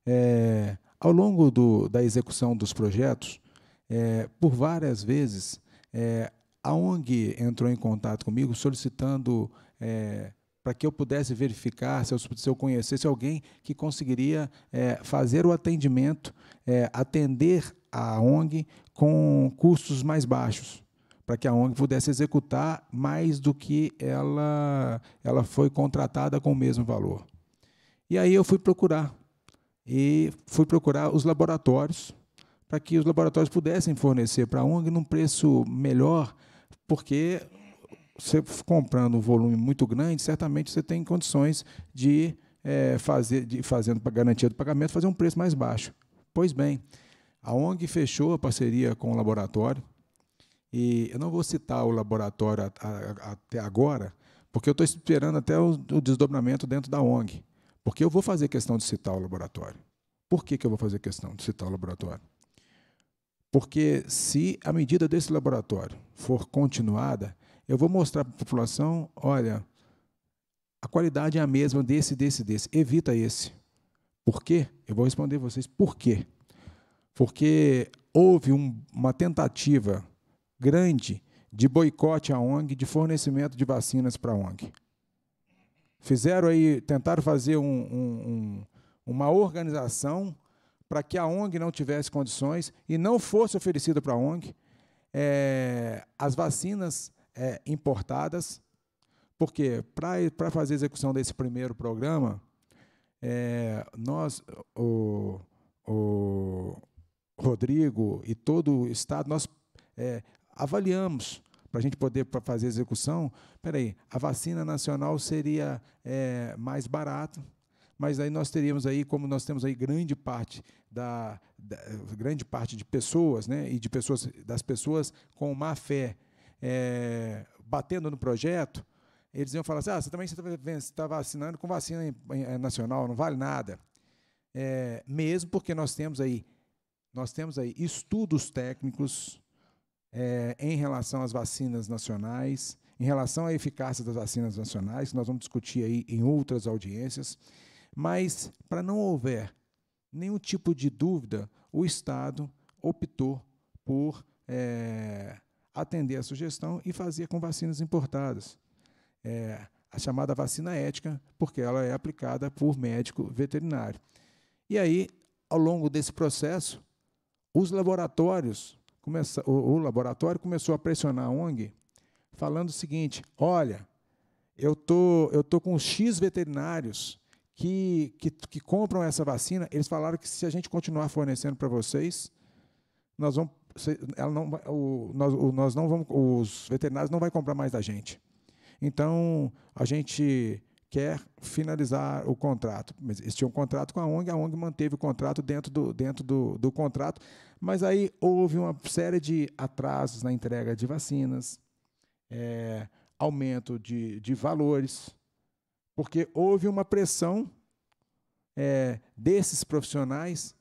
S1: é, ao longo do, da execução dos projetos, é, por várias vezes, é, a ONG entrou em contato comigo solicitando é, para que eu pudesse verificar se eu, se eu conhecesse alguém que conseguiria é, fazer o atendimento, é, atender a ONG com custos mais baixos para que a ONG pudesse executar mais do que ela, ela foi contratada com o mesmo valor. E aí eu fui procurar e fui procurar os laboratórios para que os laboratórios pudessem fornecer para a ONG num preço melhor, porque você comprando um volume muito grande, certamente você tem condições de é, fazer, de, fazendo para garantia do pagamento, fazer um preço mais baixo. Pois bem, a ONG fechou a parceria com o laboratório, e eu não vou citar o laboratório até agora, porque eu estou esperando até o, o desdobramento dentro da ONG. Porque eu vou fazer questão de citar o laboratório. Por que, que eu vou fazer questão de citar o laboratório? Porque se a medida desse laboratório for continuada, eu vou mostrar para a população, olha, a qualidade é a mesma desse, desse, desse. Evita esse. Por quê? Eu vou responder vocês por quê. Porque houve um, uma tentativa grande de boicote à ONG, de fornecimento de vacinas para a ONG. Fizeram aí, tentaram fazer um, um, um, uma organização para que a ONG não tivesse condições e não fosse oferecida para a ONG é, as vacinas é, importadas, porque para fazer a execução desse primeiro programa, é, nós, o, o Rodrigo e todo o Estado, nós é, avaliamos para a gente poder fazer execução, peraí, a vacina nacional seria é, mais barato, mas aí nós teríamos aí, como nós temos aí grande parte da, da grande parte de pessoas, né, e de pessoas das pessoas com má fé é, batendo no projeto, eles iam falar assim, ah, você também está tá vacinando com vacina é, nacional, não vale nada. É, mesmo porque nós temos aí, nós temos aí estudos técnicos é, em relação às vacinas nacionais, em relação à eficácia das vacinas nacionais, que nós vamos discutir aí em outras audiências. Mas, para não houver nenhum tipo de dúvida, o Estado optou por é, atender à sugestão e fazer com vacinas importadas. É, a chamada vacina ética, porque ela é aplicada por médico veterinário. E aí, ao longo desse processo, os laboratórios começa, o, o laboratório começou a pressionar a ONG, falando o seguinte: olha, eu tô, eu tô com X veterinários que, que, que compram essa vacina. Eles falaram que se a gente continuar fornecendo para vocês, nós vamos, ela não, o, nós, o, nós não vamos, os veterinários não vai comprar mais da gente. Então a gente quer finalizar o contrato. Mas eles tinham um contrato com a ONG, a ONG manteve o contrato dentro do, dentro do, do contrato, mas aí houve uma série de atrasos na entrega de vacinas, é, aumento de, de valores, porque houve uma pressão é, desses profissionais,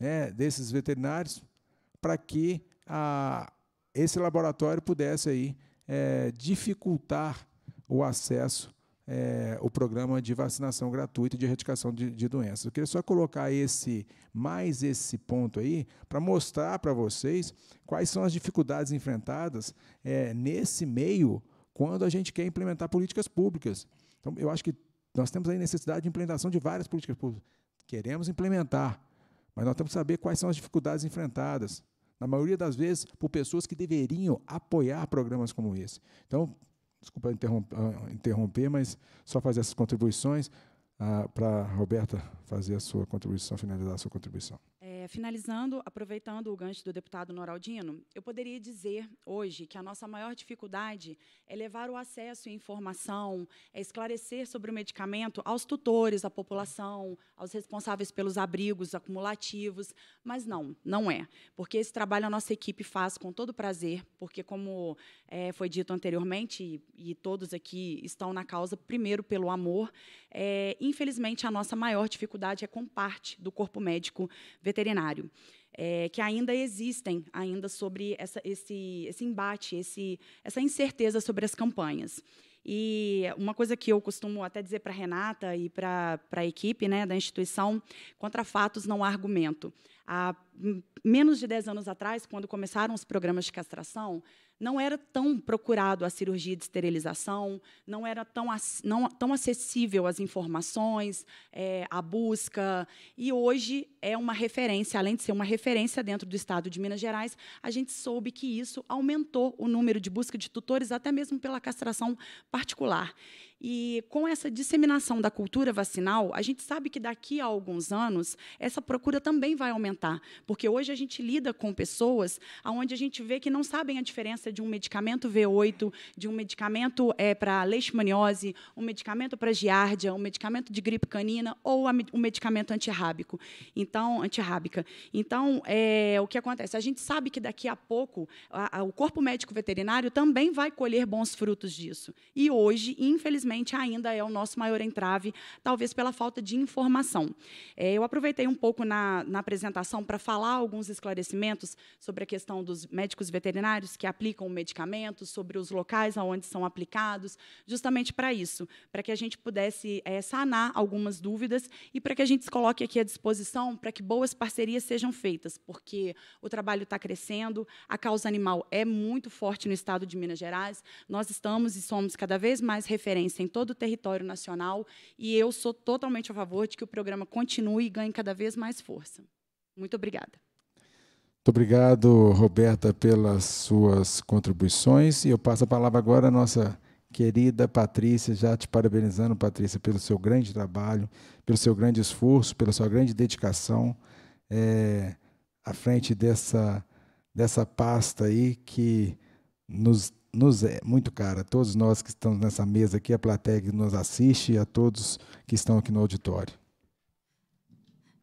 S1: é, desses veterinários, para que a, esse laboratório pudesse aí, é, dificultar o acesso é, o programa de vacinação gratuita e de erradicação de, de doenças. Eu queria só colocar esse mais esse ponto aí para mostrar para vocês quais são as dificuldades enfrentadas é, nesse meio quando a gente quer implementar políticas públicas. Então, eu acho que nós temos aí necessidade de implementação de várias políticas públicas. Queremos implementar, mas nós temos que saber quais são as dificuldades enfrentadas na maioria das vezes, por pessoas que deveriam apoiar programas como esse. Então, Desculpa ah, interromper, mas só fazer essas contribuições ah, para a Roberta fazer a sua contribuição, finalizar a sua contribuição
S9: finalizando, aproveitando o gancho do deputado Noraldino, eu poderia dizer hoje que a nossa maior dificuldade é levar o acesso à informação, é esclarecer sobre o medicamento aos tutores, à população, aos responsáveis pelos abrigos acumulativos, mas não, não é, porque esse trabalho a nossa equipe faz com todo prazer, porque, como é, foi dito anteriormente, e, e todos aqui estão na causa, primeiro pelo amor, é, infelizmente, a nossa maior dificuldade é com parte do corpo médico veterinário. É, que ainda existem ainda sobre essa, esse, esse embate, esse, essa incerteza sobre as campanhas. E uma coisa que eu costumo até dizer para a Renata e para a equipe né, da instituição, contra fatos não há argumento. Há menos de 10 anos atrás, quando começaram os programas de castração, não era tão procurado a cirurgia de esterilização, não era tão, não, tão acessível as informações, é, a busca. E hoje é uma referência, além de ser uma referência dentro do estado de Minas Gerais, a gente soube que isso aumentou o número de busca de tutores, até mesmo pela castração particular. E com essa disseminação da cultura vacinal, a gente sabe que daqui a alguns anos essa procura também vai aumentar, porque hoje a gente lida com pessoas aonde a gente vê que não sabem a diferença de um medicamento V8, de um medicamento é, para leishmaniose, um medicamento para giardia, um medicamento de gripe canina ou um medicamento antirrábico. Então, antirrábica. Então, é, o que acontece? A gente sabe que daqui a pouco a, a, o corpo médico veterinário também vai colher bons frutos disso. E hoje, infelizmente infelizmente, ainda é o nosso maior entrave, talvez pela falta de informação. É, eu aproveitei um pouco na, na apresentação para falar alguns esclarecimentos sobre a questão dos médicos veterinários que aplicam medicamentos, sobre os locais onde são aplicados, justamente para isso, para que a gente pudesse é, sanar algumas dúvidas e para que a gente se coloque aqui à disposição para que boas parcerias sejam feitas, porque o trabalho está crescendo, a causa animal é muito forte no estado de Minas Gerais, nós estamos e somos cada vez mais referência em todo o território nacional e eu sou totalmente a favor de que o programa continue e ganhe cada vez mais força. Muito obrigada.
S1: Muito obrigado, Roberta, pelas suas contribuições. E eu passo a palavra agora à nossa querida Patrícia, já te parabenizando, Patrícia, pelo seu grande trabalho, pelo seu grande esforço, pela sua grande dedicação é, à frente dessa, dessa pasta aí que nos nos é muito cara. Todos nós que estamos nessa mesa aqui, a plateia que nos assiste e a todos que estão aqui no auditório.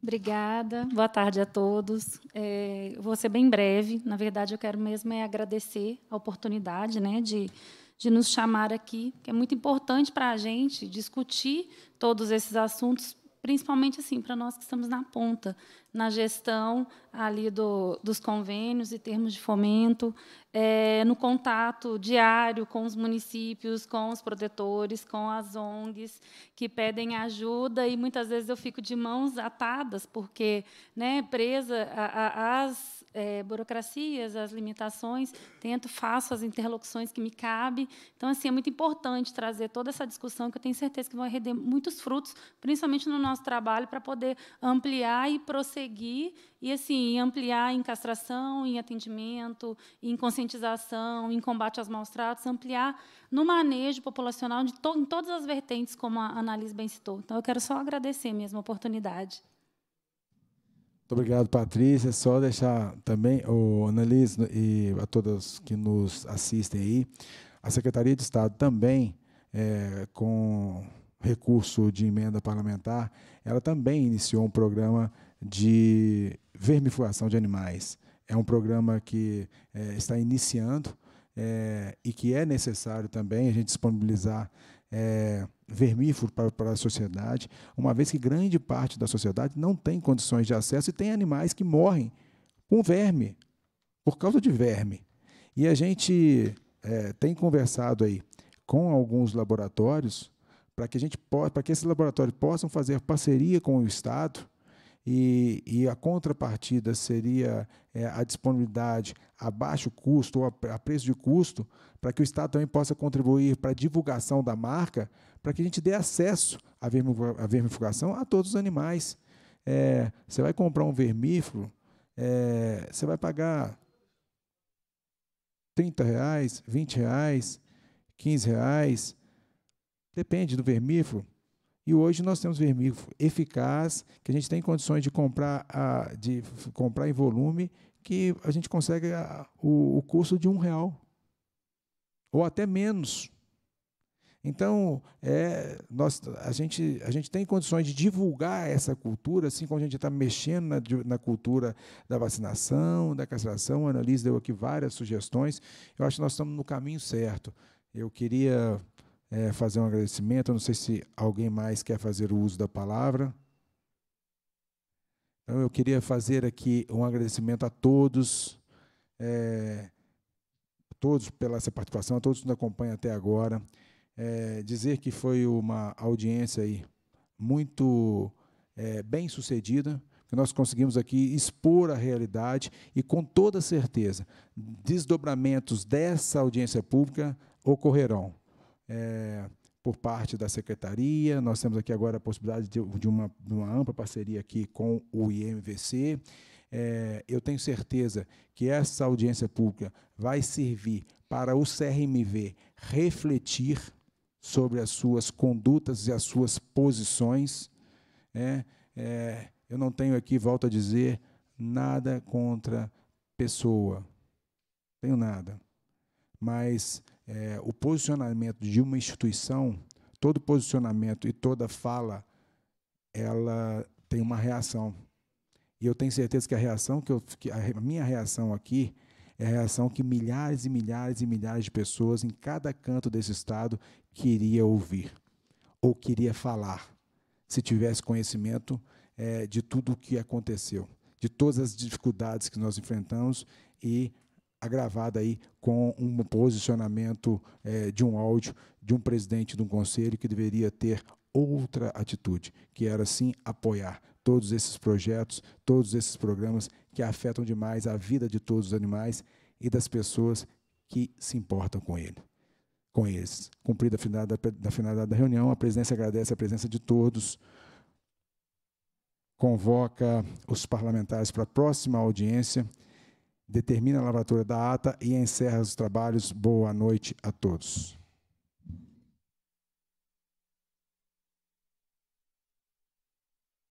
S10: Obrigada, boa tarde a todos. É, vou ser bem breve. Na verdade, eu quero mesmo é agradecer a oportunidade né, de, de nos chamar aqui, que é muito importante para a gente discutir todos esses assuntos principalmente assim para nós que estamos na ponta, na gestão ali do, dos convênios e termos de fomento, é, no contato diário com os municípios, com os protetores, com as ONGs que pedem ajuda e muitas vezes eu fico de mãos atadas porque, né, presa às é, burocracias, as limitações, tento, faço as interlocuções que me cabem. Então, assim, é muito importante trazer toda essa discussão, que eu tenho certeza que vai render muitos frutos, principalmente no nosso trabalho, para poder ampliar e prosseguir, e assim, ampliar em castração, em atendimento, em conscientização, em combate aos maus tratos, ampliar no manejo populacional de to em todas as vertentes, como a Annalise bem citou. Então, eu quero só agradecer mesmo a oportunidade.
S1: Muito obrigado, Patrícia. Só deixar também, o Analise e a todos que nos assistem aí, a Secretaria de Estado também, é, com recurso de emenda parlamentar, ela também iniciou um programa de vermifugação de animais. É um programa que é, está iniciando é, e que é necessário também a gente disponibilizar é, para, para a sociedade, uma vez que grande parte da sociedade não tem condições de acesso e tem animais que morrem com verme, por causa de verme. E a gente é, tem conversado aí com alguns laboratórios para que a gente para que esses laboratórios possam fazer parceria com o Estado e, e a contrapartida seria é, a disponibilidade a baixo custo ou a, a preço de custo, para que o Estado também possa contribuir para a divulgação da marca, para que a gente dê acesso à, vermifugação a todos os animais. É, você vai comprar um vermífugo, é, você vai pagar 30 reais, 20 reais, 15 reais, depende do vermífugo. E hoje nós temos vermífugo eficaz, que a gente tem condições de comprar, a, de comprar em volume, que a gente consegue a, o, o custo de um real. Ou até menos. Então, é, nós, a, gente, a gente tem condições de divulgar essa cultura, assim como a gente está mexendo na, na, cultura da vacinação, da castração. A Annalise deu aqui várias sugestões. Eu acho que nós estamos no caminho certo. Eu queria é, fazer um agradecimento. Eu não sei se alguém mais quer fazer o uso da palavra. Então, eu queria fazer aqui um agradecimento a todos, é, a todos pela essa participação, a todos que nos acompanham até agora. É, dizer que foi uma audiência aí muito é, bem sucedida, que nós conseguimos aqui expor a realidade e, com toda certeza, desdobramentos dessa audiência pública ocorrerão é, por parte da secretaria. Nós temos aqui agora a possibilidade de, de, uma, de uma, ampla parceria aqui com o IMVC. É, eu tenho certeza que essa audiência pública vai servir para o CRMV refletir sobre as suas condutas e as suas posições. Né? É, eu não tenho aqui, volto a dizer, nada contra pessoa. Tenho nada. Mas é, o posicionamento de uma instituição, todo posicionamento e toda fala, ela tem uma reação. E eu tenho certeza que a reação que eu, que a minha reação aqui é a reação que milhares e milhares e milhares de pessoas em cada canto desse estado queria ouvir ou queria falar, se tivesse conhecimento é, de tudo o que aconteceu, de todas as dificuldades que nós enfrentamos e agravada aí com um posicionamento é, de um áudio de um presidente de um conselho que deveria ter outra atitude, que era sim apoiar todos esses projetos, todos esses programas que afetam demais a vida de todos os animais e das pessoas que se importam com ele. Com eles. Cumprida a finalidade da, finalidade da reunião, a presidência agradece a presença de todos, convoca os parlamentares para a próxima audiência determina a lavratura da ata e encerra os trabalhos. Boa noite a todos.